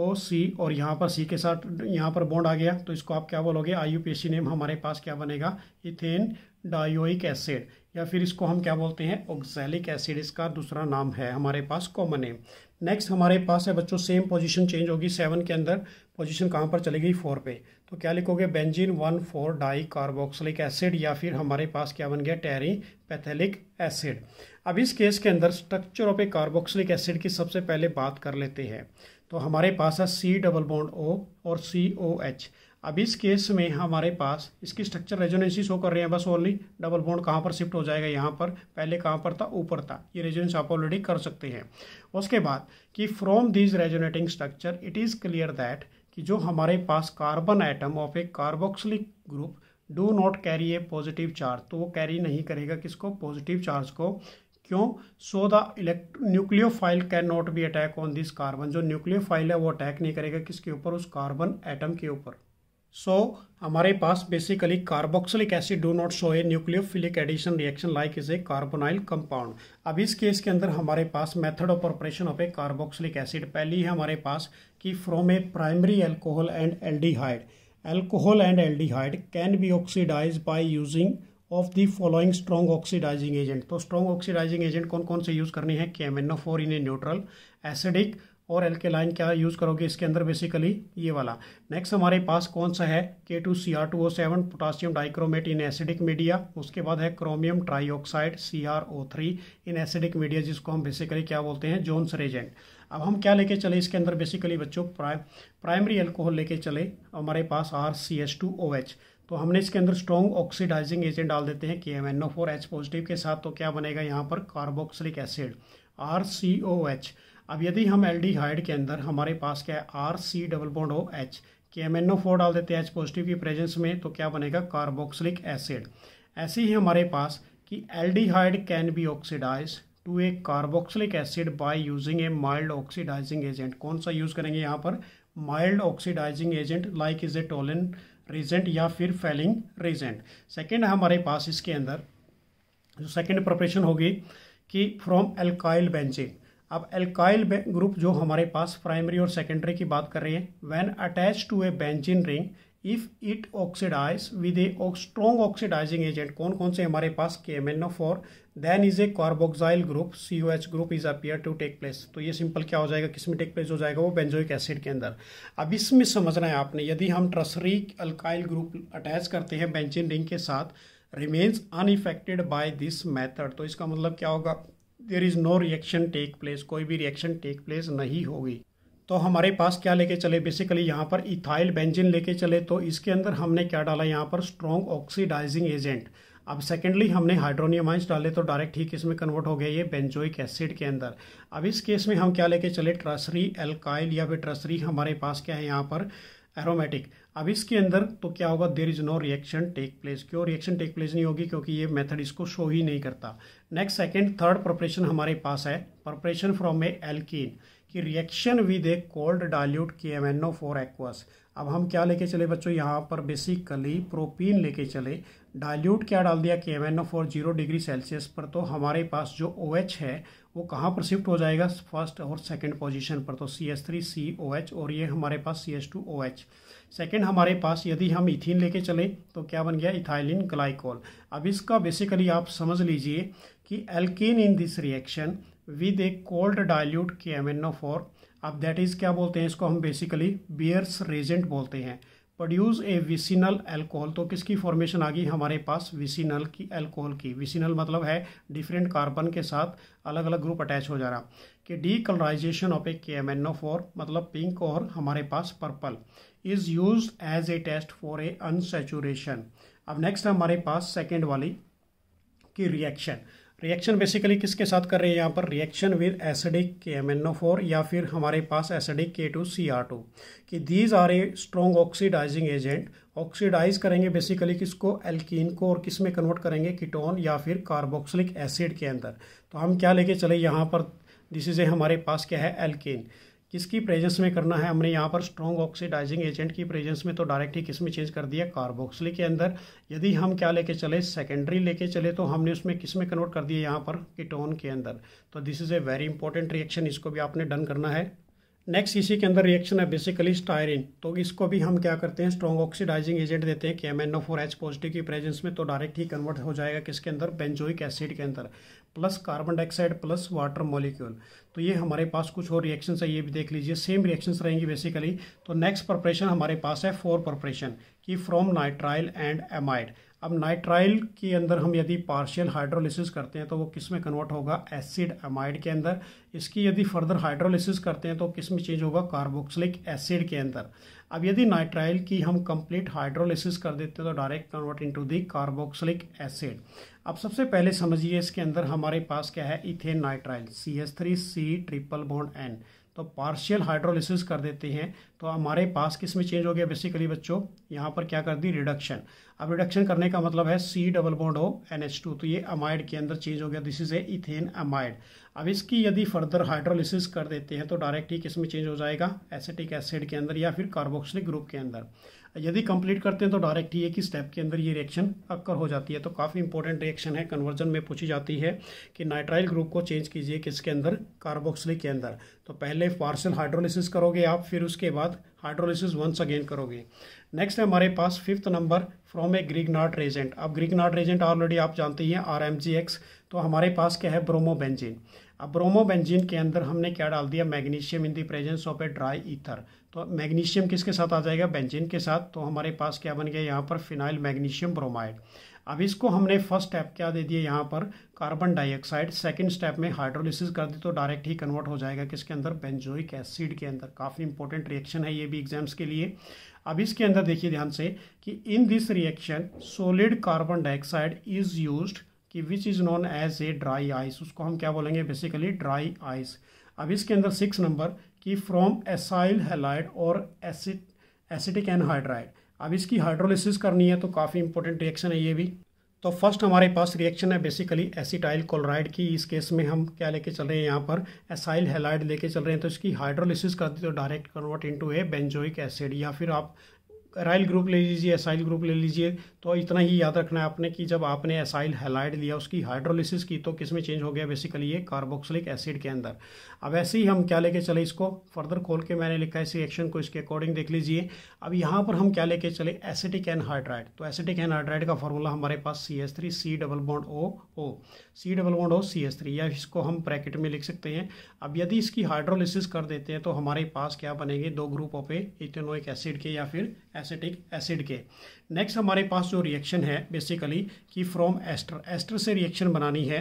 O C और यहाँ पर सी के साथ यहाँ पर बॉन्ड आ गया तो इसको आप क्या बोलोगे I U P S C name हमारे पास क्या बनेगा इथेन डायोइक एसिड या फिर इसको हम क्या बोलते हैं ऑक्सैलिक एसिड इसका दूसरा नाम है हमारे पास कॉमन नेम नेक्स्ट हमारे पास है बच्चों सेम पोजीशन चेंज होगी सेवन के अंदर पोजीशन कहाँ पर चली गई फोर पे तो क्या लिखोगे benzene one four di carboxylic acid या फिर हमारे पास क्या बन गया टेरी पैथेलिक एसिड अब इस केस के अंदर structure of a carboxylic acid की सबसे पहले बात कर लेते हैं तो हमारे पास है सी डबल बॉन्ड ओ और सी ओ एच अब इस केस में हमारे पास इसकी स्ट्रक्चर रेजोनेंसी शो कर रहे हैं बस ओनली डबल बोन्ड कहाँ पर शिफ्ट हो जाएगा यहाँ पर पहले कहाँ पर था ऊपर था ये रेजोनेंस आप ऑलरेडी कर सकते हैं उसके बाद कि from this resonating structure it is clear that कि जो हमारे पास carbon item of a carboxylic group do not carry a positive charge तो वो कैरी नहीं करेगा किसको पॉजिटिव चार्ज को क्यों so the electrophile can not be attack on this carbon जो फाइल है वो अटैक नहीं करेगा किसके ऊपर उस कार्बन एटम के ऊपर सो हमारे पास basically carboxylic acid do not show a nucleophilic addition reaction like is a carbonyl compound अब इस केस के अंदर हमारे पास method of operation of a carboxylic acid पहली है हमारे पास कि from a primary alcohol and aldehyde alcohol and aldehyde can be oxidise by using of the following strong oxidising agent तो स्ट्रॉन्ग ऑक्सीडाइजिंग एजेंट कौन कौन से यूज़ करने हैं कैमेनोफोर four in a neutral acidic और एल के लाइन क्या use करोगे इसके अंदर बेसिकली ये वाला नेक्स्ट हमारे पास कौन सा है K two C R two O seven potassium dichromate in acidic media उसके बाद है chromium trioxide C R O three in acidic media जिसको हम बेसिकली क्या बोलते हैं जोन्स रेजेंट अब हम क्या लेके चले इसके अंदर बेसिकली बच्चों प्राइम प्राइमरी एल्कोहल लेके चले हमारे पास R C S two O H तो हमने इसके अंदर स्ट्रॉन्ग ऑक्सीडाइजिंग एजेंट डाल देते हैं K M N O four H positive के साथ तो क्या बनेगा यहाँ पर carboxylic acid R C O H अब यदि हम एल के अंदर हमारे पास क्या है R C double bond O H K M N O four डाल देते हैं एच पॉजिटिव की प्रेजेंस में तो क्या बनेगा कार्बोक्सिलिक एसिड ऐसे ही हमारे पास कि L can be oxidise to a carboxylic acid by using a mild oxidising agent कौन सा यूज़ करेंगे यहाँ पर mild oxidising agent like is a Tollen reagent या फिर फेलिंग रेजेंट सेकेंड हमारे पास इसके अंदर जो सेकेंड प्रिपरेशन होगी कि फ्रॉम एल्काइल बेंजिन अब एल्काइल ग्रुप जो हमारे पास प्राइमरी और सेकेंडरी की बात कर रहे हैं when attach to a benzene ring if it oxidise with a strong oxidising agent कौन कौन से हमारे पास K M N O four then is a carboxyl group C O H group is appear to take place तो ये simple क्या हो जाएगा किस में टेक प्लेस हो जाएगा वो बेंजोइक एसिड के अंदर अब इसमें समझना है आपने यदि हम ट्रसरी अल्काइल ग्रुप अटैच करते हैं बेंजिन रिंग के साथ remains unaffected by this method तो इसका मतलब क्या होगा there is no reaction take place कोई भी रिएक्शन टेक प्लेस नहीं होगी तो हमारे पास क्या लेके चले बेसिकली यहाँ पर इथाइल बेंजिन लेके चले तो इसके अंदर हमने क्या डाला यहाँ पर स्ट्रॉन्ग ऑक्सीडाइजिंग एजेंट अब सेकेंडली हमने हाइड्रोनियम आइंस डाले तो डायरेक्ट ही किस में कन्वर्ट हो गया ये बेंजोइक एसिड के अंदर अब इस केस में हम क्या लेके चले ट्रसरी एल्काइल या फिर ट्रसरी हमारे पास क्या है यहाँ पर एरोमेटिक अब इसके अंदर तो क्या होगा there is no reaction take place क्यों रिएक्शन टेक प्लेस नहीं होगी क्योंकि ये मेथड इसको शो ही नहीं करता नेक्स्ट सेकेंड थर्ड प्रिपरेशन हमारे पास है प्रिपरेशन फ्रॉम ए एल्कीन कि reaction with a cold dilute K M N O four aqueous अब हम क्या लेके चले बच्चों यहाँ पर बेसिकली प्रोपीन लेके चले डाइल्यूट क्या डाल दिया K M N O four zero degree Celsius पर तो हमारे पास जो ओ OH एच है वो कहाँ पर शिफ्ट हो जाएगा फर्स्ट और सेकेंड पोजिशन पर तो C S three C O H और ये हमारे पास C S two O H second हमारे पास यदि हम इथिन लेके चले तो क्या बन गया इथाइलिन ग्लाइकोल अब इसका बेसिकली आप समझ लीजिए कि alkene in this reaction with a cold dilute K M N O four अब दैट इज़ क्या बोलते हैं इसको हम बेसिकली बियर्स रेजेंट बोलते हैं प्रोड्यूस ए विसिनल एल्कोहल तो किसकी फॉर्मेशन आ गई हमारे पास विसिनल की एल्कोहल की विसिनल मतलब है डिफरेंट कार्बन के साथ अलग अलग ग्रुप अटैच हो जा रहा कि D colourisation of a K M N O four मतलब पिंक और हमारे पास purple is use as a test for a unsaturation अब नेक्स्ट हमारे पास सेकेंड वाली की रिएक्शन रिएक्शन बेसिकली किसके साथ कर रहे हैं यहाँ पर reaction with acidic K M N O four या फिर हमारे पास acidic K two C R two कि these are a strong oxidising agent oxidise करेंगे बेसिकली किसको एल्कीन को और किस में कन्वर्ट करेंगे कीटोन या फिर कार्बोक्सिलिक एसिड के अंदर तो हम क्या लेके चले यहाँ पर दिस इज ए हमारे पास क्या है एल्कीन किसकी प्रेजेंस में करना है हमने यहाँ पर स्ट्रॉन्ग ऑक्सीडाइजिंग एजेंट की प्रेजेंस में तो डायरेक्ट ही किस में चेंज कर दिया कार्बोक्सली के अंदर यदि हम क्या लेके चले सेकेंडरी लेके चले तो हमने उसमें किस में कन्वर्ट कर दिया यहाँ पर कीटोन के अंदर तो this is a very important reaction इसको भी आपने डन करना है नेक्स्ट इसी के अंदर रिएक्शन है बेसिकली स्टायरिन तो इसको भी हम क्या करते हैं स्ट्रॉन्ग ऑक्सीडाइजिंग एजेंट देते हैं कि M N O four H positive की प्रेजेंस में तो डायरेक्ट ही कन्वर्ट हो जाएगा किसके अंदर बेंजोइक एसिड के अंदर plus carbon dioxide plus water molecule तो ये हमारे पास कुछ और रिएक्शंस है ये भी देख लीजिए सेम रिएक्शंस रहेंगी बेसिकली तो नेक्स्ट प्रपरेशन हमारे पास है फोर प्रपरेशन कि फ्रॉम नाइट्राइल एंड एमाइड अब नाइट्राइल के अंदर हम यदि पार्शियल हाइड्रोलिसिस करते हैं तो वो किस में कन्वर्ट होगा एसिड एमाइड के अंदर इसकी यदि फर्दर हाइड्रोलिसिस करते हैं तो किस में चेंज होगा कार्बोक्सिलिक एसिड के अंदर अब यदि नाइट्राइल की हम कंप्लीट हाइड्रोलिसिस कर देते हैं तो direct convert into the carboxylic acid अब सबसे पहले समझिए इसके अंदर हमारे पास क्या है ethane nitrile C S three C triple bond N तो पार्शियल हाइड्रोलिसिस कर देते हैं तो हमारे पास किस में चेंज हो गया बेसिकली बच्चों यहाँ पर क्या कर दी रिडक्शन अब रिडक्शन करने का मतलब है C double bond O N H two तो ये अमाइड के अंदर चेंज हो गया this is a ethane amide अब इसकी यदि फर्दर हाइड्रोलिसिस कर देते हैं तो डायरेक्ट ही किस में चेंज हो जाएगा एसिटिक एसिड के अंदर या फिर कार्बोक्सिलिक ग्रुप के अंदर यदि कंप्लीट करते हैं तो डायरेक्ट ही एक ही स्टेप के अंदर ये रिएक्शन अक्कर हो जाती है तो काफ़ी इंपॉर्टेंट रिएक्शन है कन्वर्जन में पूछी जाती है कि नाइट्राइल ग्रुप को चेंज कीजिए किसके अंदर कार्बोक्सिलिक के अंदर तो पहले पार्सल हाइड्रोलिसिस करोगे आप फिर उसके बाद हाइड्रोलिसिस वंस अगेन करोगे नेक्स्ट है हमारे पास fifth number from a Grignard reagent अब ग्रीक नाट रेजेंट ऑलरेडी आप जानते हैं आर एम जी एक्स तो हमारे पास क्या है ब्रोमोबेंजिन अब ब्रोमोबेंजिन के अंदर हमने क्या डाल दिया magnesium in the presence of a dry ether तो मैग्नीशियम किसके साथ आ जाएगा बेंजीन के साथ तो हमारे पास क्या बन गया यहाँ पर फिनाइल मैग्नीशियम ब्रोमाइड अब इसको हमने फर्स्ट स्टेप क्या दे दिया यहाँ पर कार्बन डाइऑक्साइड सेकंड स्टेप में हाइड्रोलिसिस कर दी तो डायरेक्ट ही कन्वर्ट हो जाएगा किसके अंदर बेंजोइक एसिड के अंदर काफ़ी इंपॉर्टेंट रिएक्शन है ये भी एग्जाम्स के लिए अब इसके अंदर देखिए ध्यान से कि in this reaction solid carbon dioxide is use कि which is known as a dry ice उसको हम क्या बोलेंगे बेसिकली ड्राई आइस अब इसके अंदर सिक्स नंबर कि फ्रॉम एसाइल हेलाइड और एसिड एसिटिक एनहाइड्राइड अब इसकी हाइड्रोलिसिस करनी है तो काफ़ी इंपॉर्टेंट रिएक्शन है ये भी तो फर्स्ट हमारे पास रिएक्शन है बेसिकली एसिटाइल क्लोराइड की इस केस में हम क्या लेके चल रहे हैं यहाँ पर एसाइल हेलाइड लेके चल रहे हैं तो इसकी हाइड्रोलिसिस कर दी तो direct convert into a benzoic acid या फिर आप राइल ग्रुप ले लीजिए एसाइल ग्रुप ले लीजिए तो इतना ही याद रखना है आपने कि जब आपने एसाइल हेलाइड लिया उसकी हाइड्रोलिसिस की तो किस में चेंज हो गया बेसिकली ये कार्बोक्सिलिक एसिड के अंदर अब ऐसे ही हम क्या लेके चले इसको फर्दर खोल के मैंने लिखा है इस रिएक्शन को इसके अकॉर्डिंग देख लीजिए अब यहाँ पर हम क्या लेके चले एसिटिक एनहाइड्राइड तो एसिटिक एनहाइड्राइड का फॉर्मूला हमारे पास C S three C double bond O O C double bond O C S three या इसको हम ब्रैकेट में लिख सकते हैं अब यदि इसकी हाइड्रोलिसिस कर देते हैं तो हमारे पास क्या बनेंगे दो group of a ethanoic acid के या फिर एसिटिक एसिड के नेक्स्ट हमारे पास जो रिएक्शन है बेसिकली कि फ्रॉम एस्टर एस्टर से रिएक्शन बनानी है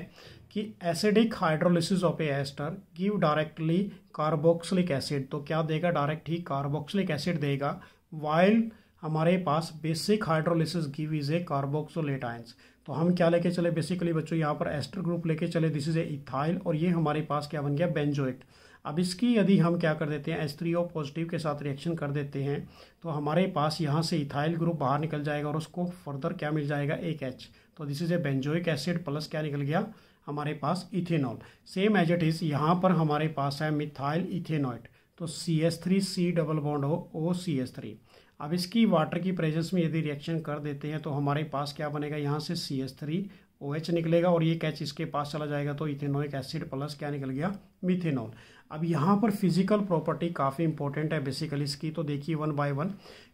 कि acidic hydrolysis of a ester give directly carboxylic acid तो क्या देगा डायरेक्ट ही कार्बोक्सिलिक एसिड देगा वाइल हमारे पास basic hydrolysis give is a carboxylate ions तो हम क्या लेके चले बेसिकली बच्चों यहाँ पर एस्टर ग्रुप लेके चले दिस इज ए इथाइल और ये हमारे पास क्या बन गया बेंजोइट अब इसकी यदि हम क्या कर देते हैं एस थ्री ओ पॉजिटिव के साथ रिएक्शन कर देते हैं तो हमारे पास यहाँ से इथाइल ग्रुप बाहर निकल जाएगा और उसको फर्दर क्या मिल जाएगा एक एच तो this is a benzoic acid plus क्या निकल गया हमारे पास ethanol same as it is यहाँ पर हमारे पास है मिथाइल इथेनॉइट तो C S three C double bond हो ओ सी एस थ्री अब इसकी वाटर की प्रेजेंस में यदि रिएक्शन कर देते हैं तो हमारे पास क्या बनेगा यहाँ से C S three O H निकलेगा और ये कैच इसके पास चला जाएगा तो इथेनोइक एसिड प्लस क्या निकल गया मिथेनॉल अब यहाँ पर फिजिकल प्रॉपर्टी काफ़ी इंपॉर्टेंट है बेसिकली इसकी तो देखिए वन बाय वन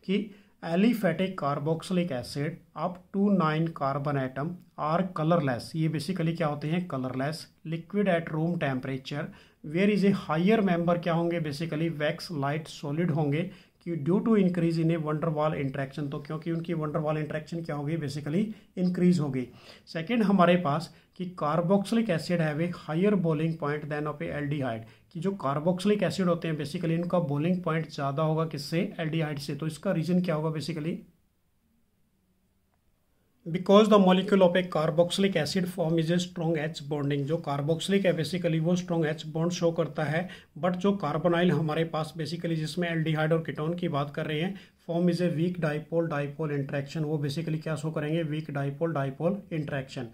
कि aliphatic carboxylic acid up to nine carbon atom are colourless ये बेसिकली क्या होते हैं colourless liquid at room temperature where is a higher member क्या होंगे बेसिकली वैक्स लाइट सॉलिड होंगे कि due to increase in a van der Waals interaction तो क्योंकि उनकी वंडरवाल इंट्रैक्शन क्या होगी बेसिकली इंक्रीज होगी सेकेंड हमारे पास कि carboxylic acid have a higher boiling point than of a aldehyde कि जो कार्बोक्सिलिक एसिड होते हैं बेसिकली इनका बोलिंग पॉइंट ज़्यादा होगा किससे एल्डिहाइड से तो इसका रीज़न क्या होगा basically because the molecule of a carboxylic acid form is a strong H bonding जो कार्बोक्सिलिक है बेसिकली वो स्ट्रॉन्ग एच बॉन्ड शो करता है बट जो कार्बोनाइल हमारे पास बेसिकली जिसमें एल्डिहाइड और किटोन की बात कर रहे हैं form is a weak dipole dipole interaction वो बेसिकली क्या शो करेंगे weak dipole dipole interaction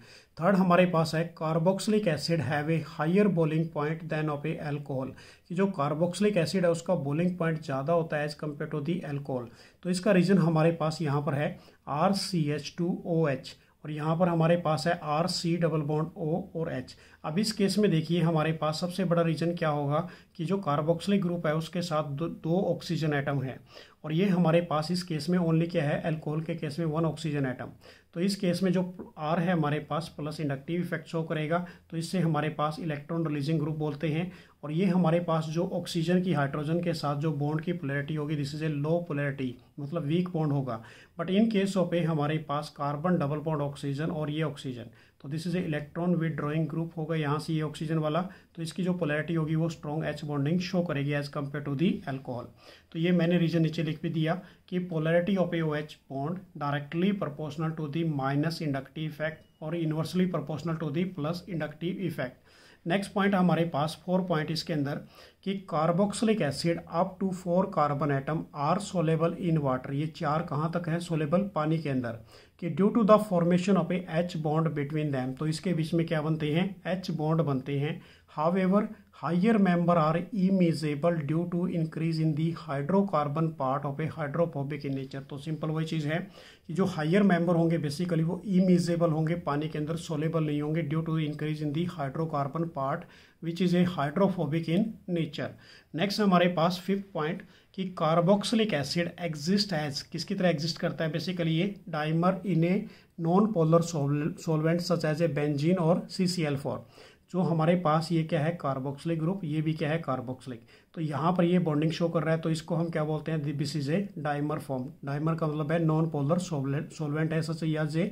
third हमारे पास है carboxylic acid have a higher bowling point than of a alcohol कि जो कार्बोक्सिलिक एसिड है उसका बोलिंग पॉइंट ज़्यादा होता है as compare to the alcohol तो इसका रीज़न हमारे पास यहाँ पर है R C H two O H और यहाँ पर हमारे पास है R C double bond O और एच अब इस केस में देखिए हमारे पास सबसे बड़ा रीज़न क्या होगा कि जो कार्बोक्सिलिक ग्रुप है उसके साथ दो, दो ऑक्सीजन एटम है और ये हमारे पास इस केस में ओनली क्या है एल्कोहल के केस में वन ऑक्सीजन एटम तो इस केस में जो आर है हमारे पास प्लस इंडक्टिव इफेक्ट शो करेगा तो इससे हमारे पास इलेक्ट्रॉन रिलीजिंग ग्रुप बोलते हैं और ये हमारे पास जो ऑक्सीजन की हाइड्रोजन के साथ जो बॉन्ड की पोलैरिटी होगी this is a low polarity मतलब वीक बॉन्ड होगा बट इन केसों पे हमारे पास कार्बन डबल बॉन्ड ऑक्सीजन और ये ऑक्सीजन तो this is a electron withdrawing group होगा यहाँ से ये ऑक्सीजन वाला तो इसकी जो पोलैरिटी होगी वो स्ट्रॉन्ग एच बॉन्डिंग शो करेगी as compare to the alcohol तो ये मैंने रीजन नीचे लिख भी दिया कि polarity of a O H bond directly proportional to the minus inductive effect और inversely proportional to the plus inductive effect next point हमारे पास फोर पॉइंट इसके अंदर कि carboxylic acid up to four carbon atom are soluble in water ये चार कहाँ तक है सोलेबल पानी के अंदर कि due to the formation of a H bond between them तो इसके बीच में क्या बनते हैं एच बॉन्ड बनते हैं however higher member are immiscible due to increase in the hydrocarbon part of a hydrophobic in nature तो सिंपल वही चीज़ है कि जो हाइयर मेंबर होंगे बेसिकली वो इमिजेबल होंगे पानी के अंदर सोलेबल नहीं होंगे due to increase in the hydrocarbon part which is a hydrophobic in nature next हमारे पास फिफ्थ पॉइंट कि कार्बोक्सिलिक एसिड एग्जिस्ट एज किसकी तरह एग्जिस्ट करता है बेसिकली ये dimer in a non polar solvent such as a benzene और C C L four जो हमारे पास ये क्या है कार्बोक्सिलिक ग्रुप ये भी क्या है कार्बोक्सिलिक तो यहाँ पर ये बॉन्डिंग शो कर रहा है तो इसको हम क्या बोलते हैं this is a dimer form dimer का मतलब है नॉन पोलर सोलवेंट है सच या जे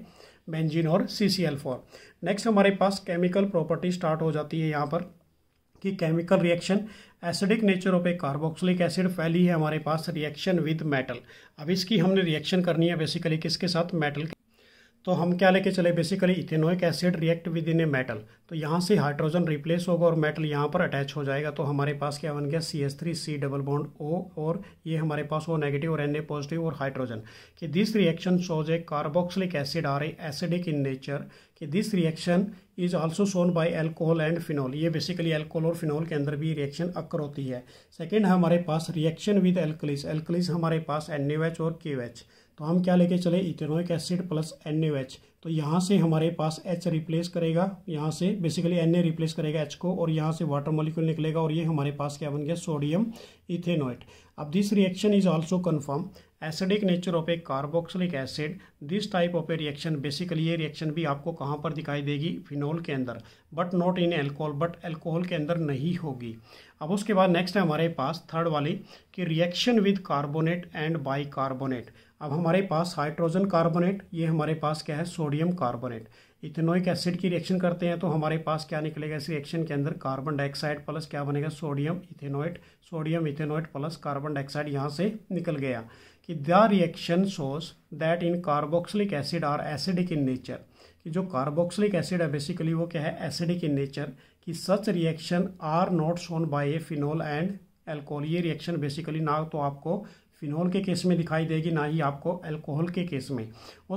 बेंजीन और C C L four next हमारे पास केमिकल प्रॉपर्टी स्टार्ट हो जाती है यहाँ पर कि chemical reaction acidic nature of a carboxylic acid फैली है हमारे पास रिएक्शन विद मेटल अब इसकी हमने रिएक्शन करनी है बेसिकली किसके साथ मेटल के तो हम क्या लेके चले basically ethanoic acid react with in a metal तो यहाँ से हाइड्रोजन रिप्लेस होगा और मेटल यहाँ पर अटैच हो जाएगा तो हमारे पास क्या बन गया C S three C double bond O और ये हमारे पास वो नेगेटिव और एन ए पॉजिटिव और हाइड्रोजन कि this reaction shows a carboxylic acid are a acidic in nature कि this reaction is also shown by alcohol and phenol ये बेसिकली अल्कोहल और फिनॉल के अंदर भी रिएक्शन अक्कर होती है सेकेंड हमारे पास रिएक्शन विद एल्कलिस एल्कलिस हमारे पास एन और के तो हम क्या लेके चले इथेनोइक एसिड प्लस एन तो यहाँ से हमारे पास एच रिप्लेस करेगा यहाँ से बेसिकली एन रिप्लेस करेगा एच को और यहाँ से वाटर मॉलिक्यूल निकलेगा और ये हमारे पास क्या बन गया सोडियम इथेनोइट अब this reaction is also confirm acidic nature of a carboxylic acid this type of a reaction basically ये रिएक्शन भी आपको कहाँ पर दिखाई देगी फिनोल के अंदर but not in alcohol but alcohol के अंदर नहीं होगी अब उसके बाद नेक्स्ट है हमारे पास थर्ड वाली कि reaction with carbonate and bicarbonate अब हमारे पास हाइड्रोजन कार्बोनेट ये हमारे पास क्या है सोडियम कार्बोनेट इथेनोइक एसिड की रिएक्शन करते हैं तो हमारे पास क्या निकलेगा इस रिएक्शन के अंदर कार्बन डाइऑक्साइड प्लस क्या बनेगा sodium ethanoate sodium ethanoate plus carbon dioxide यहाँ से निकल गया कि the reaction shows that in carboxylic acid are acidic in nature कि जो कार्बोक्सिलिक एसिड है बेसिकली वो क्या है एसिडिक इन नेचर कि such reaction are not shown by a phenol and alcohol ये रिएक्शन बेसिकली ना तो आपको फिनोल के केस में दिखाई देगी ना ही आपको एल्कोहल के केस में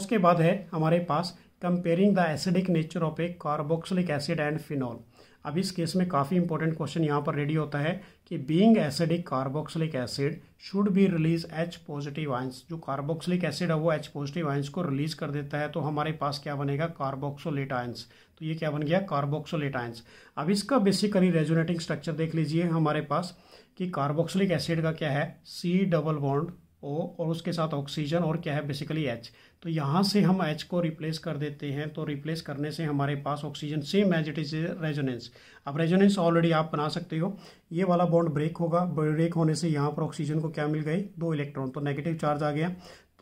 उसके बाद है हमारे पास comparing the acidic nature of a carboxylic acid and phenol अब इस केस में काफ़ी इंपॉर्टेंट क्वेश्चन यहाँ पर रेडी होता है कि being acidic carboxylic acid should be release H positive ions जो कार्बोक्सिलिक एसिड है वो एच पॉजिटिव आइंस को रिलीज कर देता है तो हमारे पास क्या बनेगा कार्बोक्सोलेट आइंस तो ये क्या बन गया कार्बोक्सोलेट आइंस अब इसका बेसिकली रेजोनेटिंग स्ट्रक्चर देख लीजिए हमारे पास कि कार्बोक्सिलिक एसिड का क्या है सी डबल बॉन्ड ओ और उसके साथ ऑक्सीजन और क्या है बेसिकली एच तो यहाँ से हम एच को रिप्लेस कर देते हैं तो रिप्लेस करने से हमारे पास oxygen same as it is resonance अब रेजोनेंस ऑलरेडी आप बना सकते हो ये वाला बॉन्ड ब्रेक होगा ब्रेक होने से यहाँ पर ऑक्सीजन को क्या मिल गई दो इलेक्ट्रॉन तो नेगेटिव चार्ज आ गया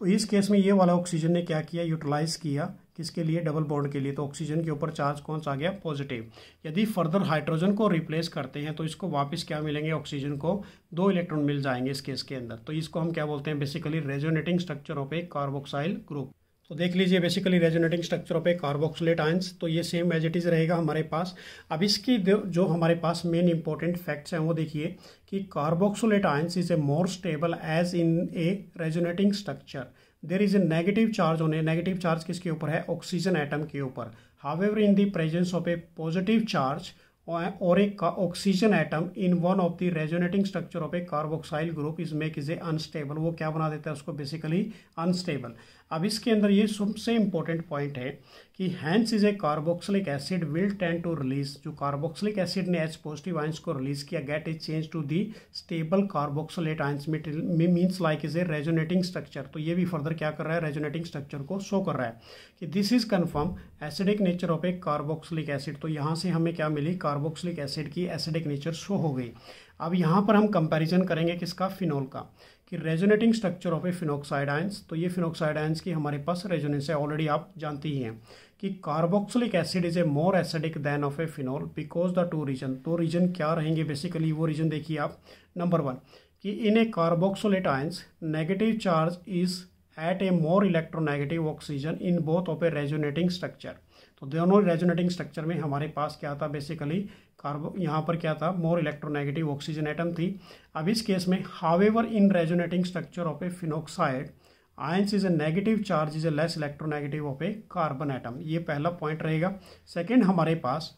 तो इस केस में ये वाला ऑक्सीजन ने क्या किया यूटिलाइज़ किया किसके लिए डबल बॉन्ड के लिए तो ऑक्सीजन के ऊपर चार्ज कौन सा आ गया पॉजिटिव यदि फर्दर हाइड्रोजन को रिप्लेस करते हैं तो इसको वापस क्या मिलेंगे ऑक्सीजन को दो इलेक्ट्रॉन मिल जाएंगे इस केस के अंदर तो इसको हम क्या बोलते हैं basically resonating structure of a carboxyl group तो देख लीजिए basically resonating structure of a carboxylate ions तो ये सेम एज इट इज़ रहेगा हमारे पास अब इसकी जो हमारे पास मेन इंपॉर्टेंट फैक्ट्स हैं वो देखिए कि carboxylate ions is a more stable as in a resonating structure there is a negative charge on a negative charge किसके ऊपर है ऑक्सीजन एटम के ऊपर ever in the presence of a positive charge और एक oxygen atom in one of the resonating structure of a carboxyl group is make is a unstable वो क्या बना देता है उसको बेसिकली अनस्टेबल अब इसके अंदर ये सबसे इंपॉर्टेंट पॉइंट है कि hence is a carboxylic acid will tend to release जो कार्बोक्सिलिक एसिड ने एच पॉजिटिव आइंस को रिलीज किया get is change to the stable carboxylate ions means like is a resonating structure तो ये भी further क्या कर रहा है रेजोनेटिंग स्ट्रक्चर को शो कर रहा है कि this is confirm acidic nature of a carboxylic acid तो यहाँ से हमें क्या मिली कार्बोक्सिलिक एसिड की एसिडिक नेचर शो हो गई अब यहाँ पर हम कंपैरिजन करेंगे किसका फिनोल का कि resonating structure of a phenoxide ions तो ये फिनोक्साइड आइंस की हमारे पास रेजोनेंस है ऑलरेडी आप जानती ही हैं कि carboxylic acid is a more acidic than of a phenol because the two reason दो रीजन क्या रहेंगे बेसिकली वो रीजन देखिए आप नंबर वन कि in a carboxylate ions negative charge is at a more electronegative oxygen in both of a resonating structure तो दोनों resonating structure में हमारे पास क्या था बेसिकली कार्बो यहाँ पर क्या था मोर इलेक्ट्रोनेगेटिव ऑक्सीजन एटम थी अब इस केस में however in resonating structure of a phenoxide ions is a negative charge is a less electronegative of a carbon atom ये पहला पॉइंट रहेगा सेकेंड हमारे पास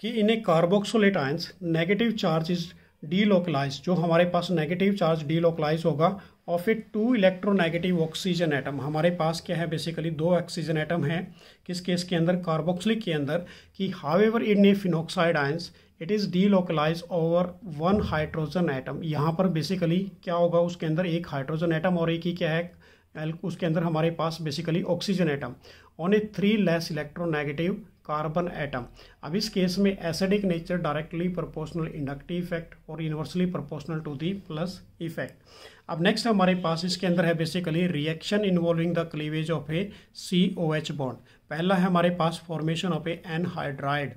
कि in a carboxylate ions negative charge is delocalize जो हमारे पास नेगेटिव चार्ज डीलोकलाइज होगा of a two electronegative oxygen atom हमारे पास क्या है बेसिकली दो ऑक्सीजन एटम हैं किस केस के अंदर कार्बोक्सिलिक के अंदर कि ever in a phenoxide ions it is delocalize over one hydrogen atom यहाँ पर बेसिकली क्या होगा उसके अंदर एक हाइड्रोजन एटम और एक ही क्या है उसके अंदर हमारे पास basically oxygen atom on a three less electronegative carbon atom अब इस केस में acidic nature directly proportional inductive effect और universally proportional to the plus effect अब नेक्स्ट हमारे पास इसके अंदर है basically reaction involving the cleavage of a C O H bond पहला है हमारे पास फॉर्मेशन ऑफ ए एनहाइड्राइड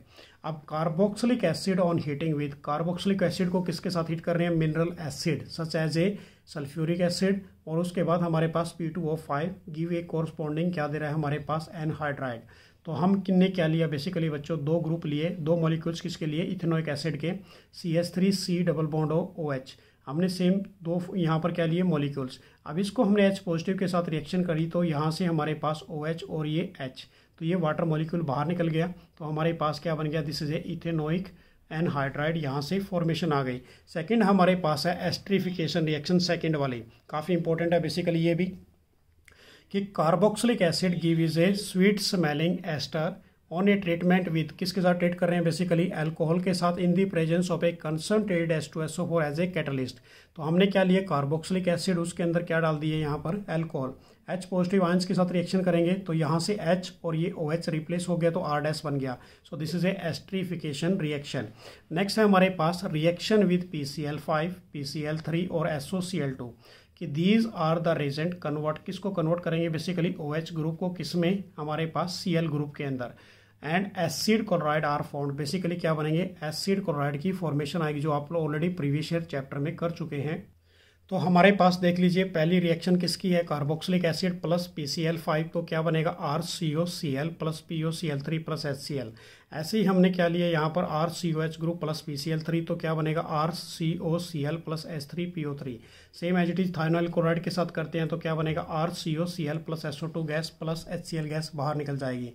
अब carboxylic acid on heating with carboxylic acid को किसके साथ हीट कर रहे हैं mineral acid such as a sulphuric acid और उसके बाद हमारे पास P two O five give a corresponding क्या दे रहा है हमारे पास एनहाइड्राइड तो हम किन्ने क्या लिया बेसिकली बच्चों दो ग्रुप लिए दो मॉलिक्यूल्स किसके लिए इथेनोइक एसिड के C S three C double bond O O H हमने सेम दो यहाँ पर क्या लिए मॉलिक्यूल्स अब इसको हमने एच पॉजिटिव के साथ रिएक्शन करी तो यहाँ से हमारे पास ओ OH और ये एच तो ये वाटर मॉलिक्यूल बाहर निकल गया तो हमारे पास क्या बन गया this is a ethanoic anhydride यहाँ से फॉर्मेशन आ गई सेकेंड हमारे पास है एस्ट्रीफिकेशन रिएक्शन सेकेंड वाले काफ़ी इंपॉर्टेंट है बेसिकली ये भी कि carboxylic acid give is a sweet smelling ester on a treatment with किसके साथ ट्रीट कर रहे हैं बेसिकली अल्कोहल के साथ in the presence of a concentrated S two S O four as a catalyst तो हमने क्या लिया कार्बोक्सिलिक एसिड उसके अंदर क्या डाल दिए यहाँ पर एल्कोहल एच पॉजिटिव आइंस के साथ रिएक्शन करेंगे तो यहाँ से एच और ये ओ एच रिप्लेस हो गया तो आर डैस बन गया so this is a esterification reaction next है हमारे पास reaction with P C L five P C L three और S O C L two कि these are the reagent convert किसको कन्वर्ट करेंगे बेसिकली ओ एच ग्रुप को किस में हमारे पास सी एल ग्रुप के अंदर and acid chloride are found basically क्या बनेंगे एसिड क्लोराइड की फॉर्मेशन आएगी जो आप लोग ऑलरेडी प्रीवियस ईयर चैप्टर में कर चुके हैं तो हमारे पास देख लीजिए पहली रिएक्शन किसकी है carboxylic acid plus P C L five तो क्या बनेगा R C O C L plus P O C L three plus S C L ऐसे ही हमने क्या लिया यहाँ पर R C O H group plus P C L three तो क्या बनेगा R C O C L plus S three P O three same as it is thionyl chloride के साथ करते हैं तो क्या बनेगा R C O C L plus S O two gas plus H C L gas बाहर निकल जाएगी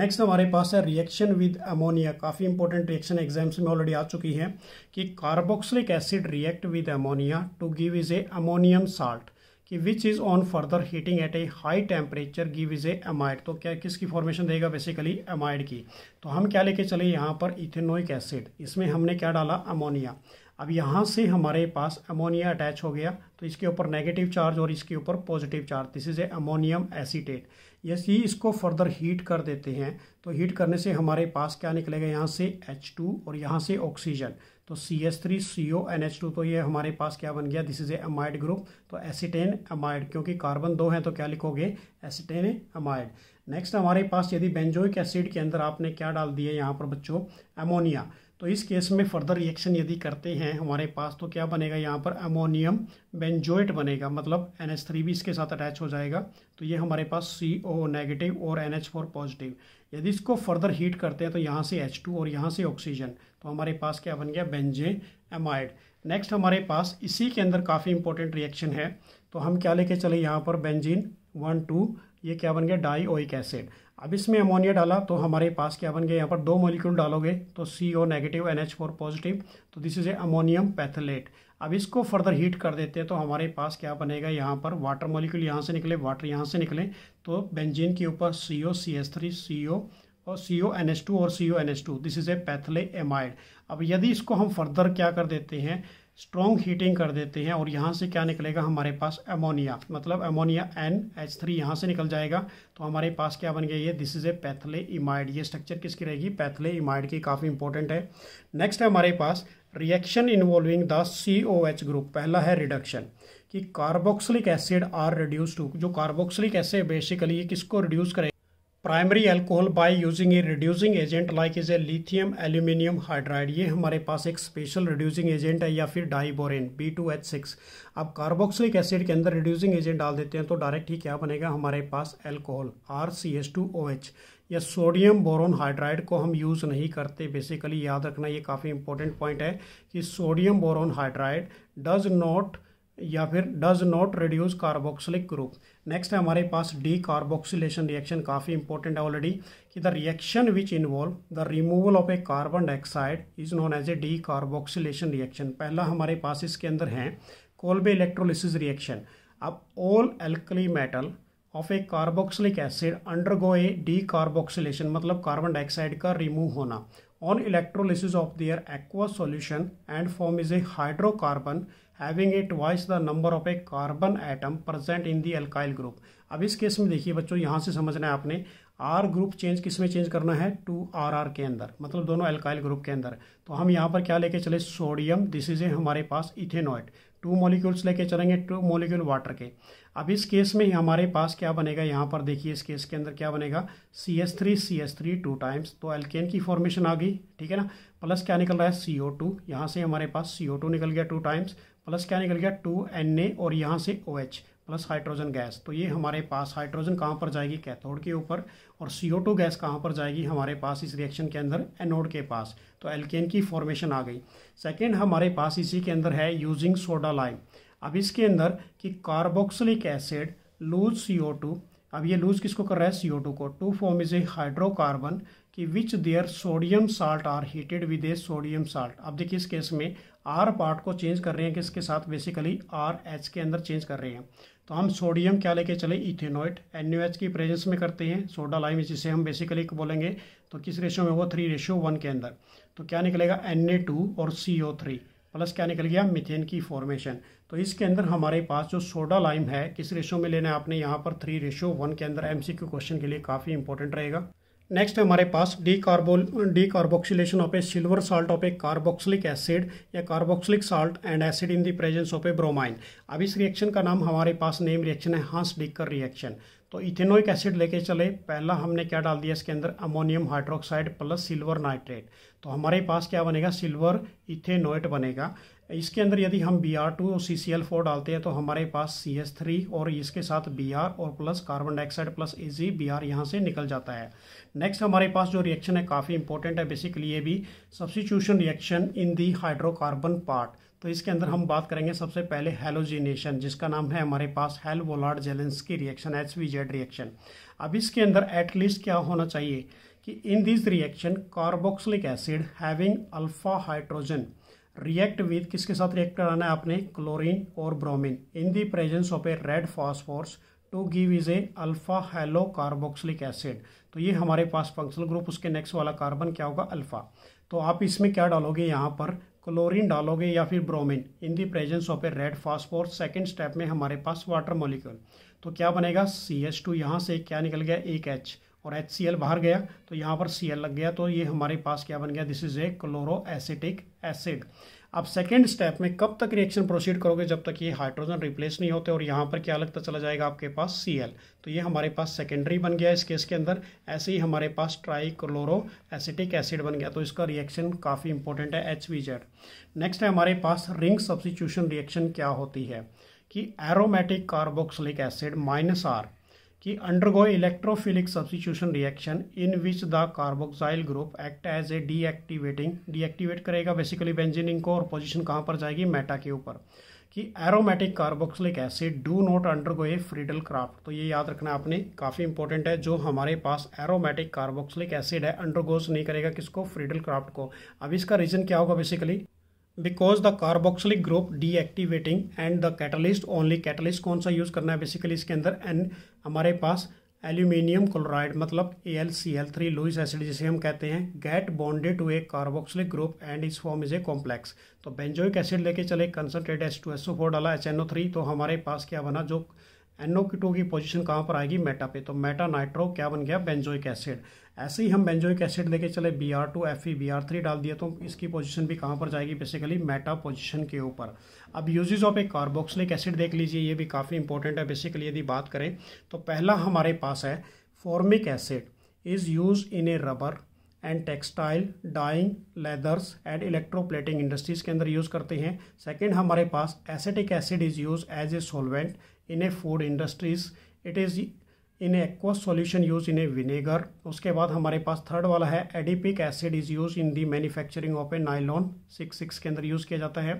नेक्स्ट हमारे पास है रिएक्शन विद अमोनिया काफ़ी इंपॉर्टेंट रिएक्शन एग्जाम्स में ऑलरेडी आ चुकी है कि carboxylic acid react with ammonia to give is a ammonium salt कि which is on further heating at a high temperature give is a amide तो क्या किसकी फॉर्मेशन देगा बेसिकली एमाइड की तो हम क्या लेके चले यहाँ पर इथेनोइक एसिड इसमें हमने क्या डाला अमोनिया अब यहाँ से हमारे पास अमोनिया अटैच हो गया तो इसके ऊपर नेगेटिव चार्ज और इसके ऊपर positive charge this is a ammonium acetate ये इसको फर्दर हीट कर देते हैं तो हीट करने से हमारे पास क्या निकलेगा यहाँ से H2 और यहाँ से ऑक्सीजन तो C S three C O N H two तो ये हमारे पास क्या बन गया this is a amide group तो एसिटेन अमाइड क्योंकि कार्बन दो हैं तो क्या लिखोगे एसिटेन अमाइड नेक्स्ट हमारे पास यदि बेंजोइक एसिड के अंदर आपने क्या डाल दिया यहाँ पर बच्चों अमोनिया तो इस केस में फर्दर रिएक्शन यदि करते हैं हमारे पास तो क्या बनेगा यहाँ पर अमोनियम बेंजोइट बनेगा मतलब एन एच थ्री भी इसके साथ अटैच हो जाएगा तो ये हमारे पास सी ओ नेगेटिव और एन एच फोर पॉजिटिव यदि इसको फर्दर हीट करते हैं तो यहाँ से एच टू और यहाँ से ऑक्सीजन तो हमारे पास क्या बन गया बेंजे एमाइड नेक्स्ट हमारे पास इसी के अंदर काफ़ी इंपॉर्टेंट रिएक्शन है तो हम क्या लेके चले यहाँ पर बेंजीन वन टू ये क्या बन गया डाई ओइक एसिड अब इसमें अमोनिया डाला तो हमारे पास क्या बन गया यहाँ पर दो मॉलिक्यूल डालोगे तो C O negative N H four positive तो this is a ammonium phthalate अब इसको फर्दर हीट कर देते हैं तो हमारे पास क्या बनेगा यहाँ पर वाटर मॉलिक्यूल यहाँ से निकले वाटर यहाँ से निकले तो बेंजीन के ऊपर सी O C S three C O और C O N H two और C O N H two this is a phthalamide अब यदि इसको हम फर्दर क्या कर देते हैं स्ट्रॉन्ग हीटिंग कर देते हैं और यहाँ से क्या निकलेगा हमारे पास एमोनिया मतलब एमोनिया एन एच थ्री यहाँ से निकल जाएगा तो हमारे पास क्या बन गया ये दिस इज़ ए पैथले इमाइड ये स्ट्रक्चर किसकी रहेगी पैथले इमाइड की काफ़ी इंपॉर्टेंट है नेक्स्ट है हमारे पास reaction involving the C O H group पहला है रिडक्शन कि carboxylic acid are reduce to जो कार्बोक्सलिक एसिड बेसिकली ये किसको रिड्यूस करेगा primary alcohol by using a reducing agent like is a lithium aluminium hydride ये हमारे पास एक स्पेशल रिड्यूसिंग एजेंट है या फिर diborane B two H six अब कार्बोक्सिलिक एसिड के अंदर रिड्यूसिंग एजेंट डाल देते हैं तो डायरेक्ट ही क्या बनेगा हमारे पास alcohol R C S two O H या सोडियम बोरोन हाइड्राइड को हम यूज़ नहीं करते बेसिकली याद रखना ये काफ़ी इंपॉर्टेंट पॉइंट है कि sodium boron hydride does not या फिर does not reduce carboxylic group next है हमारे पास डी कार्बोक्सिलेशन रिएक्शन काफ़ी इंपॉर्टेंट है ऑलरेडी कि the reaction which involve the removal of a carbon dioxide is known as a decarboxylation reaction पहला हमारे पास इसके अंदर है कोल्बे इलेक्ट्रोलिसिस रिएक्शन अब all alkali metal of a carboxylic acid undergo a decarboxylation मतलब carbon dioxide का remove होना on electrolysis of their aqua solution and form is a hydrocarbon having it voice the number of a carbon atom present in the alkyl group अब इस case में देखिए बच्चों यहाँ से समझना है आपने आर ग्रुप चेंज किस में चेंज करना है टू आर आर के अंदर मतलब दोनों अल्काइल ग्रुप के अंदर तो हम यहाँ पर क्या लेके चले सोडियम दिस इज ए हमारे पास इथेनॉइड टू मॉलिक्यूल्स लेके चलेंगे टू मॉलिक्यूल वाटर के अब इस केस में ही हमारे पास क्या बनेगा यहाँ पर देखिए इस केस के अंदर क्या बनेगा C S three C S three two times तो एल्केन की फॉर्मेशन आ गई ठीक है ना प्लस क्या निकल रहा है सी ओ टू यहाँ से हमारे पास सी ओ टू निकल गया टू टाइम्स प्लस क्या निकल गया टू एन ए और यहाँ से O H plus hydrogen gas तो ये हमारे पास हाइड्रोजन कहाँ पर जाएगी कैथोड के ऊपर और सी ओ टू गैस कहाँ पर जाएगी हमारे पास इस रिएक्शन के अंदर एनोड के पास तो एल्केन की फॉर्मेशन आ गई सेकेंड हमारे पास इसी के अंदर है यूजिंग सोडा लाइम अब इसके अंदर कि carboxylic acid lose C O two अब ये लूज किसको कर रहा है सी ओ टू को to form is a hydrocarbon कि which their sodium salt are heated with a sodium salt अब देखिए इस केस में आर पार्ट को चेंज कर रहे हैं किसके साथ बेसिकली आर एच के अंदर चेंज कर रहे हैं तो हम सोडियम क्या लेके चले इथेनोइट एन यू एच की प्रेजेंस में करते हैं सोडा लाइम जिसे हम बेसिकली बोलेंगे तो किस रेशियो में वो थ्री रेशियो वन के अंदर तो क्या निकलेगा एन ए टू और सी ओ थ्री प्लस क्या निकल गया मिथेन की फॉर्मेशन तो इसके अंदर हमारे पास जो सोडा लाइम है किस रेशो में लेना है आपने यहाँ पर थ्री रेशो वन के अंदर एमसीक्यू क्वेश्चन के लिए काफ़ी इंपॉर्टेंट रहेगा नेक्स्ट है हमारे पास de carbol decarboxylation of a silver salt of a carboxylic acid या carboxylic salt and acid in the presence of a bromine अब इस रिएक्शन का नाम हमारे पास नेम रिएक्शन है हांस डिकर रिएक्शन तो इथेनोइक एसिड लेके चले पहला हमने क्या डाल दिया इसके अंदर ammonium hydroxide plus silver nitrate तो हमारे पास क्या बनेगा सिल्वर इथेनोइट बनेगा इसके अंदर यदि हम बी आर टू और सी सी एल फोर डालते हैं तो हमारे पास सी एस थ्री और इसके साथ बी आर और plus carbon dioxide plus A G B R यहाँ से निकल जाता है नेक्स्ट हमारे पास जो रिएक्शन है काफ़ी इंपॉर्टेंट है बेसिकली ये भी substitution reaction in the hydrocarbon part तो इसके अंदर हम बात करेंगे सबसे पहले हेलोजिनेशन जिसका नाम है हमारे पास हेल वोलार्ड की reaction H V Z reaction अब इसके अंदर एटलीस्ट क्या होना चाहिए कि in this reaction carboxylic acid having alpha hydrogen react with किसके साथ रिएक्ट कराना है आपने क्लोरीन और bromine in the presence of a red phosphorus to give is a alpha halo carboxylic acid तो ये हमारे पास फंक्शनल ग्रुप उसके नेक्स्ट वाला कार्बन क्या होगा अल्फा तो आप इसमें क्या डालोगे यहाँ पर क्लोरीन डालोगे या फिर bromine in the presence of a red phosphorus second step में हमारे पास वाटर मोलिक्यूल तो क्या बनेगा सी एच टू यहाँ से क्या निकल गया एक एच और एच बाहर गया तो यहाँ पर सी लग गया तो ये हमारे पास क्या बन गया this is a chloro acetic acid आप सेकेंड स्टेप में कब तक रिएक्शन प्रोसीड करोगे जब तक ये हाइड्रोजन रिप्लेस नहीं होते और यहाँ पर क्या लगता चला जाएगा आपके पास सी तो ये हमारे पास सेकेंडरी बन गया इस केस के अंदर ऐसे ही हमारे पास ट्राई क्लोरो एसिटिक एसिड बन गया तो इसका रिएक्शन काफ़ी इंपॉर्टेंट है एच नेक्स्ट है हमारे पास रिंग सब्सिट्यूशन रिएक्शन क्या होती है कि aromatic carboxylic acid minus R कि undergo electrophilic substitution reaction in which the carboxyl group act as a deactivating deactivate करेगा बेसिकली बेंजीन को और पोजीशन कहाँ पर जाएगी मेटा के ऊपर कि aromatic carboxylic acid do not undergo a Friedel Craft तो ये याद रखना आपने काफ़ी इंपॉर्टेंट है जो हमारे पास एरोमेटिक कार्बोक्सिलिक एसिड है अंडरगोस नहीं करेगा किसको फ्रीडल क्राफ्ट को अब इसका रीज़न क्या होगा basically because the carboxylic group deactivating and the catalyst only catalyst कौन सा यूज़ करना है बेसिकली इसके अंदर एंड हमारे पास एल्यूमिनियम क्लोराइड मतलब A L C L three Lewis acid जिसे हम कहते हैं get bonded to a carboxylic group and इस फॉर्म इज ए कॉम्प्लेक्स तो बेंजोइक एसिड लेके चले concentrate S two S O four डाला एच एन ओ थ्री तो हमारे पास क्या बना जो एनओ की टू की पोजिशन कहाँ पर आएगी मेटा पे तो मेटा नाइट्रो क्या बन गया बेंजोइक एसिड ऐसे ही हम बेंजोइक एसिड लेके चले B R two F E B R three डाल दिया तो इसकी पोजिशन भी कहाँ पर जाएगी बेसिकली मेटा पोजिशन के ऊपर अब uses of a carboxylic acid देख लीजिए ये भी काफ़ी इंपॉर्टेंट है बेसिकली यदि बात करें तो पहला हमारे पास है formic acid is use in a rubber and textile dyeing leathers and electroplating industries के अंदर यूज़ करते हैं सेकेंड हमारे पास acetic acid is use as a solvent in a food industries it is in aqueous solution use in a vinegar उसके बाद हमारे पास थर्ड वाला है adipic acid is use in the manufacturing of a nylon six six के अंदर use किया जाता है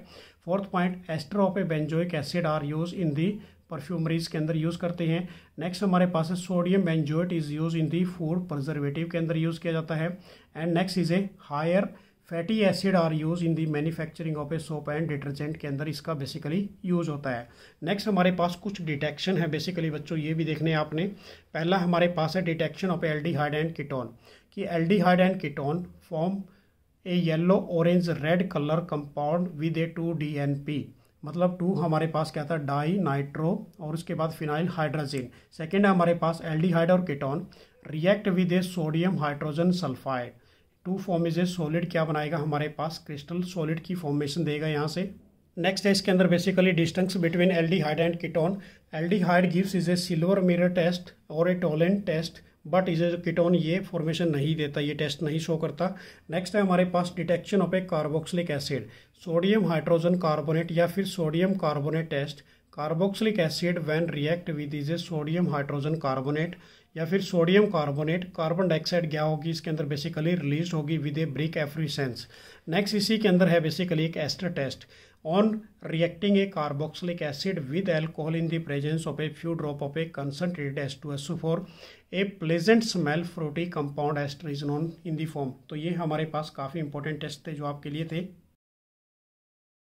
fourth point ester of a benzoic acid are use in the perfumeries के अंदर यूज़ करते हैं नेक्स्ट हमारे पास है sodium benzoate is use in the food preservative के अंदर यूज़ किया जाता है and next is a higher fatty acid are use in the manufacturing of a soap and detergent के अंदर इसका बेसिकली यूज़ होता है नेक्स्ट हमारे पास कुछ डिटेक्शन है बेसिकली बच्चों ये भी देखने आपने पहला हमारे पास है detection of aldehyde and ketone कि hide and ketone form a yellow orange red colour compound with a two D N P मतलब टू हमारे पास क्या था डाई नाइट्रो और उसके बाद फिनाइल हाइड्रोजन सेकेंड है हमारे पास एल डी हाइड और ketone react with a sodium hydrogen sulphide to form is a solid क्या बनाएगा हमारे पास क्रिस्टल सॉलिड की फॉर्मेशन देगा यहाँ से नेक्स्ट है इसके अंदर basically distance between aldehyde and ketone aldehyde gives is a silver mirror test और a Tollen test but is a ketone ये फॉर्मेशन नहीं देता ये टेस्ट नहीं शो करता नेक्स्ट है हमारे पास detection of a carboxylic acid sodium hydrogen carbonate या फिर sodium carbonate test carboxylic acid when react with is a sodium hydrogen carbonate या फिर सोडियम कार्बोनेट कार्बन डाइऑक्साइड क्या होगी इसके अंदर बेसिकली रिलीज होगी with a brick effervescence next इसी के अंदर है बेसिकली एक ester test on reacting a carboxylic acid with alcohol in the presence of a few drop of a concentrated S two S four a pleasant smell fruity compound ester is non in the form तो ये हमारे पास काफ़ी important test थे जो आपके लिए थे